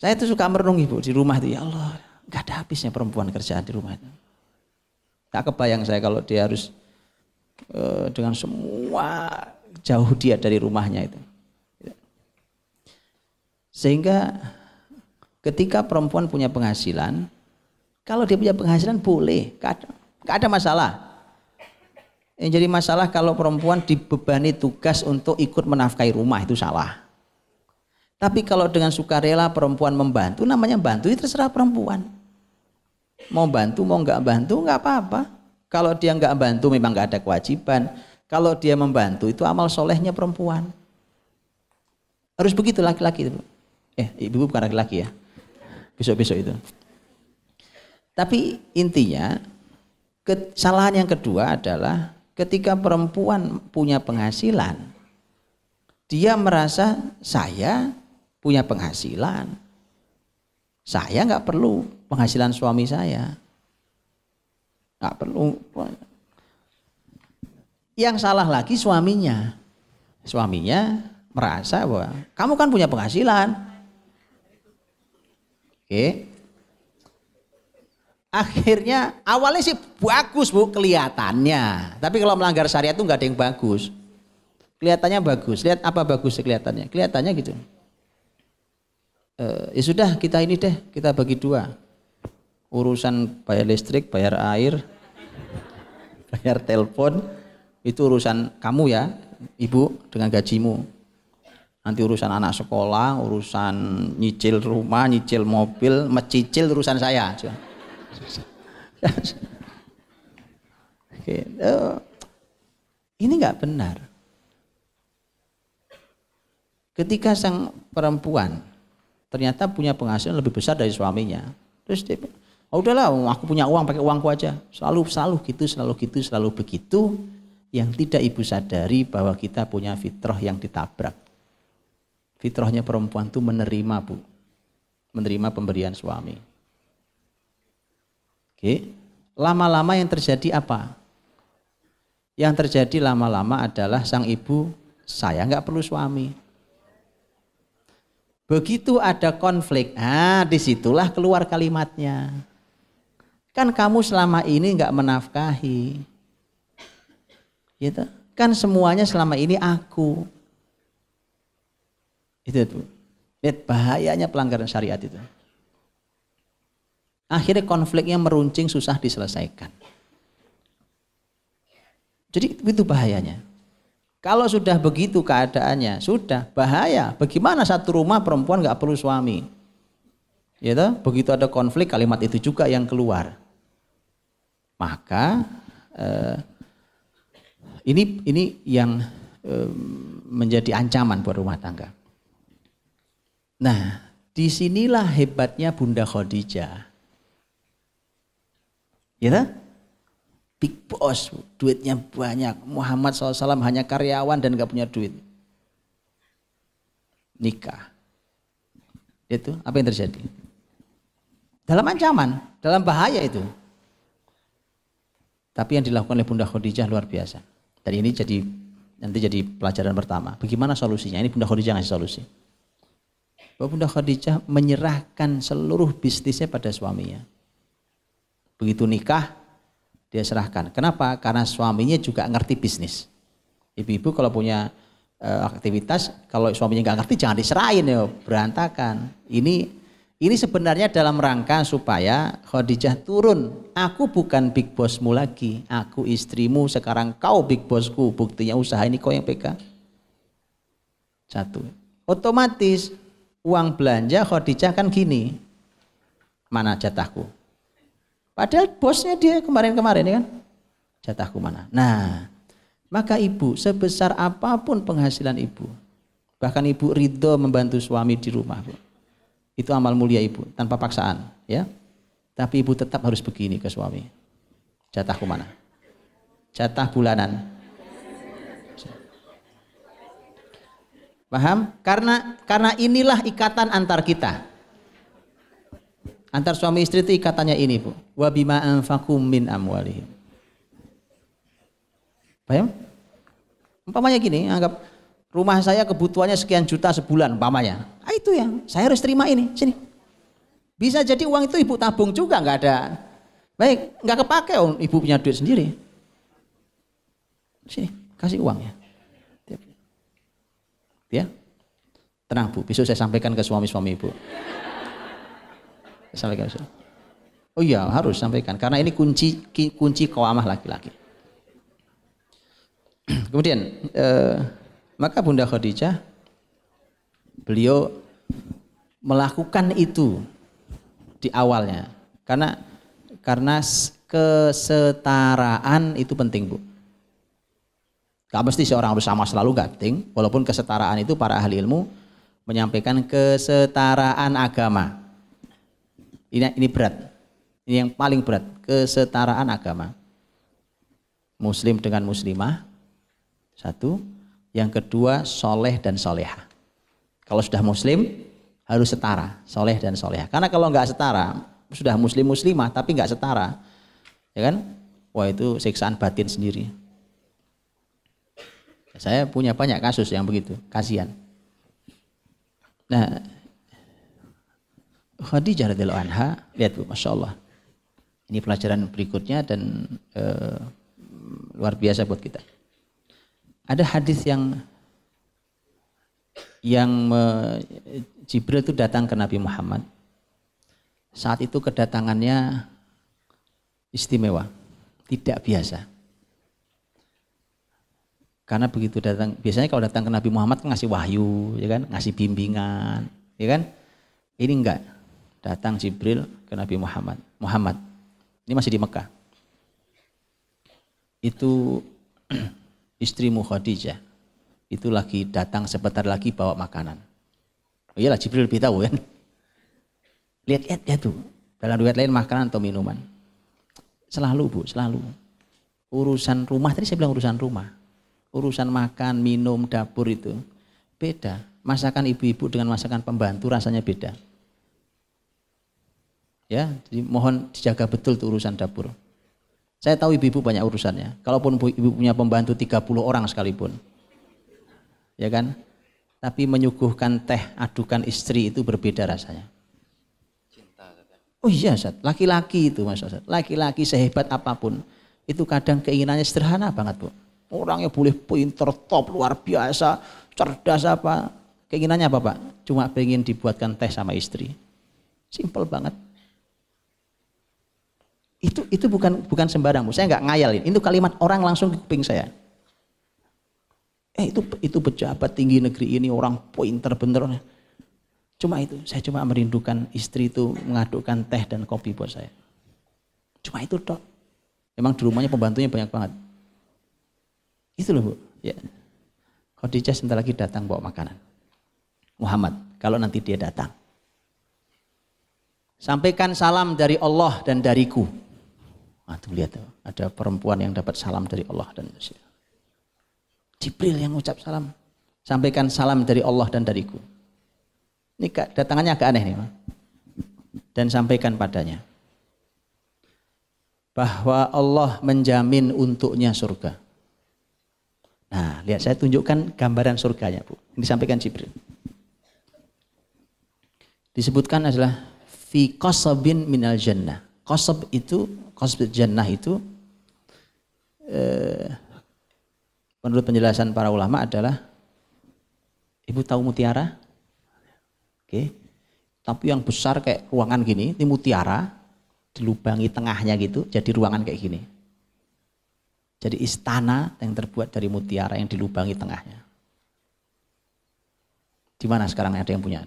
Saya itu suka merenung ibu di rumah itu ya Allah gak ada habisnya perempuan kerjaan di rumah itu. Tak kebayang saya kalau dia harus eh, dengan semua jauh dia dari rumahnya itu. Sehingga ketika perempuan punya penghasilan, kalau dia punya penghasilan boleh, gak ada, gak ada masalah. Yang jadi masalah kalau perempuan dibebani tugas untuk ikut menafkahi rumah itu salah. Tapi kalau dengan sukarela perempuan membantu, namanya bantu itu ya terserah perempuan. Mau bantu, mau nggak bantu, nggak apa-apa. Kalau dia nggak bantu memang nggak ada kewajiban. Kalau dia membantu itu amal solehnya perempuan. Harus begitu laki-laki itu. -laki. Eh, ibu bukan laki-laki ya. Besok-besok itu. Tapi intinya kesalahan yang kedua adalah ketika perempuan punya penghasilan, dia merasa saya punya penghasilan, saya nggak perlu penghasilan suami saya, nggak perlu. Yang salah lagi suaminya, suaminya merasa bahwa kamu kan punya penghasilan, Okay. Akhirnya awalnya sih bagus bu kelihatannya. Tapi kalau melanggar syariat itu nggak ada yang bagus. Kelihatannya bagus. Lihat apa bagus kelihatannya? Kelihatannya gitu. E, ya sudah kita ini deh kita bagi dua. Urusan bayar listrik, bayar air, bayar telepon itu urusan kamu ya, ibu dengan gajimu nanti urusan anak sekolah, urusan nyicil rumah, nyicil mobil, mecicil urusan saya. Eh, ini nggak benar. Ketika sang perempuan ternyata punya penghasilan lebih besar dari suaminya, terus dia bilang, oh udahlah, aku punya uang pakai uangku aja. Selalu selalu gitu, selalu gitu, selalu begitu. Yang tidak ibu sadari bahwa kita punya fitrah yang ditabrak Fitrahnya perempuan itu menerima, Bu. Menerima pemberian suami. Oke. Lama-lama yang terjadi apa? Yang terjadi lama-lama adalah sang ibu, saya nggak perlu suami. Begitu ada konflik, ah disitulah keluar kalimatnya. Kan kamu selama ini nggak menafkahi. Gitu. Kan semuanya selama ini aku. Itu itu. Lihat bahayanya pelanggaran syariat itu. Akhirnya konfliknya meruncing susah diselesaikan. Jadi itu bahayanya. Kalau sudah begitu keadaannya, sudah bahaya. Bagaimana satu rumah perempuan nggak perlu suami? Ya toh? begitu ada konflik kalimat itu juga yang keluar. Maka eh, ini ini yang eh, menjadi ancaman buat rumah tangga. Nah, disinilah hebatnya Bunda Khadijah. Ya, tak? big boss, duitnya banyak. Muhammad SAW hanya karyawan dan gak punya duit. Nikah. Itu ya apa yang terjadi? Dalam ancaman, dalam bahaya itu. Tapi yang dilakukan oleh Bunda Khadijah luar biasa. Dan ini jadi nanti jadi pelajaran pertama. Bagaimana solusinya? Ini Bunda Khadijah ngasih solusi. Bunda Khadijah menyerahkan seluruh bisnisnya pada suaminya. Begitu nikah, dia serahkan. Kenapa? Karena suaminya juga ngerti bisnis. Ibu-ibu kalau punya e, aktivitas, kalau suaminya nggak ngerti jangan diserahin ya, berantakan. Ini ini sebenarnya dalam rangka supaya Khadijah turun. Aku bukan big bossmu lagi. Aku istrimu, sekarang kau big bossku. Buktinya usaha ini kau yang pegang. Satu. Otomatis uang belanja Khadijah kan gini. Mana jatahku? Padahal bosnya dia kemarin-kemarin ya kan. Jatahku mana? Nah, maka ibu sebesar apapun penghasilan ibu, bahkan ibu ridho membantu suami di rumah, bu. Itu amal mulia ibu tanpa paksaan, ya. Tapi ibu tetap harus begini ke suami. Jatahku mana? Jatah bulanan. Paham? Karena karena inilah ikatan antar kita. Antar suami istri itu ikatannya ini, Bu. Wa bima anfaqum min amwalihim. Paham? Umpamanya gini, anggap rumah saya kebutuhannya sekian juta sebulan umpamanya. Ah itu yang saya harus terima ini. Sini. Bisa jadi uang itu ibu tabung juga nggak ada. Baik, nggak kepake oh, ibu punya duit sendiri. Sini, kasih uangnya Ya. Tenang Bu, besok saya sampaikan ke suami-suami Ibu. Sampaikan besok. Oh iya, harus sampaikan karena ini kunci kunci kawamah laki-laki. Kemudian eh, maka Bunda Khadijah beliau melakukan itu di awalnya karena karena kesetaraan itu penting Bu Gak mesti seorang harus sama selalu gating, Walaupun kesetaraan itu para ahli ilmu menyampaikan kesetaraan agama. Ini, ini berat. Ini yang paling berat. Kesetaraan agama. Muslim dengan muslimah. Satu. Yang kedua soleh dan soleha. Kalau sudah muslim harus setara. Soleh dan soleha. Karena kalau nggak setara sudah muslim muslimah tapi nggak setara. Ya kan? Wah itu siksaan batin sendiri saya punya banyak kasus yang begitu, kasihan. Nah, Khadijah radhiyallahu anha, lihat Bu, Masya Allah. Ini pelajaran berikutnya dan e, luar biasa buat kita. Ada hadis yang yang me, Jibril itu datang ke Nabi Muhammad. Saat itu kedatangannya istimewa, tidak biasa. Karena begitu datang, biasanya kalau datang ke Nabi Muhammad kan ngasih wahyu, ya kan, ngasih bimbingan, ya kan. Ini enggak. Datang Jibril ke Nabi Muhammad. Muhammad. Ini masih di Mekah. Itu istrimu Khadijah. Itu lagi datang sebentar lagi bawa makanan. Oh iyalah Jibril lebih tahu kan. Lihat lihat ya tuh. Dalam duet lain makanan atau minuman. Selalu Bu, selalu. Urusan rumah tadi saya bilang urusan rumah urusan makan, minum, dapur itu beda. Masakan ibu-ibu dengan masakan pembantu rasanya beda. Ya, jadi mohon dijaga betul itu urusan dapur. Saya tahu ibu-ibu banyak urusannya. Kalaupun ibu punya pembantu 30 orang sekalipun. Ya kan? Tapi menyuguhkan teh adukan istri itu berbeda rasanya. Ya? Oh iya, Ustaz. Laki-laki itu Mas Laki-laki sehebat apapun, itu kadang keinginannya sederhana banget, Bu. Orangnya boleh pinter, top, luar biasa, cerdas apa. Keinginannya apa Pak? Cuma pengen dibuatkan teh sama istri. Simple banget. Itu itu bukan bukan sembarang. Saya nggak ngayalin. Itu kalimat orang langsung ke saya. Eh itu itu pejabat tinggi negeri ini orang pinter bener. Cuma itu, saya cuma merindukan istri itu mengadukkan teh dan kopi buat saya. Cuma itu dok. Memang di rumahnya pembantunya banyak banget. Itu loh Bu. Ya. Khadijah sebentar lagi datang bawa makanan. Muhammad, kalau nanti dia datang. Sampaikan salam dari Allah dan dariku. Nah, tuh lihat tuh, ada perempuan yang dapat salam dari Allah dan manusia. Jibril yang ucap salam. Sampaikan salam dari Allah dan dariku. Ini datangannya agak aneh nih. Dan sampaikan padanya. Bahwa Allah menjamin untuknya surga. Nah, lihat saya tunjukkan gambaran surganya, Bu. Ini disampaikan Jibril. Disebutkan adalah fi qasabin minal jannah. Qasab itu, qasab jannah itu eh, menurut penjelasan para ulama adalah Ibu tahu mutiara? Oke. Okay. Tapi yang besar kayak ruangan gini, ini mutiara dilubangi tengahnya gitu, jadi ruangan kayak gini. Jadi istana yang terbuat dari mutiara yang dilubangi tengahnya. Di mana sekarang ada yang punya?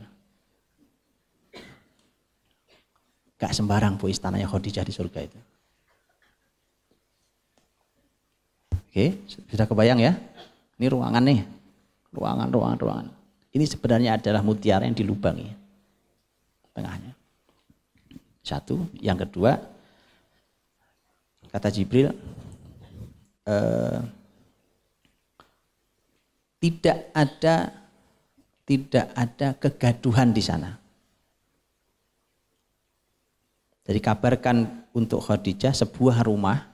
Gak sembarang bu istananya Khadijah di surga itu. Oke, sudah kebayang ya? Ini ruangan nih, ruangan, ruangan, ruangan. Ini sebenarnya adalah mutiara yang dilubangi tengahnya. Satu, yang kedua, kata Jibril, Eh, tidak ada tidak ada kegaduhan di sana. Jadi kabarkan untuk Khadijah sebuah rumah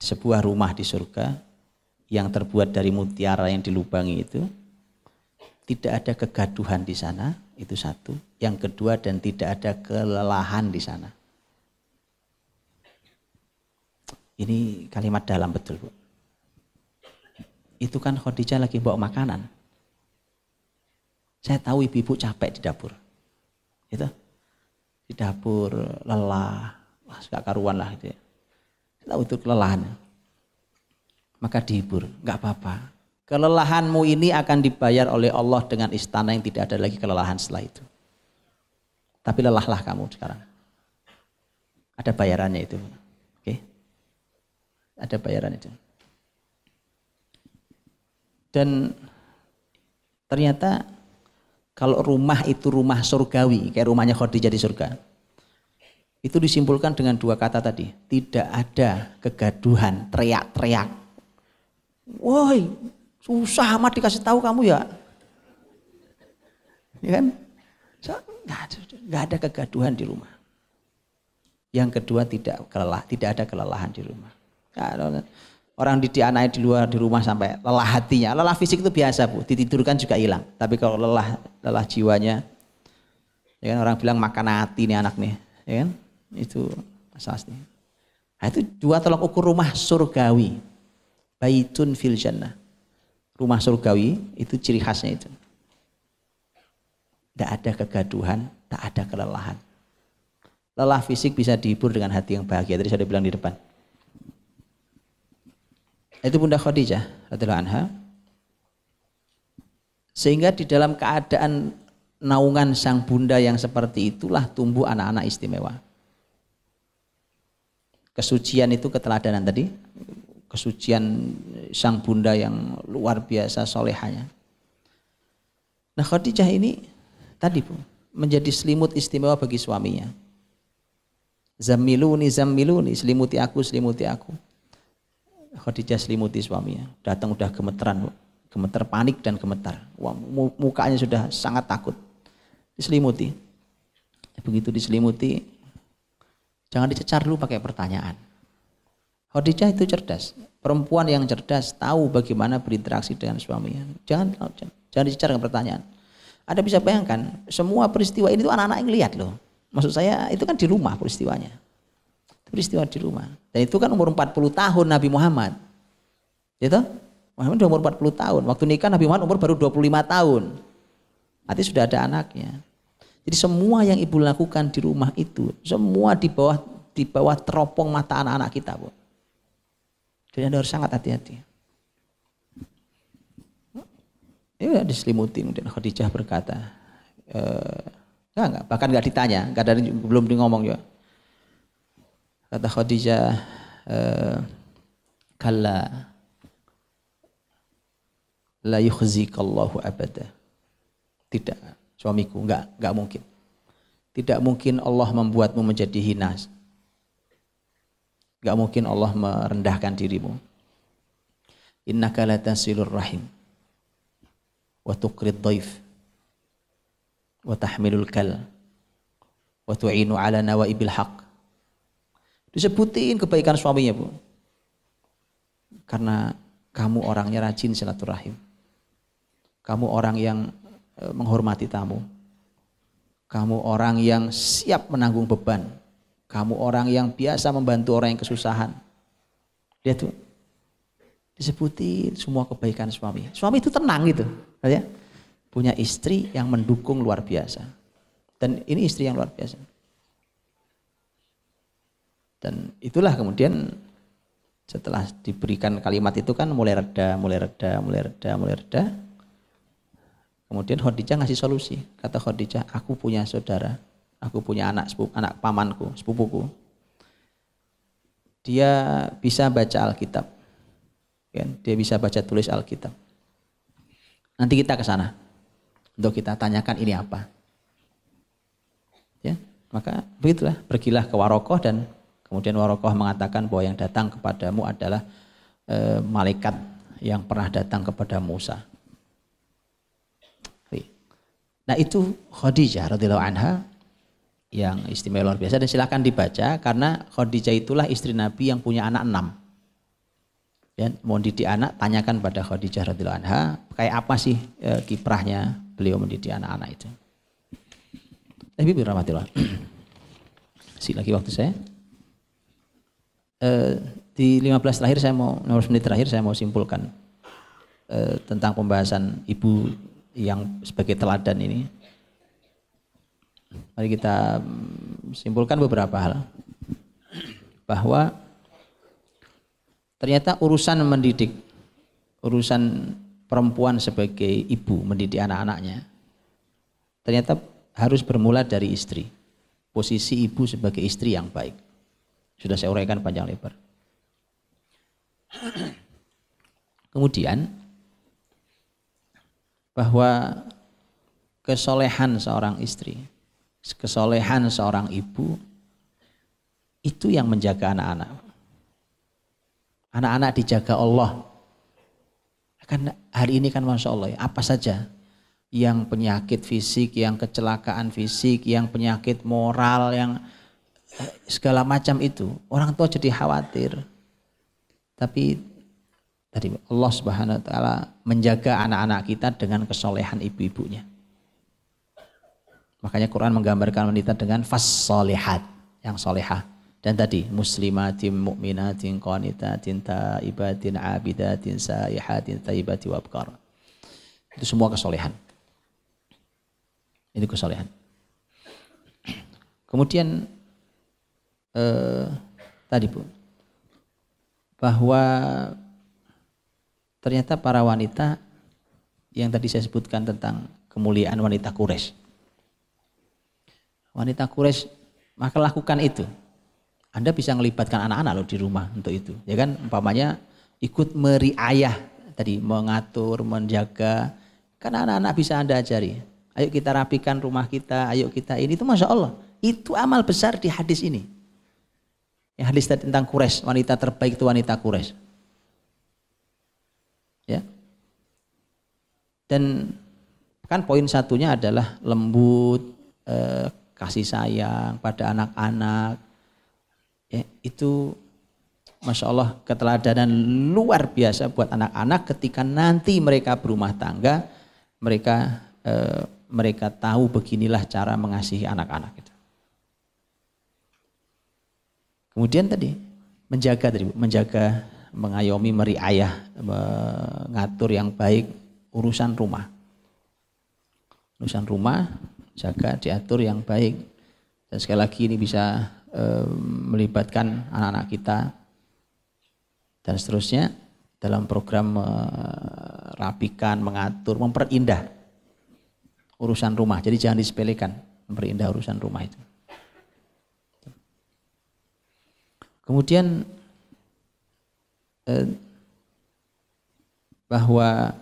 sebuah rumah di surga yang terbuat dari mutiara yang dilubangi itu tidak ada kegaduhan di sana itu satu yang kedua dan tidak ada kelelahan di sana Ini kalimat dalam betul, Bu. Itu kan Khadijah lagi bawa makanan. Saya tahu ibu-ibu capek di dapur. itu Di dapur lelah, wah sudah karuan lah itu. ya. Saya tahu itu kelelahan. Maka dihibur, nggak apa-apa. Kelelahanmu ini akan dibayar oleh Allah dengan istana yang tidak ada lagi kelelahan setelah itu. Tapi lelahlah kamu sekarang. Ada bayarannya itu. Oke ada bayaran itu. Dan ternyata kalau rumah itu rumah surgawi, kayak rumahnya Khadijah di surga. Itu disimpulkan dengan dua kata tadi, tidak ada kegaduhan, teriak-teriak. Woi, susah amat dikasih tahu kamu ya. Ya kan? So, nggak ada kegaduhan di rumah. Yang kedua tidak kelelah, tidak ada kelelahan di rumah. Orang didianai di luar di rumah sampai lelah hatinya, lelah fisik itu biasa bu, ditidurkan juga hilang. Tapi kalau lelah lelah jiwanya, ya kan orang bilang makan hati nih anak nih, ya kan? Itu asas nih. Nah, itu dua tolak ukur rumah surgawi, baitun fil jannah. Rumah surgawi itu ciri khasnya itu. Tidak ada kegaduhan, tak ada kelelahan. Lelah fisik bisa dihibur dengan hati yang bahagia. Tadi saya bilang di depan itu Bunda Khadijah radhiyallahu anha sehingga di dalam keadaan naungan sang bunda yang seperti itulah tumbuh anak-anak istimewa kesucian itu keteladanan tadi kesucian sang bunda yang luar biasa solehanya nah Khadijah ini tadi pun menjadi selimut istimewa bagi suaminya zamiluni zamiluni selimuti aku selimuti aku Khadijah selimuti suaminya. Datang udah gemeteran, gemeter panik dan gemetar. Wah, mukanya sudah sangat takut. Diselimuti. Begitu diselimuti, jangan dicecar lu pakai pertanyaan. Khadijah itu cerdas. Perempuan yang cerdas tahu bagaimana berinteraksi dengan suaminya. Jangan jangan, dicecar dengan pertanyaan. Anda bisa bayangkan, semua peristiwa ini tuh anak-anak yang lihat loh. Maksud saya itu kan di rumah peristiwanya. Peristiwa di rumah. Dan itu kan umur 40 tahun Nabi Muhammad. Gitu? Muhammad sudah umur 40 tahun. Waktu nikah Nabi Muhammad umur baru 25 tahun. Artinya sudah ada anaknya. Jadi semua yang ibu lakukan di rumah itu, semua di bawah di bawah teropong mata anak-anak kita, Bu. Jadi Anda harus sangat hati-hati. Ini ya, diselimuti kemudian Khadijah berkata, e, enggak, enggak, bahkan enggak ditanya, enggak ada belum di ngomong juga. Ya. Kata Khadijah, uh, eh, kala la yukhzikallahu abada. Tidak, suamiku enggak, enggak mungkin. Tidak mungkin Allah membuatmu menjadi hina. Enggak mungkin Allah merendahkan dirimu. Innaka latasilur rahim wa tuqrid dhaif wa tahmilul kal wa tu'inu ala nawaibil haqq Disebutin kebaikan suaminya bu. Karena kamu orangnya rajin silaturahim. Kamu orang yang e, menghormati tamu. Kamu orang yang siap menanggung beban. Kamu orang yang biasa membantu orang yang kesusahan. Dia tuh disebutin semua kebaikan suami. Suami itu tenang gitu. Ya. Punya istri yang mendukung luar biasa. Dan ini istri yang luar biasa. Dan itulah kemudian setelah diberikan kalimat itu kan mulai reda, mulai reda, mulai reda, mulai reda. Kemudian Khadijah ngasih solusi. Kata Khadijah, aku punya saudara, aku punya anak sepupu, anak pamanku, sepupuku. Dia bisa baca Alkitab. Kan? Dia bisa baca tulis Alkitab. Nanti kita ke sana untuk kita tanyakan ini apa. Ya, maka begitulah, pergilah ke Warokoh dan Kemudian Warokoh mengatakan bahwa yang datang kepadamu adalah e, malaikat yang pernah datang kepada Musa. Nah itu Khadijah radhiyallahu anha yang istimewa luar biasa dan silahkan dibaca karena Khadijah itulah istri Nabi yang punya anak enam. Ya, Mau didi anak tanyakan pada Khadijah radhiyallahu anha kayak apa sih e, kiprahnya beliau mendidik anak-anak itu. Tapi bin Rahmatullah. Sik lagi waktu saya eh, di 15 terakhir saya mau 15 menit terakhir saya mau simpulkan eh, tentang pembahasan ibu yang sebagai teladan ini. Mari kita mm, simpulkan beberapa hal bahwa ternyata urusan mendidik urusan perempuan sebagai ibu mendidik anak-anaknya ternyata harus bermula dari istri. Posisi ibu sebagai istri yang baik sudah saya uraikan panjang lebar. Kemudian bahwa kesolehan seorang istri, kesolehan seorang ibu itu yang menjaga anak-anak. Anak-anak dijaga Allah. Kan hari ini kan masya Allah ya, apa saja yang penyakit fisik, yang kecelakaan fisik, yang penyakit moral, yang segala macam itu orang tua jadi khawatir tapi tadi Allah Subhanahu wa taala menjaga anak-anak kita dengan kesolehan ibu-ibunya makanya Quran menggambarkan wanita dengan fasolehat yang solehah dan tadi muslimatin mu'minatin qanitatin taibatin abidatin saihatin taibati wabkar itu semua kesolehan itu kesolehan kemudian Eh, tadi Bu bahwa ternyata para wanita yang tadi saya sebutkan tentang kemuliaan wanita Quraisy. Wanita Quraisy maka lakukan itu. Anda bisa melibatkan anak-anak loh di rumah untuk itu. Ya kan umpamanya ikut meriayah tadi mengatur, menjaga kan anak-anak bisa Anda ajari. Ayo kita rapikan rumah kita, ayo kita ini itu Masya Allah. Itu amal besar di hadis ini. Ya, hadis tentang kures, wanita terbaik itu wanita kures, Ya. Dan kan poin satunya adalah lembut, eh, kasih sayang pada anak-anak. Ya, itu Masya Allah keteladanan luar biasa buat anak-anak ketika nanti mereka berumah tangga, mereka eh, mereka tahu beginilah cara mengasihi anak-anak. Kemudian tadi menjaga tadi, menjaga, mengayomi, meriayah, mengatur yang baik urusan rumah. Urusan rumah jaga, diatur yang baik. Dan sekali lagi ini bisa e, melibatkan anak-anak kita dan seterusnya dalam program merapikan, eh, mengatur, memperindah urusan rumah. Jadi jangan disepelekan memperindah urusan rumah itu. Kemudian eh, bahwa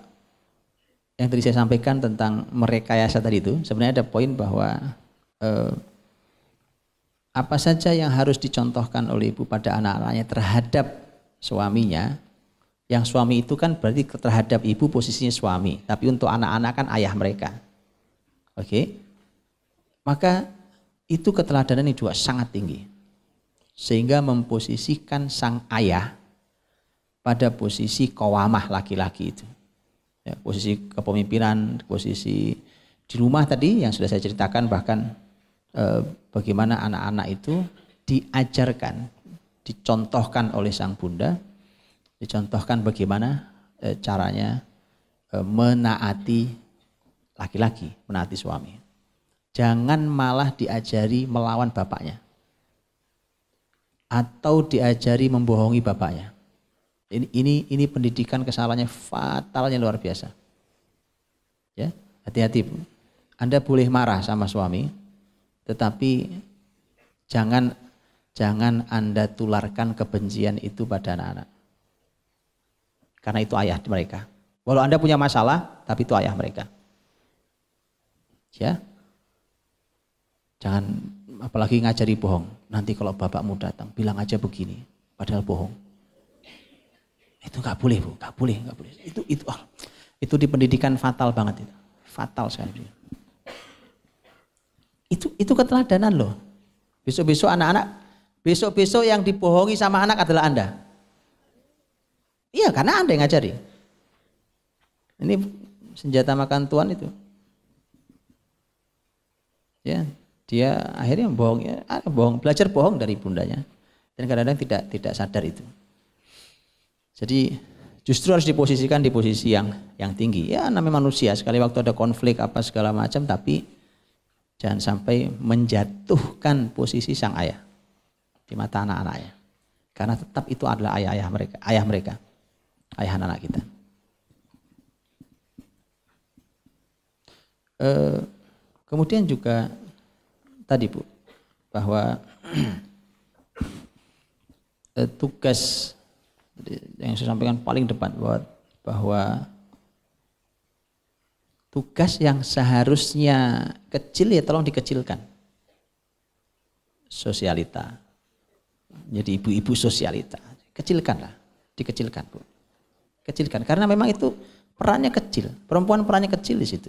yang tadi saya sampaikan tentang merekayasa tadi itu sebenarnya ada poin bahwa eh, apa saja yang harus dicontohkan oleh ibu pada anak-anaknya terhadap suaminya yang suami itu kan berarti terhadap ibu posisinya suami tapi untuk anak-anak kan ayah mereka oke okay? maka itu keteladanan ini juga sangat tinggi sehingga memposisikan sang ayah pada posisi kawamah laki-laki itu. Ya, posisi kepemimpinan, posisi di rumah tadi yang sudah saya ceritakan bahkan eh, bagaimana anak-anak itu diajarkan, dicontohkan oleh sang bunda, dicontohkan bagaimana eh, caranya eh, menaati laki-laki, menaati suami. Jangan malah diajari melawan bapaknya atau diajari membohongi bapaknya. Ini ini ini pendidikan kesalahannya fatalnya luar biasa. Ya, hati-hati. Anda boleh marah sama suami, tetapi jangan jangan Anda tularkan kebencian itu pada anak-anak. Karena itu ayah mereka. Walau Anda punya masalah, tapi itu ayah mereka. Ya. Jangan apalagi ngajari bohong. Nanti kalau bapakmu datang, bilang aja begini, padahal bohong. Itu nggak boleh bu, nggak boleh, nggak boleh. Itu itu oh, itu di pendidikan fatal banget itu, fatal sekali. Itu itu keteladanan loh. Besok-besok anak-anak, besok-besok yang dibohongi sama anak adalah anda. Iya karena anda yang ngajari. Ini senjata makan tuan itu. Ya, dia akhirnya bohong ya, ah, bohong belajar bohong dari bundanya dan kadang-kadang tidak tidak sadar itu jadi justru harus diposisikan di posisi yang yang tinggi ya namanya manusia sekali waktu ada konflik apa segala macam tapi jangan sampai menjatuhkan posisi sang ayah di mata anak-anaknya karena tetap itu adalah ayah-ayah mereka ayah mereka ayah anak-anak kita e, kemudian juga tadi Bu bahwa eh, tugas yang saya sampaikan paling depan bahwa, bahwa tugas yang seharusnya kecil ya tolong dikecilkan sosialita jadi ibu-ibu sosialita kecilkanlah dikecilkan bu kecilkan karena memang itu perannya kecil perempuan perannya kecil di situ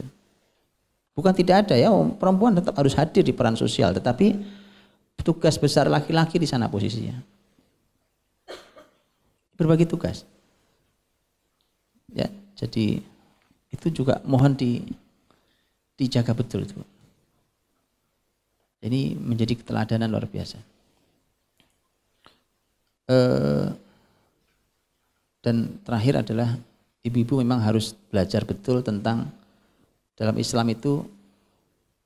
Bukan tidak ada ya, oh, perempuan tetap harus hadir di peran sosial, tetapi tugas besar laki-laki di sana posisinya. Berbagi tugas. Ya, jadi itu juga mohon di dijaga betul itu. Ini menjadi keteladanan luar biasa. E, dan terakhir adalah ibu-ibu memang harus belajar betul tentang dalam Islam itu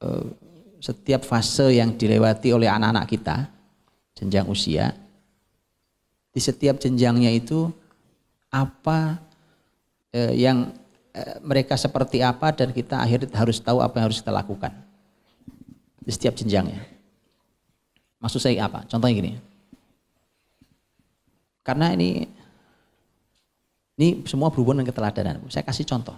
eh, setiap fase yang dilewati oleh anak-anak kita, jenjang usia, di setiap jenjangnya itu apa eh, yang eh, mereka seperti apa dan kita akhirnya harus tahu apa yang harus kita lakukan di setiap jenjangnya. Maksud saya apa? Contohnya gini. Karena ini ini semua berhubungan dengan keteladanan. Saya kasih contoh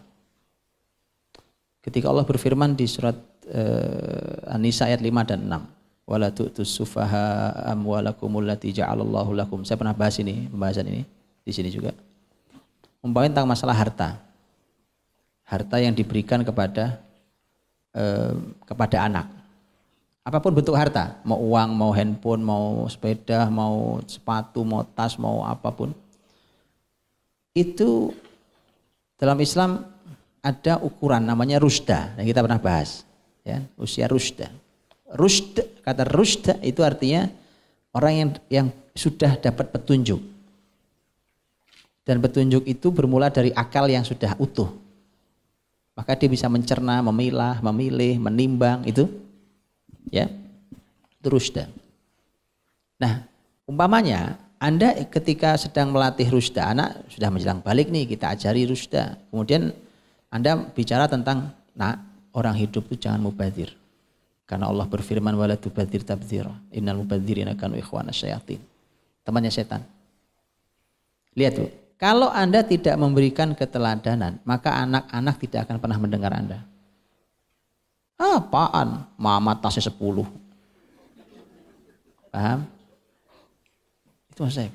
ketika Allah berfirman di surat uh, An-Nisa ayat 5 dan 6 wala tu'tus sufaha amwalakum allati ja'alallahu lakum saya pernah bahas ini pembahasan ini di sini juga membahas tentang masalah harta harta yang diberikan kepada eh, kepada anak apapun bentuk harta, mau uang, mau handphone, mau sepeda, mau sepatu, mau tas, mau apapun. Itu dalam Islam ada ukuran namanya rusda yang kita pernah bahas. Ya, usia rusda. Rusda kata rusda itu artinya orang yang yang sudah dapat petunjuk. Dan petunjuk itu bermula dari akal yang sudah utuh. Maka dia bisa mencerna, memilah, memilih, menimbang itu. Ya. Rusda. Nah, umpamanya Anda ketika sedang melatih rusda, anak sudah menjelang balik nih kita ajari rusda. Kemudian anda bicara tentang nah orang hidup itu jangan mubadir. Karena Allah berfirman wala tubadir tabzira. Innal mubadzirina kanu ikhwana syayatin. Temannya setan. Lihat tuh. Kalau Anda tidak memberikan keteladanan, maka anak-anak tidak akan pernah mendengar Anda. Apaan? Mama tasnya 10. Paham? Itu maksud saya.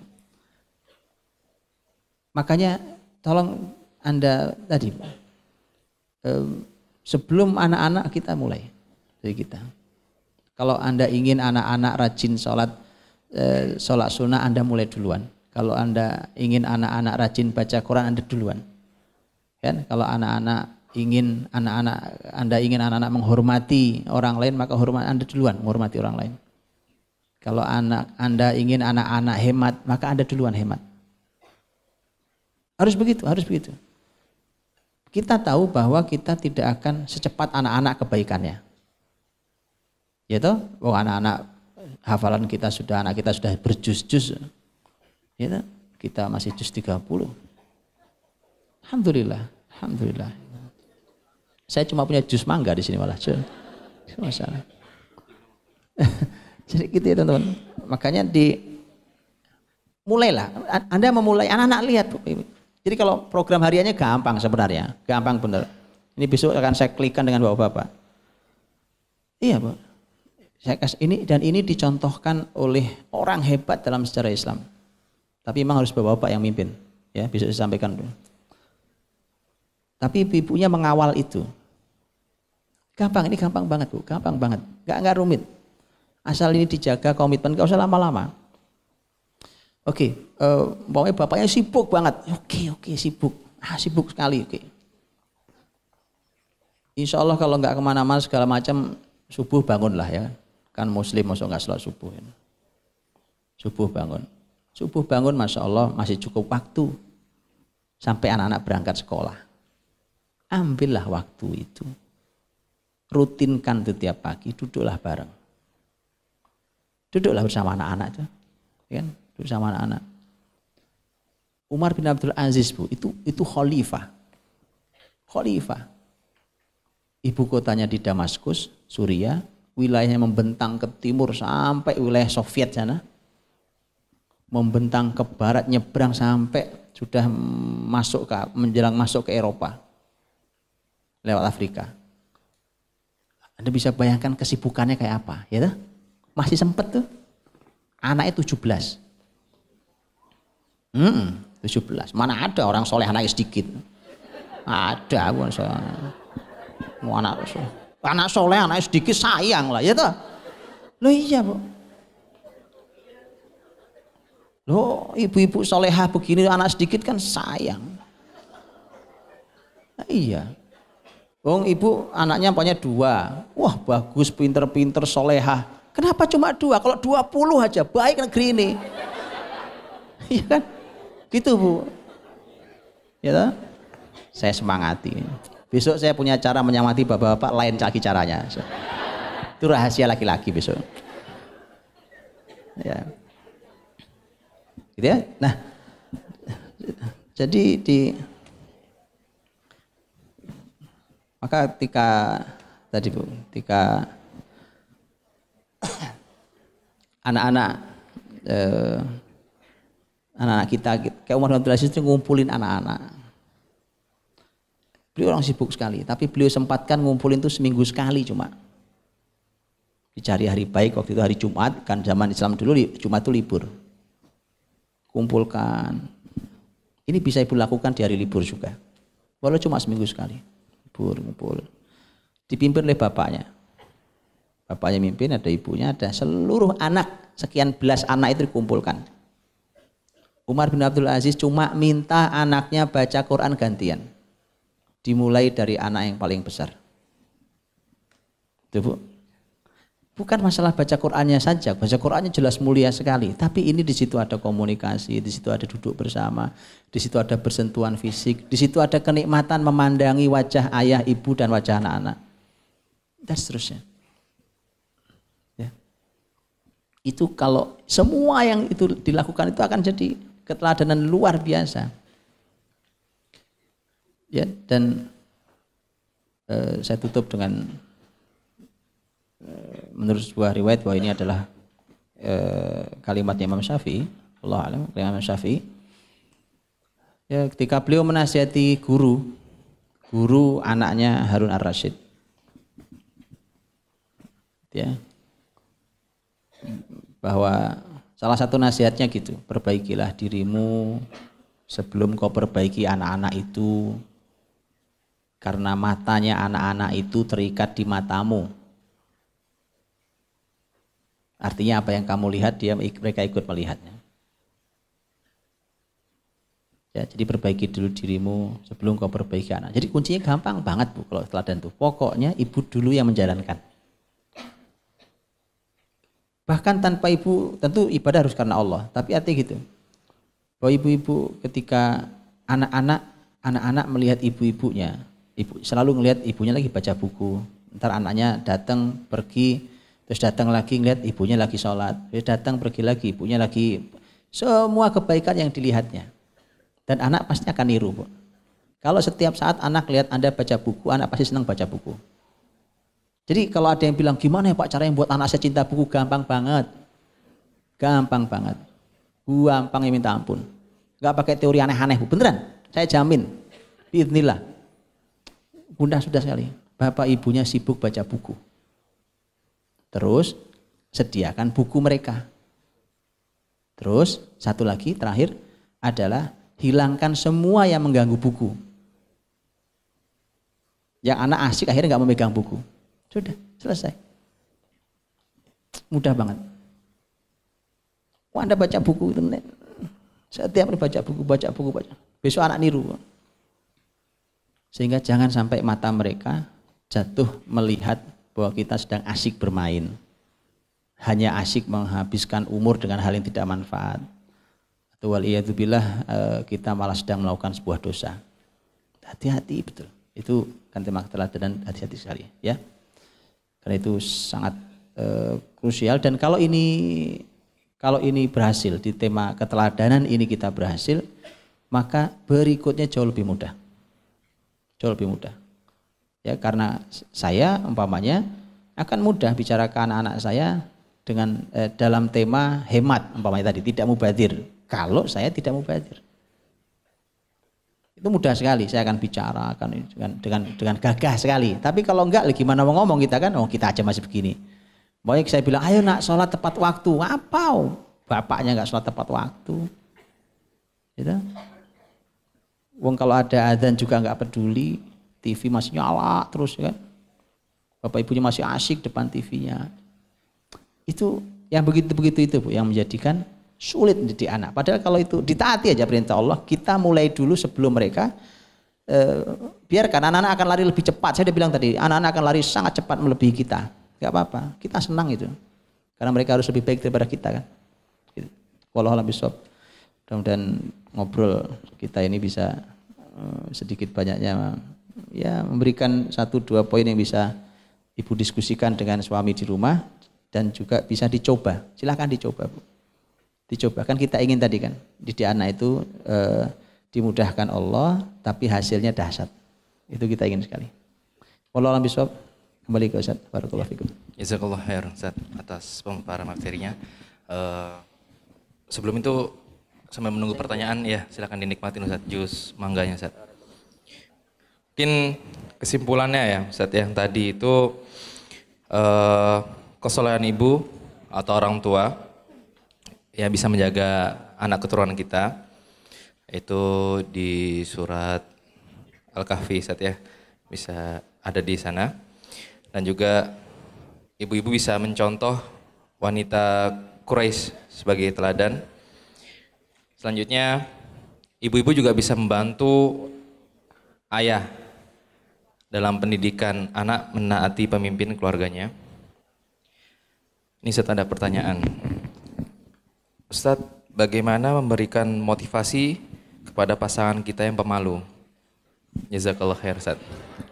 Makanya tolong Anda tadi sebelum anak-anak kita mulai dari kita. Kalau Anda ingin anak-anak rajin sholat, eh, sholat sunnah Anda mulai duluan. Kalau Anda ingin anak-anak rajin baca Quran Anda duluan. Kan? Kalau anak-anak ingin anak-anak Anda ingin anak-anak menghormati orang lain maka hormat Anda duluan menghormati orang lain. Kalau anak Anda ingin anak-anak hemat maka Anda duluan hemat. Harus begitu, harus begitu kita tahu bahwa kita tidak akan secepat anak-anak kebaikannya. Yaitu oh anak-anak hafalan kita sudah anak kita sudah berjus-jus. Yaitu, kita masih jus 30. Alhamdulillah, alhamdulillah. Saya cuma punya jus mangga di sini malah. Masalah. Jadi gitu ya teman-teman. Makanya di mulailah Anda memulai anak-anak lihat jadi kalau program hariannya gampang sebenarnya, gampang bener. Ini besok akan saya klikkan dengan bapak-bapak. Iya bu, saya kasih ini dan ini dicontohkan oleh orang hebat dalam sejarah Islam. Tapi memang harus bapak-bapak yang mimpin, ya bisa disampaikan dulu. Tapi ibunya mengawal itu. Gampang, ini gampang banget bu, gampang banget, nggak nggak rumit. Asal ini dijaga komitmen, gak usah lama-lama. Oke, eh, okay, uh, bapaknya sibuk banget. Oke, okay, oke, okay, sibuk. Ah, sibuk sekali. Oke. Okay. Insya Allah kalau nggak kemana-mana segala macam subuh bangunlah ya. Kan muslim masuk nggak selalu subuh. Ya. Subuh bangun. Subuh bangun Masya Allah masih cukup waktu. Sampai anak-anak berangkat sekolah. Ambillah waktu itu. Rutinkan setiap pagi, duduklah bareng. Duduklah bersama anak-anak itu. Ya kan? sama anak-anak. Umar bin Abdul Aziz bu, itu itu khalifah. Khalifah. Ibu kotanya di Damaskus, Suriah, wilayahnya membentang ke timur sampai wilayah Soviet sana. Membentang ke barat nyebrang sampai sudah masuk ke menjelang masuk ke Eropa lewat Afrika. Anda bisa bayangkan kesibukannya kayak apa, ya Masih sempet tuh. Anaknya 17. Mm -mm, 17. Mana ada orang soleh anaknya sedikit? Ada bukan saya. Mau anak soleh. Anak soleh anaknya sedikit sayang lah ya toh. Loh iya bu. Loh ibu-ibu solehah begini anak sedikit kan sayang. Nah, iya. Bung ibu anaknya punya dua. Wah bagus, pinter-pinter, solehah. Kenapa cuma dua? Kalau dua puluh aja baik negeri ini. Iya kan? gitu bu ya toh? saya semangati besok saya punya cara menyamati bapak-bapak lain lagi caranya itu rahasia laki-laki besok ya gitu ya nah jadi di maka ketika tadi bu ketika anak-anak eh, anak-anak kita kayak Umar bin Abdul Aziz itu ngumpulin anak-anak beliau orang sibuk sekali tapi beliau sempatkan ngumpulin itu seminggu sekali cuma dicari hari baik waktu itu hari Jumat kan zaman Islam dulu Jumat itu libur kumpulkan ini bisa ibu lakukan di hari libur juga walau cuma seminggu sekali libur ngumpul dipimpin oleh bapaknya bapaknya mimpin ada ibunya ada seluruh anak sekian belas anak itu dikumpulkan Umar bin Abdul Aziz cuma minta anaknya baca Quran gantian. Dimulai dari anak yang paling besar. Itu Bu. Bukan masalah baca Qurannya saja, baca Qurannya jelas mulia sekali, tapi ini di situ ada komunikasi, di situ ada duduk bersama, di situ ada bersentuhan fisik, di situ ada kenikmatan memandangi wajah ayah, ibu dan wajah anak-anak. Dan seterusnya. Ya. Itu kalau semua yang itu dilakukan itu akan jadi keteladanan luar biasa. Ya, dan uh, saya tutup dengan eh, menurut sebuah riwayat bahwa ini adalah eh, kalimat kalimatnya Imam Syafi'i, Allah alam, Imam Syafi'i. Ya, ketika beliau menasihati guru, guru anaknya Harun ar Rashid, Ya. Bahwa Salah satu nasihatnya gitu, perbaikilah dirimu sebelum kau perbaiki anak-anak itu. Karena matanya anak-anak itu terikat di matamu. Artinya apa yang kamu lihat, dia mereka ikut melihatnya. Ya, jadi perbaiki dulu dirimu sebelum kau perbaiki anak. Jadi kuncinya gampang banget bu kalau teladan itu. Pokoknya ibu dulu yang menjalankan. Bahkan tanpa ibu, tentu ibadah harus karena Allah. Tapi artinya gitu. Bahwa ibu-ibu ketika anak-anak, anak-anak melihat ibu-ibunya. Ibu selalu melihat ibunya lagi baca buku. Ntar anaknya datang pergi, terus datang lagi ngeliat ibunya lagi sholat. Terus datang pergi lagi, ibunya lagi. Semua kebaikan yang dilihatnya. Dan anak pasti akan niru. Kalau setiap saat anak lihat Anda baca buku, anak pasti senang baca buku. Jadi kalau ada yang bilang gimana ya Pak cara yang buat anak saya cinta buku gampang banget. Gampang banget. Gampang ya minta ampun. Gak pakai teori aneh-aneh Bu. Beneran. Saya jamin. Bismillah. Bunda sudah sekali. Bapak ibunya sibuk baca buku. Terus sediakan buku mereka. Terus satu lagi terakhir adalah hilangkan semua yang mengganggu buku. Yang anak asik akhirnya nggak memegang buku. Sudah, selesai. Mudah banget. Wah, Anda baca buku, teman Setiap hari baca buku, baca buku, baca. Besok anak niru. Sehingga jangan sampai mata mereka jatuh melihat bahwa kita sedang asik bermain. Hanya asik menghabiskan umur dengan hal yang tidak manfaat. Atau bilah eh, kita malah sedang melakukan sebuah dosa. Hati-hati betul. Itu kan tema dan hati-hati sekali ya. Karena itu sangat eh, krusial dan kalau ini kalau ini berhasil di tema keteladanan ini kita berhasil, maka berikutnya jauh lebih mudah. Jauh lebih mudah. Ya, karena saya umpamanya akan mudah bicarakan anak-anak saya dengan eh, dalam tema hemat umpamanya tadi tidak mubazir kalau saya tidak mubazir itu mudah sekali saya akan bicara akan dengan dengan, dengan gagah sekali tapi kalau enggak gimana mau ngomong kita kan oh kita aja masih begini Pokoknya saya bilang ayo nak sholat tepat waktu apa bapaknya enggak sholat tepat waktu gitu Wong kalau ada adzan juga nggak peduli, TV masih nyala terus ya kan. Bapak ibunya masih asik depan TV-nya. Itu yang begitu-begitu itu Bu yang menjadikan Sulit menjadi anak. Padahal kalau itu ditaati aja perintah Allah, kita mulai dulu sebelum mereka e, biarkan anak-anak akan lari lebih cepat. Saya udah bilang tadi, anak-anak akan lari sangat cepat melebihi kita. Gak apa-apa, kita senang itu. Karena mereka harus lebih baik daripada kita kan. Kalau Allah lebih soft, Mudah-mudahan ngobrol kita ini bisa eh, sedikit banyaknya ya memberikan satu dua poin yang bisa ibu diskusikan dengan suami di rumah dan juga bisa dicoba. Silahkan dicoba, Bu dicoba kan kita ingin tadi kan jadi anak itu e, dimudahkan Allah tapi hasilnya dahsyat itu kita ingin sekali Allah alam biswab kembali ke Ustaz Barakallahu Fikm Jazakallah khair Ustaz atas pemaparan materinya e, sebelum itu sambil menunggu pertanyaan ya silahkan dinikmatin Ustaz jus mangganya Ustaz mungkin kesimpulannya ya Ustaz yang tadi itu e, kesolehan ibu atau orang tua ya bisa menjaga anak keturunan kita itu di surat Al-Kahfi saat ya bisa ada di sana dan juga ibu-ibu bisa mencontoh wanita Quraisy sebagai teladan. Selanjutnya ibu-ibu juga bisa membantu ayah dalam pendidikan anak menaati pemimpin keluarganya. Ini saya ada pertanyaan. Ustadz, bagaimana memberikan motivasi kepada pasangan kita yang pemalu? Jazakallah khair, Ustadz.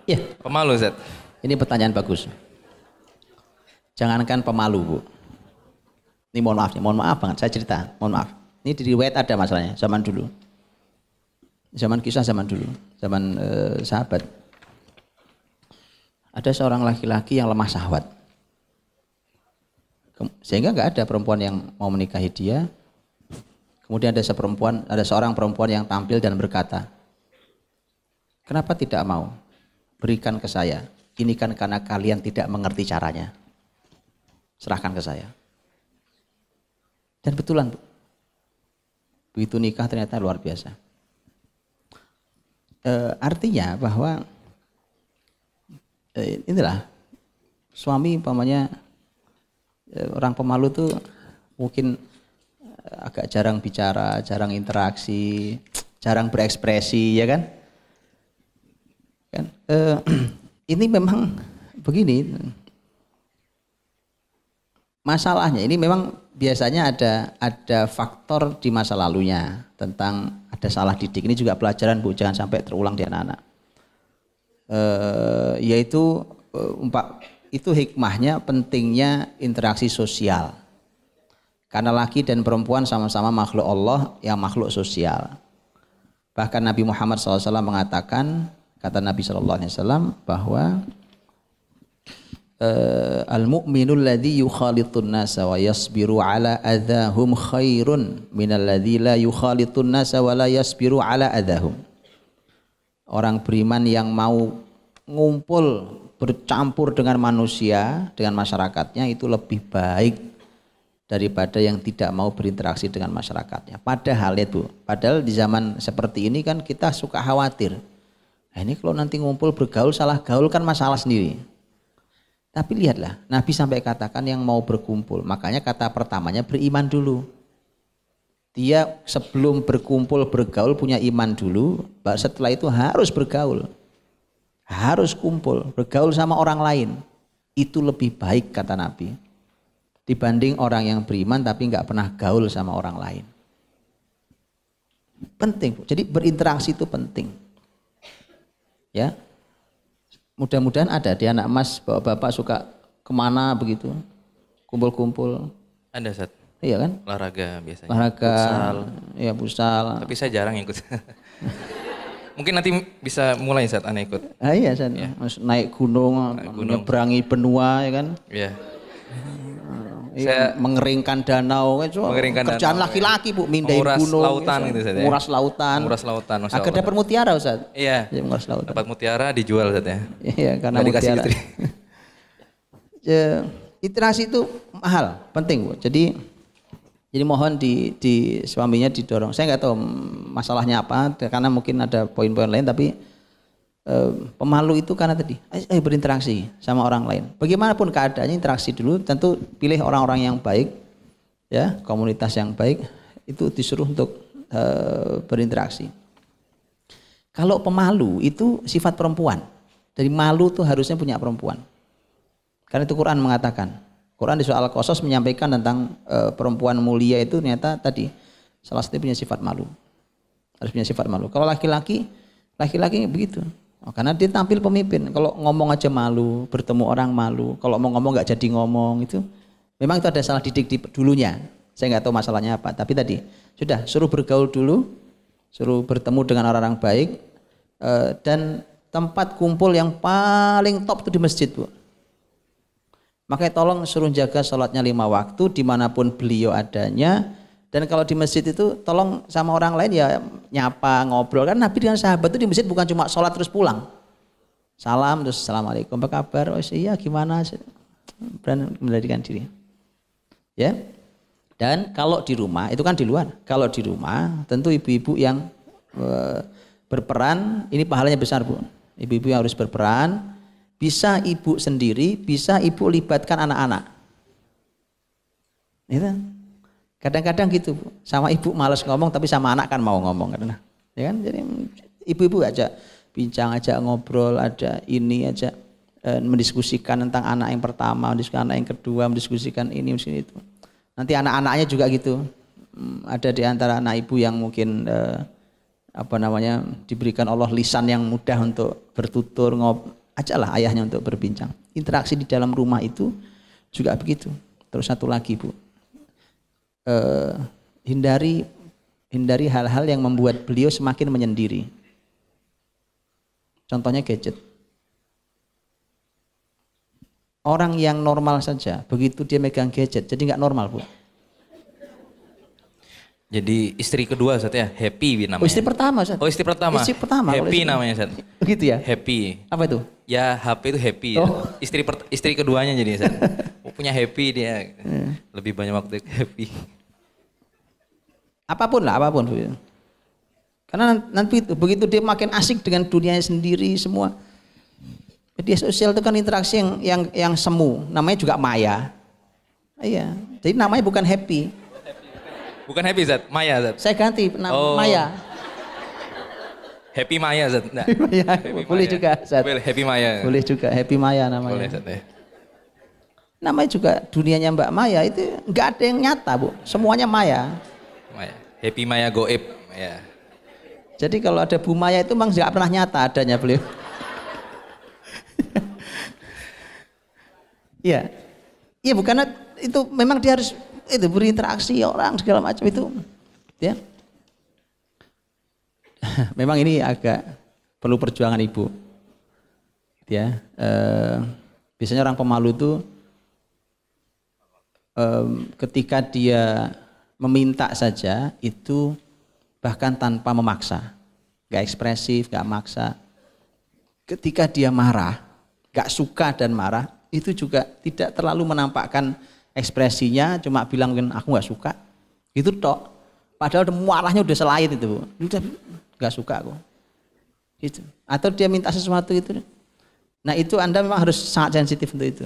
Iya. Pemalu, Ustadz. Ini pertanyaan bagus. Jangankan pemalu, Bu. Ini mohon maaf, mohon maaf banget, saya cerita, mohon maaf. Ini di riwayat ada masalahnya, zaman dulu. Zaman kisah zaman dulu, zaman eh, sahabat. Ada seorang laki-laki yang lemah sahabat. Sehingga nggak ada perempuan yang mau menikahi dia. Kemudian ada seperempuan, ada seorang perempuan yang tampil dan berkata, "Kenapa tidak mau? Berikan ke saya. Ini kan karena kalian tidak mengerti caranya. Serahkan ke saya." Dan betulan begitu nikah ternyata luar biasa. E, artinya bahwa e, inilah suami umpamanya Eh, orang pemalu tuh mungkin eh, agak jarang bicara, jarang interaksi, jarang berekspresi, ya kan? Kan E, ini memang begini. Masalahnya ini memang biasanya ada ada faktor di masa lalunya tentang ada salah didik. Ini juga pelajaran Bu, jangan sampai terulang di anak-anak. E, yaitu umpak itu hikmahnya pentingnya interaksi sosial. Karena laki dan perempuan sama-sama makhluk Allah yang makhluk sosial. Bahkan Nabi Muhammad SAW mengatakan, kata Nabi SAW bahwa eh, al-mu'minul ladhi yukhalitun nasa wa yasbiru ala adahum khairun minal ladhi la yukhalitun nasa wa la yasbiru ala adahum. Orang beriman yang mau ngumpul bercampur dengan manusia, dengan masyarakatnya itu lebih baik daripada yang tidak mau berinteraksi dengan masyarakatnya. Padahal itu, padahal di zaman seperti ini kan kita suka khawatir. Nah, ini kalau nanti ngumpul bergaul salah gaul kan masalah sendiri. Tapi lihatlah, Nabi sampai katakan yang mau berkumpul. Makanya kata pertamanya beriman dulu. Dia sebelum berkumpul bergaul punya iman dulu, setelah itu harus bergaul harus kumpul, bergaul sama orang lain. Itu lebih baik kata Nabi. Dibanding orang yang beriman tapi nggak pernah gaul sama orang lain. Penting. Jadi berinteraksi itu penting. Ya. Mudah-mudahan ada di anak emas bapak-bapak suka kemana begitu. Kumpul-kumpul. Ada saat Iya kan? Olahraga biasanya. Olahraga. Pusal. Ya pusal. Tapi saya jarang ikut. Mungkin nanti bisa mulai saat Anda ikut. Ah, iya, saat ya. Naik gunung, Naik gunung, menyeberangi benua ya kan. Iya. Ah, iya saya mengeringkan danau kan mengeringkan kerjaan laki-laki iya. Bu mindai nguras gunung lautan gitu Ustaz ya. Nguras lautan. Nguras lautan lautan. Agar dapat mutiara Ustaz. Iya. Ya, nguras lautan. Dapat mutiara dijual Ustaz ya. Iya, karena Nggak mutiara. Dikasih ya, literasi itu mahal, penting Bu. Jadi jadi mohon di, di suaminya didorong. Saya nggak tahu masalahnya apa, karena mungkin ada poin-poin lain. Tapi eh, pemalu itu karena tadi eh, berinteraksi sama orang lain. Bagaimanapun keadaannya interaksi dulu. Tentu pilih orang-orang yang baik, ya komunitas yang baik itu disuruh untuk eh, berinteraksi. Kalau pemalu itu sifat perempuan. dari malu tuh harusnya punya perempuan. Karena itu Quran mengatakan Quran di surah Al-Qasas menyampaikan tentang e, perempuan mulia itu ternyata tadi salah satu punya sifat malu. Harus punya sifat malu. Kalau laki-laki, laki-laki begitu. Oh, karena dia tampil pemimpin. Kalau ngomong aja malu, bertemu orang malu. Kalau mau ngomong nggak jadi ngomong itu. Memang itu ada salah didik di dulunya. Saya nggak tahu masalahnya apa. Tapi tadi sudah suruh bergaul dulu, suruh bertemu dengan orang-orang baik e, dan tempat kumpul yang paling top itu di masjid bu Makanya tolong suruh jaga sholatnya lima waktu dimanapun beliau adanya. Dan kalau di masjid itu tolong sama orang lain ya nyapa, ngobrol. Kan Nabi dengan sahabat itu di masjid bukan cuma sholat terus pulang. Salam terus Assalamualaikum, apa kabar? Oh iya gimana? Berani melarikan diri. Ya, dan kalau di rumah itu kan di luar. Kalau di rumah tentu ibu-ibu yang eh, berperan ini pahalanya besar bu. Ibu-ibu yang harus berperan bisa ibu sendiri, bisa ibu libatkan anak-anak. itu iya kan? Kadang-kadang gitu, sama ibu males ngomong tapi sama anak kan mau ngomong karena ya kan jadi ibu-ibu aja bincang aja ngobrol ada ini aja e, mendiskusikan tentang anak yang pertama, mendiskusikan anak yang kedua, mendiskusikan ini, mendiskusikan itu. Nanti anak-anaknya juga gitu. Hmm, ada di antara anak ibu yang mungkin e, apa namanya diberikan Allah lisan yang mudah untuk bertutur ngob ajalah ayahnya untuk berbincang. Interaksi di dalam rumah itu juga begitu. Terus satu lagi bu, eh, hindari hindari hal-hal yang membuat beliau semakin menyendiri. Contohnya gadget. Orang yang normal saja, begitu dia megang gadget, jadi nggak normal bu. Jadi istri kedua Sat ya, Happy namanya. Oh istri pertama Sat. Oh istri pertama. Istri pertama. Happy istri namanya Sat. Gitu ya? Happy. Apa itu? Ya HP itu Happy. Ya. Oh. Ya. Istri per, istri keduanya jadi Sat. Punya Happy dia. Hmm. Lebih banyak waktu Happy. Apapun lah, apapun. Karena nanti begitu dia makin asik dengan dunianya sendiri semua. Media sosial itu kan interaksi yang yang yang semu, namanya juga maya. Iya. Jadi namanya bukan happy. Bukan Happy Zat, Maya Zat. Saya ganti nama oh. Maya. Happy Maya Zat. Nah. Happy Maya. Happy Boleh Maya. juga Zat. Boleh Happy Maya. Boleh juga Happy Maya namanya. Boleh Zat ya. Namanya juga dunianya Mbak Maya itu nggak ada yang nyata bu, semuanya Maya. Maya. Happy Maya goib. Ya. Jadi kalau ada Bu Maya itu memang nggak pernah nyata adanya beliau. Iya. Iya bukan itu memang dia harus itu berinteraksi orang segala macam itu ya memang ini agak perlu perjuangan ibu ya e, biasanya orang pemalu itu e, ketika dia meminta saja itu bahkan tanpa memaksa gak ekspresif gak maksa ketika dia marah gak suka dan marah itu juga tidak terlalu menampakkan ekspresinya cuma bilang aku nggak suka itu tok padahal muaranya udah selain itu udah nggak suka aku itu atau dia minta sesuatu itu nah itu anda memang harus sangat sensitif untuk itu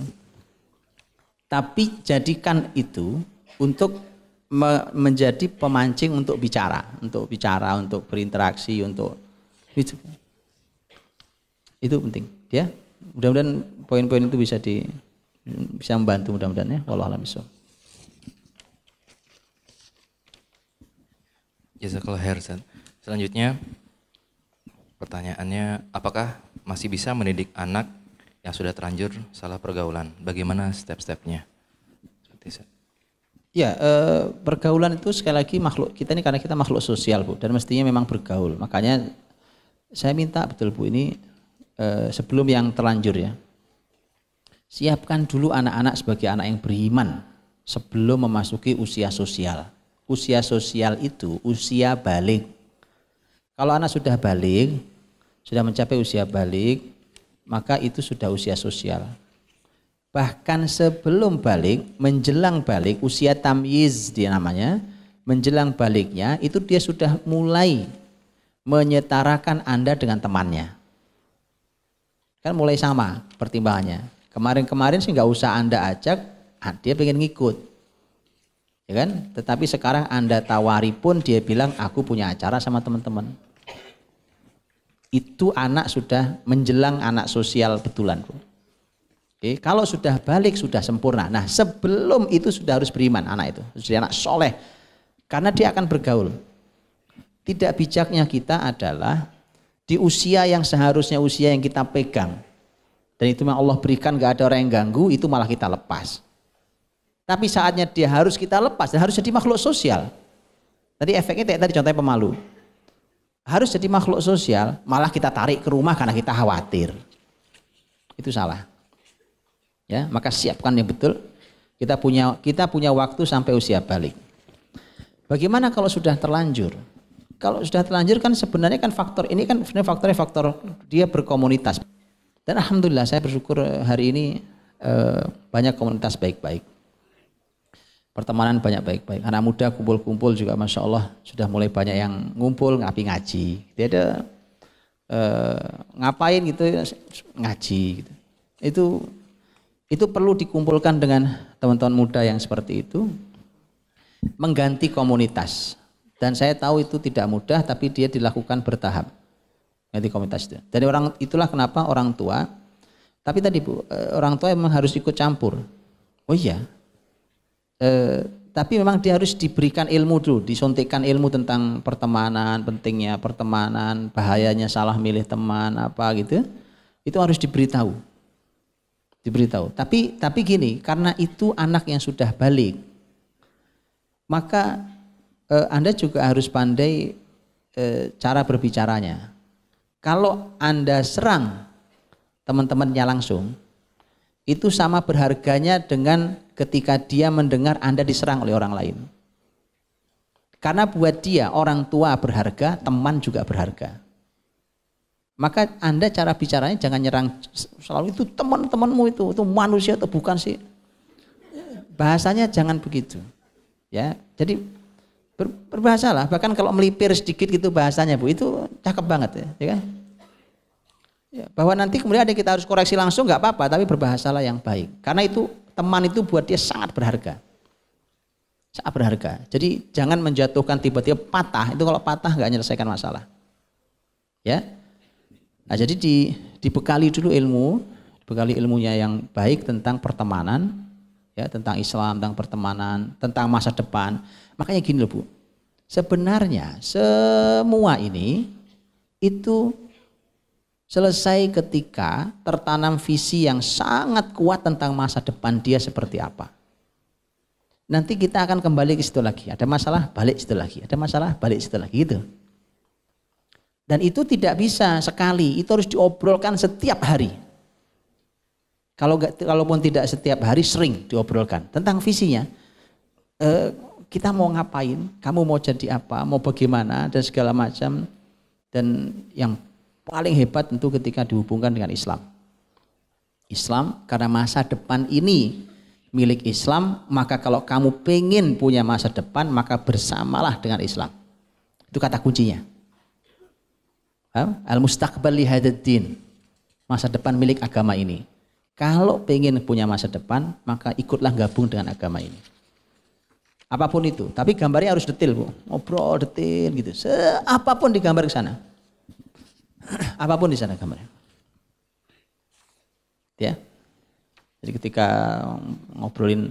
tapi jadikan itu untuk me menjadi pemancing untuk bicara untuk bicara untuk berinteraksi untuk itu itu penting ya mudah-mudahan poin-poin itu bisa di bisa membantu mudah-mudahan ya. Allah a'lam iso Jazakallah Selanjutnya pertanyaannya apakah masih bisa mendidik anak yang sudah terlanjur salah pergaulan? Bagaimana step-stepnya? Ya, e, pergaulan itu sekali lagi makhluk kita ini karena kita makhluk sosial, Bu, dan mestinya memang bergaul. Makanya saya minta betul Bu ini e, sebelum yang terlanjur ya siapkan dulu anak-anak sebagai anak yang beriman sebelum memasuki usia sosial. Usia sosial itu usia balik. Kalau anak sudah balik, sudah mencapai usia balik, maka itu sudah usia sosial. Bahkan sebelum balik, menjelang balik, usia tamyiz dia namanya, menjelang baliknya itu dia sudah mulai menyetarakan Anda dengan temannya. Kan mulai sama pertimbangannya Kemarin-kemarin sih nggak usah Anda ajak, ah, dia pengen ngikut. Ya kan? Tetapi sekarang Anda tawari pun dia bilang aku punya acara sama teman-teman. Itu anak sudah menjelang anak sosial betulan. Oke, kalau sudah balik sudah sempurna. Nah, sebelum itu sudah harus beriman anak itu. Sudah anak soleh. Karena dia akan bergaul. Tidak bijaknya kita adalah di usia yang seharusnya usia yang kita pegang dan itu yang Allah berikan gak ada orang yang ganggu, itu malah kita lepas. Tapi saatnya dia harus kita lepas dan harus jadi makhluk sosial. Tadi efeknya kayak tadi contohnya pemalu. Harus jadi makhluk sosial, malah kita tarik ke rumah karena kita khawatir. Itu salah. Ya, maka siapkan yang betul. Kita punya kita punya waktu sampai usia balik. Bagaimana kalau sudah terlanjur? Kalau sudah terlanjur kan sebenarnya kan faktor ini kan sebenarnya faktornya faktor dia berkomunitas. Dan alhamdulillah saya bersyukur eh, hari ini eh, banyak komunitas baik-baik. Pertemanan banyak baik-baik. Anak muda kumpul-kumpul juga masya Allah sudah mulai banyak yang ngumpul ngapi ngaji. Dia ada eh, ngapain gitu ngaji. Gitu. Itu itu perlu dikumpulkan dengan teman-teman muda yang seperti itu mengganti komunitas. Dan saya tahu itu tidak mudah tapi dia dilakukan bertahap jadi komunitas itu. Jadi orang itulah kenapa orang tua, tapi tadi bu, eh, orang tua memang harus ikut campur. Oh iya. E, tapi memang dia harus diberikan ilmu dulu, disuntikkan ilmu tentang pertemanan, pentingnya pertemanan, bahayanya salah milih teman apa gitu. Itu harus diberitahu. Diberitahu. Tapi tapi gini, karena itu anak yang sudah balik, maka e, Anda juga harus pandai cara berbicaranya kalau Anda serang teman-temannya langsung, itu sama berharganya dengan ketika dia mendengar Anda diserang oleh orang lain. Karena buat dia orang tua berharga, teman juga berharga. Maka Anda cara bicaranya jangan nyerang selalu itu teman-temanmu itu, itu manusia atau bukan sih? Bahasanya jangan begitu. Ya, jadi Ber, lah bahkan kalau melipir sedikit gitu bahasanya Bu, itu cakep banget ya, ya kan? Ya, bahwa nanti kemudian ada kita harus koreksi langsung nggak apa-apa, tapi berbahasalah yang baik. Karena itu teman itu buat dia sangat berharga. Sangat berharga. Jadi jangan menjatuhkan tiba-tiba patah. Itu kalau patah nggak menyelesaikan masalah. Ya. Nah, jadi di, dibekali dulu ilmu, dibekali ilmunya yang baik tentang pertemanan, ya tentang Islam, tentang pertemanan, tentang masa depan. Makanya gini loh Bu, sebenarnya semua ini itu selesai ketika tertanam visi yang sangat kuat tentang masa depan dia seperti apa. Nanti kita akan kembali ke situ lagi. Ada masalah, balik situ lagi. Ada masalah, balik situ lagi. itu Dan itu tidak bisa sekali. Itu harus diobrolkan setiap hari. Kalau gak, kalaupun tidak setiap hari sering diobrolkan tentang visinya. e, kita mau ngapain, kamu mau jadi apa, mau bagaimana dan segala macam. Dan yang paling hebat tentu ketika dihubungkan dengan Islam. Islam karena masa depan ini milik Islam, maka kalau kamu pengen punya masa depan, maka bersamalah dengan Islam. Itu kata kuncinya. Al mustaqbal li din. Masa depan milik agama ini. Kalau pengen punya masa depan, maka ikutlah gabung dengan agama ini. Apapun itu, tapi gambarnya harus detail, Bu. Ngobrol detail gitu. Se apapun digambar ke sana. apapun di sana gambarnya. Ya. Jadi ketika ngobrolin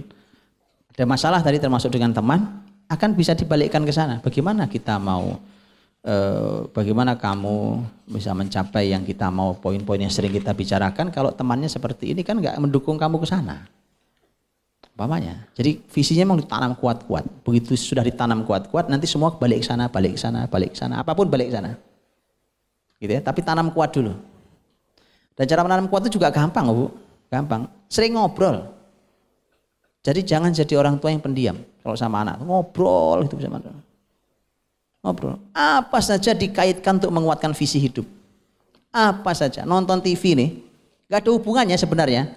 ada masalah tadi termasuk dengan teman, akan bisa dibalikkan ke sana. Bagaimana kita mau e, bagaimana kamu bisa mencapai yang kita mau poin-poin yang sering kita bicarakan kalau temannya seperti ini kan nggak mendukung kamu ke sana Bapaknya. jadi visinya memang ditanam kuat-kuat begitu sudah ditanam kuat-kuat nanti semua balik ke sana balik ke sana balik ke sana apapun balik ke sana gitu ya tapi tanam kuat dulu dan cara menanam kuat itu juga gampang bu gampang sering ngobrol jadi jangan jadi orang tua yang pendiam kalau sama anak ngobrol gitu bisa ngobrol. Apa saja dikaitkan untuk menguatkan visi hidup. Apa saja. Nonton TV nih, nggak ada hubungannya sebenarnya.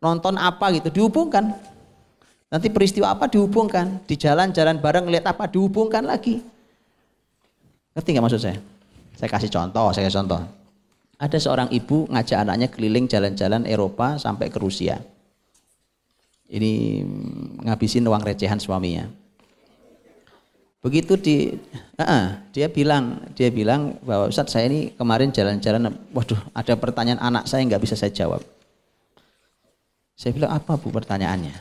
Nonton apa gitu dihubungkan. Nanti peristiwa apa dihubungkan. Di jalan-jalan bareng lihat apa dihubungkan lagi. Ngerti nggak maksud saya? Saya kasih contoh, saya kasih contoh. Ada seorang ibu ngajak anaknya keliling jalan-jalan Eropa sampai ke Rusia. Ini ngabisin uang recehan suaminya begitu di uh, dia bilang dia bilang bahwa Ustaz saya ini kemarin jalan-jalan waduh ada pertanyaan anak saya nggak bisa saya jawab saya bilang apa bu pertanyaannya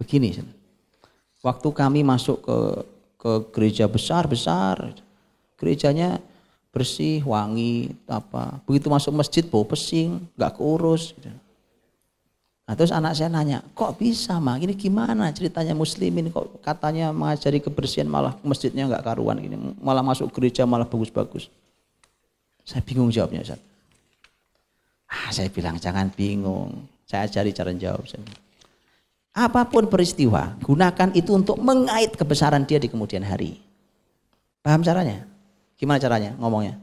begini waktu kami masuk ke ke gereja besar besar gerejanya bersih wangi apa begitu masuk masjid bau pesing nggak keurus gitu. Nah terus anak saya nanya, kok bisa mah? Ini gimana ceritanya muslimin kok katanya mengajari kebersihan malah masjidnya nggak karuan gini, malah masuk gereja malah bagus-bagus. Saya bingung jawabnya Ustaz. Ah, saya bilang jangan bingung, saya cari cara jawab. Saya. Apapun peristiwa, gunakan itu untuk mengait kebesaran dia di kemudian hari. Paham caranya? Gimana caranya ngomongnya?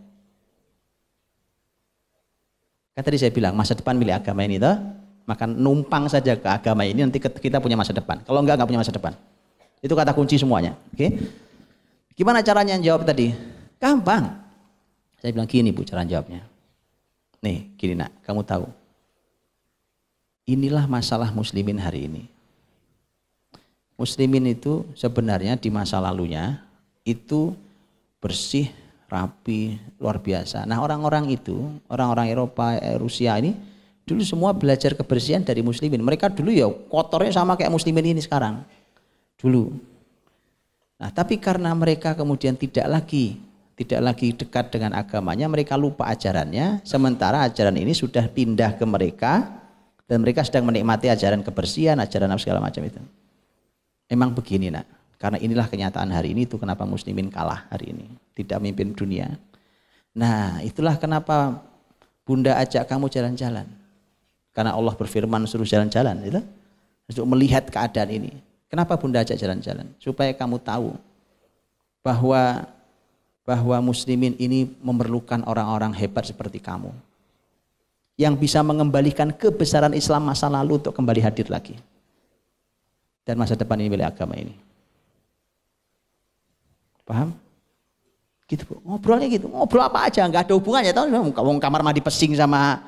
Kan tadi saya bilang masa depan milik agama ini toh maka numpang saja ke agama ini nanti kita punya masa depan. Kalau enggak, enggak punya masa depan. Itu kata kunci semuanya. Oke? Okay? Gimana caranya yang jawab tadi? Gampang. Saya bilang gini bu cara jawabnya. Nih gini nak, kamu tahu. Inilah masalah muslimin hari ini. Muslimin itu sebenarnya di masa lalunya itu bersih, rapi, luar biasa. Nah orang-orang itu, orang-orang Eropa, eh, Rusia ini Dulu semua belajar kebersihan dari muslimin. Mereka dulu ya kotornya sama kayak muslimin ini sekarang. Dulu. Nah, tapi karena mereka kemudian tidak lagi tidak lagi dekat dengan agamanya, mereka lupa ajarannya. Sementara ajaran ini sudah pindah ke mereka dan mereka sedang menikmati ajaran kebersihan, ajaran apa segala macam itu. Emang begini nak, karena inilah kenyataan hari ini itu kenapa muslimin kalah hari ini, tidak memimpin dunia. Nah itulah kenapa bunda ajak kamu jalan-jalan. Karena Allah berfirman suruh jalan-jalan, gitu. Untuk melihat keadaan ini. Kenapa Bunda ajak jalan-jalan? Supaya kamu tahu bahwa bahwa muslimin ini memerlukan orang-orang hebat seperti kamu yang bisa mengembalikan kebesaran Islam masa lalu untuk kembali hadir lagi. Dan masa depan ini milik agama ini. Paham? Gitu, Bu. Ngobrolnya gitu. Ngobrol apa aja, nggak ada hubungannya. Tahu kamar mandi pesing sama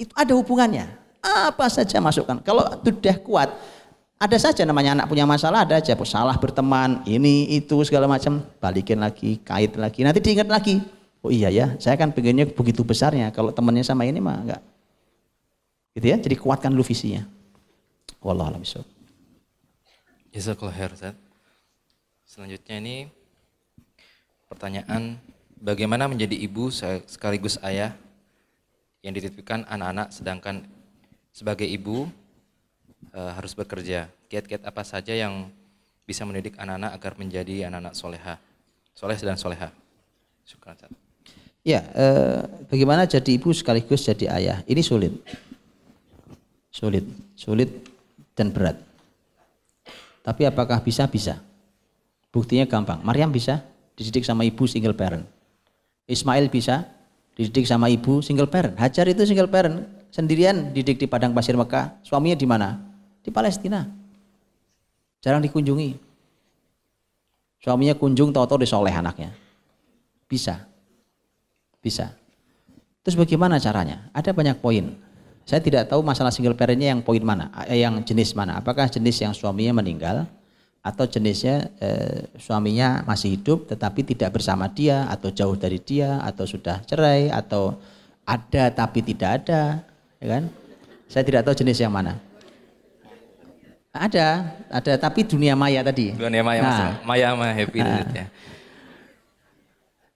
itu ada hubungannya. Apa saja masukkan. Kalau sudah kuat, ada saja namanya anak punya masalah, ada aja salah berteman, ini itu segala macam, balikin lagi, kait lagi, nanti diingat lagi. Oh iya ya, saya kan pengennya begitu besarnya, kalau temannya sama ini mah enggak. Gitu ya, jadi kuatkan lu visinya. Wallah alam Selanjutnya ini pertanyaan bagaimana menjadi ibu sekaligus ayah yang dititipkan anak-anak sedangkan sebagai ibu e, harus bekerja. Kiat-kiat apa saja yang bisa mendidik anak-anak agar menjadi anak-anak soleha, soleh dan soleha. Syukur. Ya, e, bagaimana jadi ibu sekaligus jadi ayah? Ini sulit, sulit, sulit dan berat. Tapi apakah bisa? Bisa. Buktinya gampang. Maryam bisa dididik sama ibu single parent. Ismail bisa dididik sama ibu single parent. Hajar itu single parent, sendirian didik di padang pasir Mekah. Suaminya di mana? Di Palestina. Jarang dikunjungi. Suaminya kunjung tahu-tahu disoleh anaknya. Bisa. Bisa. Terus bagaimana caranya? Ada banyak poin. Saya tidak tahu masalah single parentnya yang poin mana, eh, yang jenis mana. Apakah jenis yang suaminya meninggal atau jenisnya e, suaminya masih hidup tetapi tidak bersama dia atau jauh dari dia atau sudah cerai atau ada tapi tidak ada ya kan saya tidak tahu jenis yang mana ada ada tapi dunia maya tadi dunia maya nah, masalah. maya mah happy nah, ya.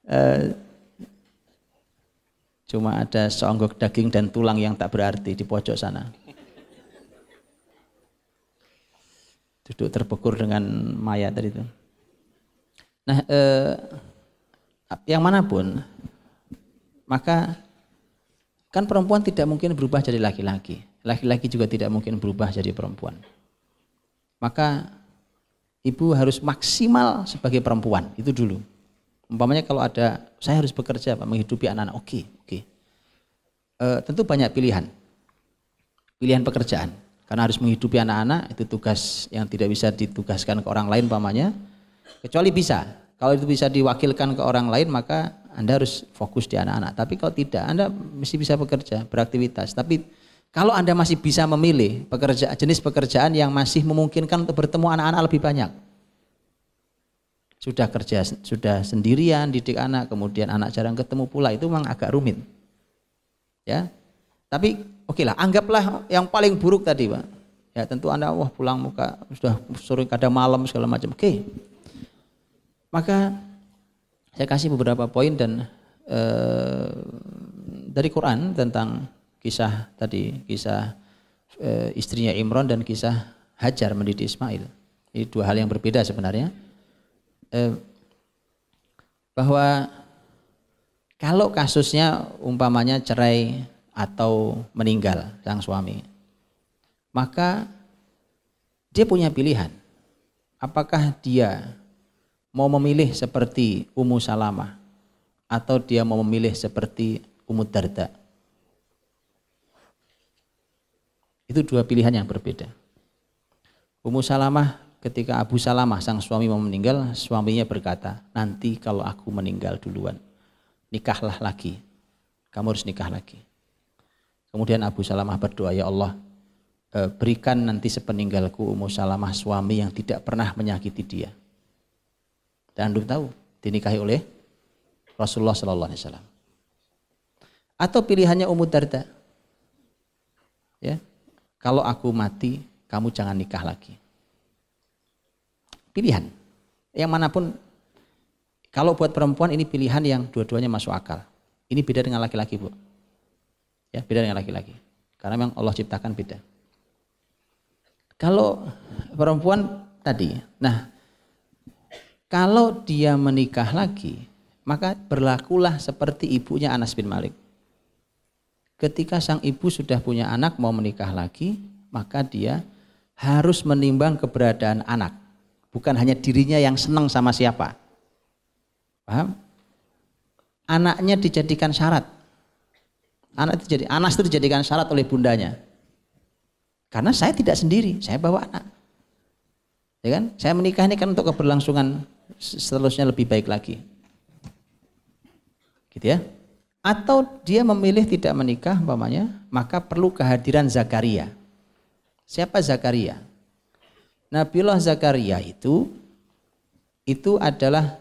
e, cuma ada seonggok daging dan tulang yang tak berarti di pojok sana duduk terbekur dengan mayat tadi itu. Nah, eh, yang manapun, maka kan perempuan tidak mungkin berubah jadi laki-laki. Laki-laki juga tidak mungkin berubah jadi perempuan. Maka ibu harus maksimal sebagai perempuan, itu dulu. Umpamanya kalau ada, saya harus bekerja Pak, menghidupi anak-anak, oke, oke. E, tentu banyak pilihan, pilihan pekerjaan karena harus menghidupi anak-anak itu tugas yang tidak bisa ditugaskan ke orang lain pamannya. Kecuali bisa. Kalau itu bisa diwakilkan ke orang lain maka Anda harus fokus di anak-anak. Tapi kalau tidak Anda mesti bisa bekerja, beraktivitas. Tapi kalau Anda masih bisa memilih pekerja, jenis pekerjaan yang masih memungkinkan untuk bertemu anak-anak lebih banyak. Sudah kerja, sudah sendirian, didik anak, kemudian anak jarang ketemu pula, itu memang agak rumit. Ya, tapi Oke lah, anggaplah yang paling buruk tadi, Pak. Ya tentu Anda wah pulang muka sudah sore kada malam segala macam. Oke. Maka saya kasih beberapa poin dan eh, dari Quran tentang kisah tadi, kisah eh, istrinya Imron dan kisah Hajar mendidik Ismail. Ini dua hal yang berbeda sebenarnya. Eh, bahwa kalau kasusnya umpamanya cerai atau meninggal sang suami. Maka dia punya pilihan. Apakah dia mau memilih seperti Ummu Salamah atau dia mau memilih seperti Ummu Darda? Itu dua pilihan yang berbeda. Ummu Salamah ketika Abu Salamah sang suami mau meninggal, suaminya berkata, nanti kalau aku meninggal duluan, nikahlah lagi. Kamu harus nikah lagi. Kemudian Abu Salamah berdoa, "Ya Allah, eh, berikan nanti sepeninggalku Ummu Salamah suami yang tidak pernah menyakiti dia." Dan Anda tahu, dinikahi oleh Rasulullah sallallahu alaihi wasallam. Atau pilihannya Ummu Darda. Ya. Kalau aku mati, kamu jangan nikah lagi. Pilihan. Yang manapun kalau buat perempuan ini pilihan yang dua-duanya masuk akal. Ini beda dengan laki-laki, Bu. Ya, beda dengan laki-laki. Karena memang Allah ciptakan beda. Kalau perempuan tadi, nah kalau dia menikah lagi, maka berlakulah seperti ibunya Anas bin Malik. Ketika sang ibu sudah punya anak mau menikah lagi, maka dia harus menimbang keberadaan anak, bukan hanya dirinya yang senang sama siapa. Paham? Anaknya dijadikan syarat Anak itu jadi Anas itu dijadikan syarat oleh bundanya. Karena saya tidak sendiri, saya bawa anak. Ya kan? Saya menikah ini kan untuk keberlangsungan seterusnya lebih baik lagi. Gitu ya. Atau dia memilih tidak menikah umpamanya, maka perlu kehadiran Zakaria. Siapa Zakaria? Nabiullah Zakaria itu itu adalah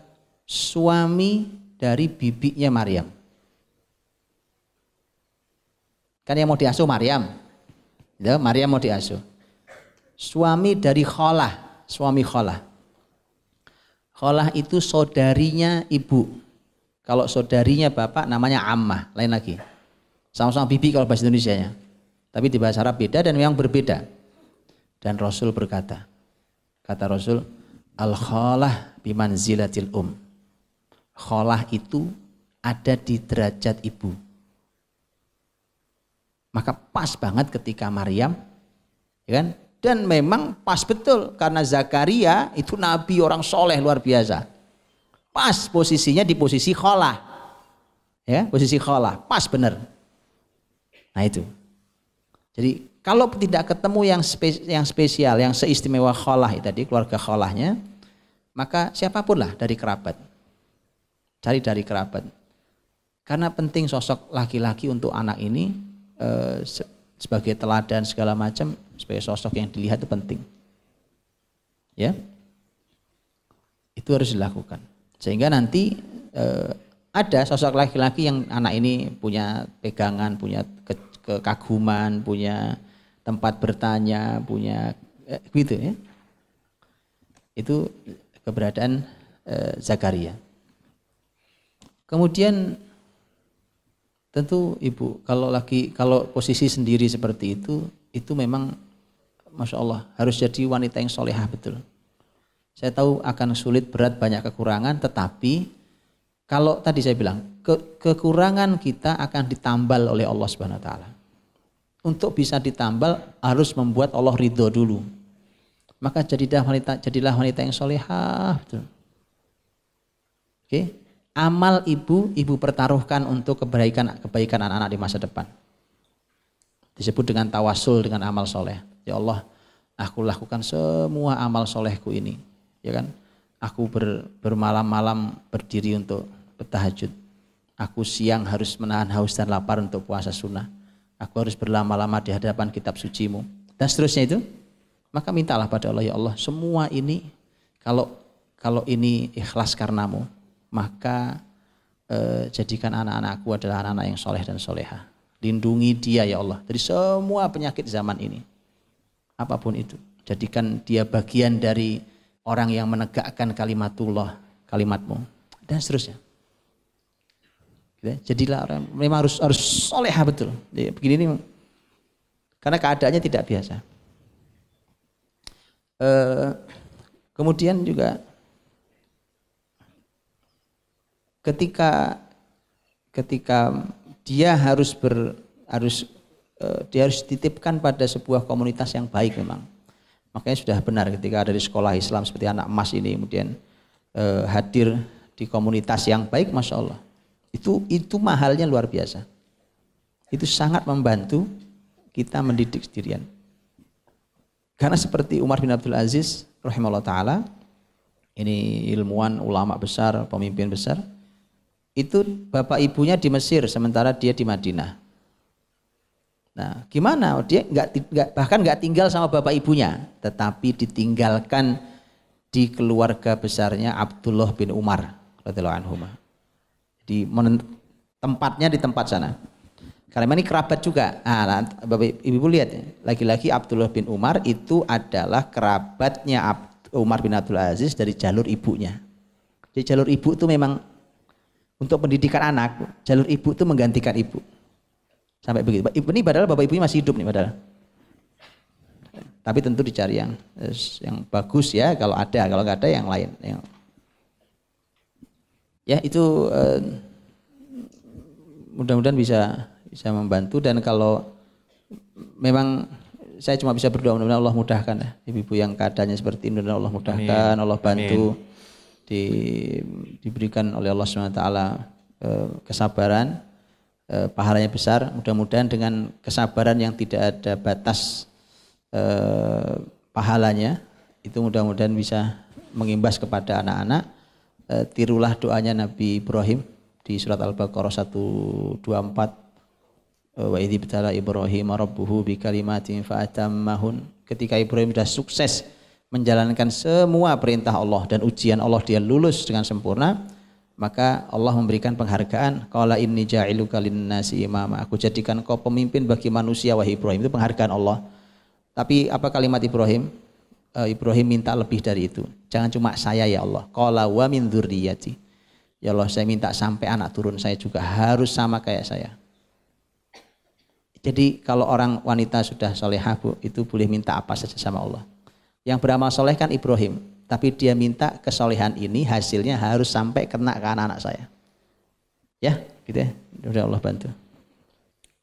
suami dari bibinya Maryam. Kan yang mau diasuh Maryam. Ya, Maryam mau diasuh. Suami dari Kholah, suami Kholah. Kholah itu saudarinya ibu. Kalau saudarinya bapak namanya Ammah, lain lagi. Sama-sama bibi kalau bahasa Indonesia nya, Tapi di bahasa Arab beda dan memang berbeda. Dan Rasul berkata, kata Rasul, al kholah biman zilatil um. Kholah itu ada di derajat ibu maka pas banget ketika Maryam, ya kan? Dan memang pas betul karena Zakaria itu nabi orang soleh luar biasa. Pas posisinya di posisi kholah, ya posisi kholah, pas bener. Nah itu. Jadi kalau tidak ketemu yang spesial, yang spesial, yang seistimewa kholah tadi keluarga kholahnya, maka siapapun lah dari kerabat, cari dari kerabat. Karena penting sosok laki-laki untuk anak ini Eh, se sebagai teladan segala macam, sebagai sosok yang dilihat itu penting. Ya. Itu harus dilakukan. Sehingga nanti e, ada sosok laki-laki yang anak ini punya pegangan, punya ke kekaguman, punya tempat bertanya, punya eh, gitu ya. Itu keberadaan e, Zakaria. Kemudian tentu ibu kalau lagi kalau posisi sendiri seperti itu itu memang masya Allah harus jadi wanita yang solehah betul saya tahu akan sulit berat banyak kekurangan tetapi kalau tadi saya bilang ke, kekurangan kita akan ditambal oleh Allah Subhanahu wa taala untuk bisa ditambal harus membuat Allah ridho dulu maka jadilah wanita jadilah wanita yang solehah betul oke okay? amal ibu, ibu pertaruhkan untuk kebaikan kebaikan anak-anak di masa depan. Disebut dengan tawasul dengan amal soleh. Ya Allah, aku lakukan semua amal solehku ini. Ya kan? Aku ber, bermalam-malam berdiri untuk bertahajud. Aku siang harus menahan haus dan lapar untuk puasa sunnah. Aku harus berlama-lama di hadapan kitab sucimu. Dan seterusnya itu. Maka mintalah pada Allah, ya Allah, semua ini kalau kalau ini ikhlas karenamu, maka eh, jadikan anak-anakku adalah anak-anak yang soleh dan soleha. Lindungi dia ya Allah dari semua penyakit zaman ini. Apapun itu. Jadikan dia bagian dari orang yang menegakkan kalimatullah, kalimatmu. Dan seterusnya. Gitu ya. Jadilah orang, memang harus harus soleha betul. begini ini karena keadaannya tidak biasa. E, kemudian juga ketika ketika dia harus ber harus eh, dia harus dititipkan pada sebuah komunitas yang baik memang. Makanya sudah benar ketika ada di sekolah Islam seperti anak emas ini kemudian eh, hadir di komunitas yang baik, masya Allah. Itu itu mahalnya luar biasa. Itu sangat membantu kita mendidik sendirian. Karena seperti Umar bin Abdul Aziz rahimahullah taala ini ilmuwan ulama besar, pemimpin besar, itu bapak ibunya di Mesir sementara dia di Madinah. Nah, gimana? Oh, dia nggak bahkan nggak tinggal sama bapak ibunya, tetapi ditinggalkan di keluarga besarnya Abdullah bin Umar radhiyallahu anhu. Di tempatnya di tempat sana. Karena ini kerabat juga. Ah, nah, Bapak Ibu lihat ya. Lagi-lagi Abdullah bin Umar itu adalah kerabatnya Umar bin Abdul Aziz dari jalur ibunya. Jadi jalur ibu itu memang untuk pendidikan anak, jalur ibu itu menggantikan ibu. Sampai begitu. Ibu ini padahal bapak ibunya masih hidup nih padahal. Tapi tentu dicari yang eh, yang bagus ya kalau ada, kalau nggak ada yang lain. Ya, ya itu eh, mudah-mudahan bisa bisa membantu dan kalau memang saya cuma bisa berdoa mudah-mudahan Allah mudahkan ya ibu-ibu yang keadaannya seperti ini mudah Allah mudahkan Amin. Allah bantu Amin di, diberikan oleh Allah SWT eh, kesabaran eh, pahalanya besar mudah-mudahan dengan kesabaran yang tidak ada batas eh, pahalanya itu mudah-mudahan bisa mengimbas kepada anak-anak eh, tirulah doanya Nabi Ibrahim di surat Al-Baqarah 124 eh, wa idhi ibtala Ibrahim rabbuhu bi kalimatin fa mahun ketika Ibrahim sudah sukses menjalankan semua perintah Allah dan ujian Allah dia lulus dengan sempurna maka Allah memberikan penghargaan qala inni ja'iluka linnasi imama aku jadikan kau pemimpin bagi manusia wahai Ibrahim itu penghargaan Allah tapi apa kalimat Ibrahim eh, Ibrahim minta lebih dari itu jangan cuma saya ya Allah qala wa min dzurriyyati ya Allah saya minta sampai anak turun saya juga harus sama kayak saya jadi kalau orang wanita sudah solehah bu, itu boleh minta apa saja sama Allah. Yang beramal soleh kan Ibrahim. Tapi dia minta kesolehan ini hasilnya harus sampai kena ke anak-anak saya. Ya, gitu ya. Udah Allah bantu.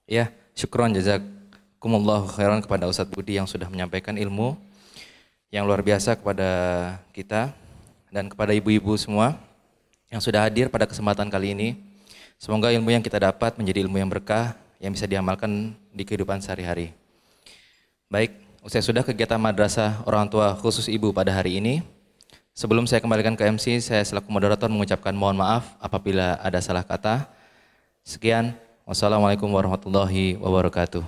Ya, syukron Kumullah khairan kepada Ustadz Budi yang sudah menyampaikan ilmu yang luar biasa kepada kita dan kepada ibu-ibu semua yang sudah hadir pada kesempatan kali ini. Semoga ilmu yang kita dapat menjadi ilmu yang berkah yang bisa diamalkan di kehidupan sehari-hari. Baik, Usai sudah kegiatan madrasah orang tua khusus ibu pada hari ini, sebelum saya kembalikan ke MC, saya selaku moderator mengucapkan mohon maaf apabila ada salah kata. Sekian, wassalamualaikum warahmatullahi wabarakatuh.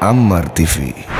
Ammar TV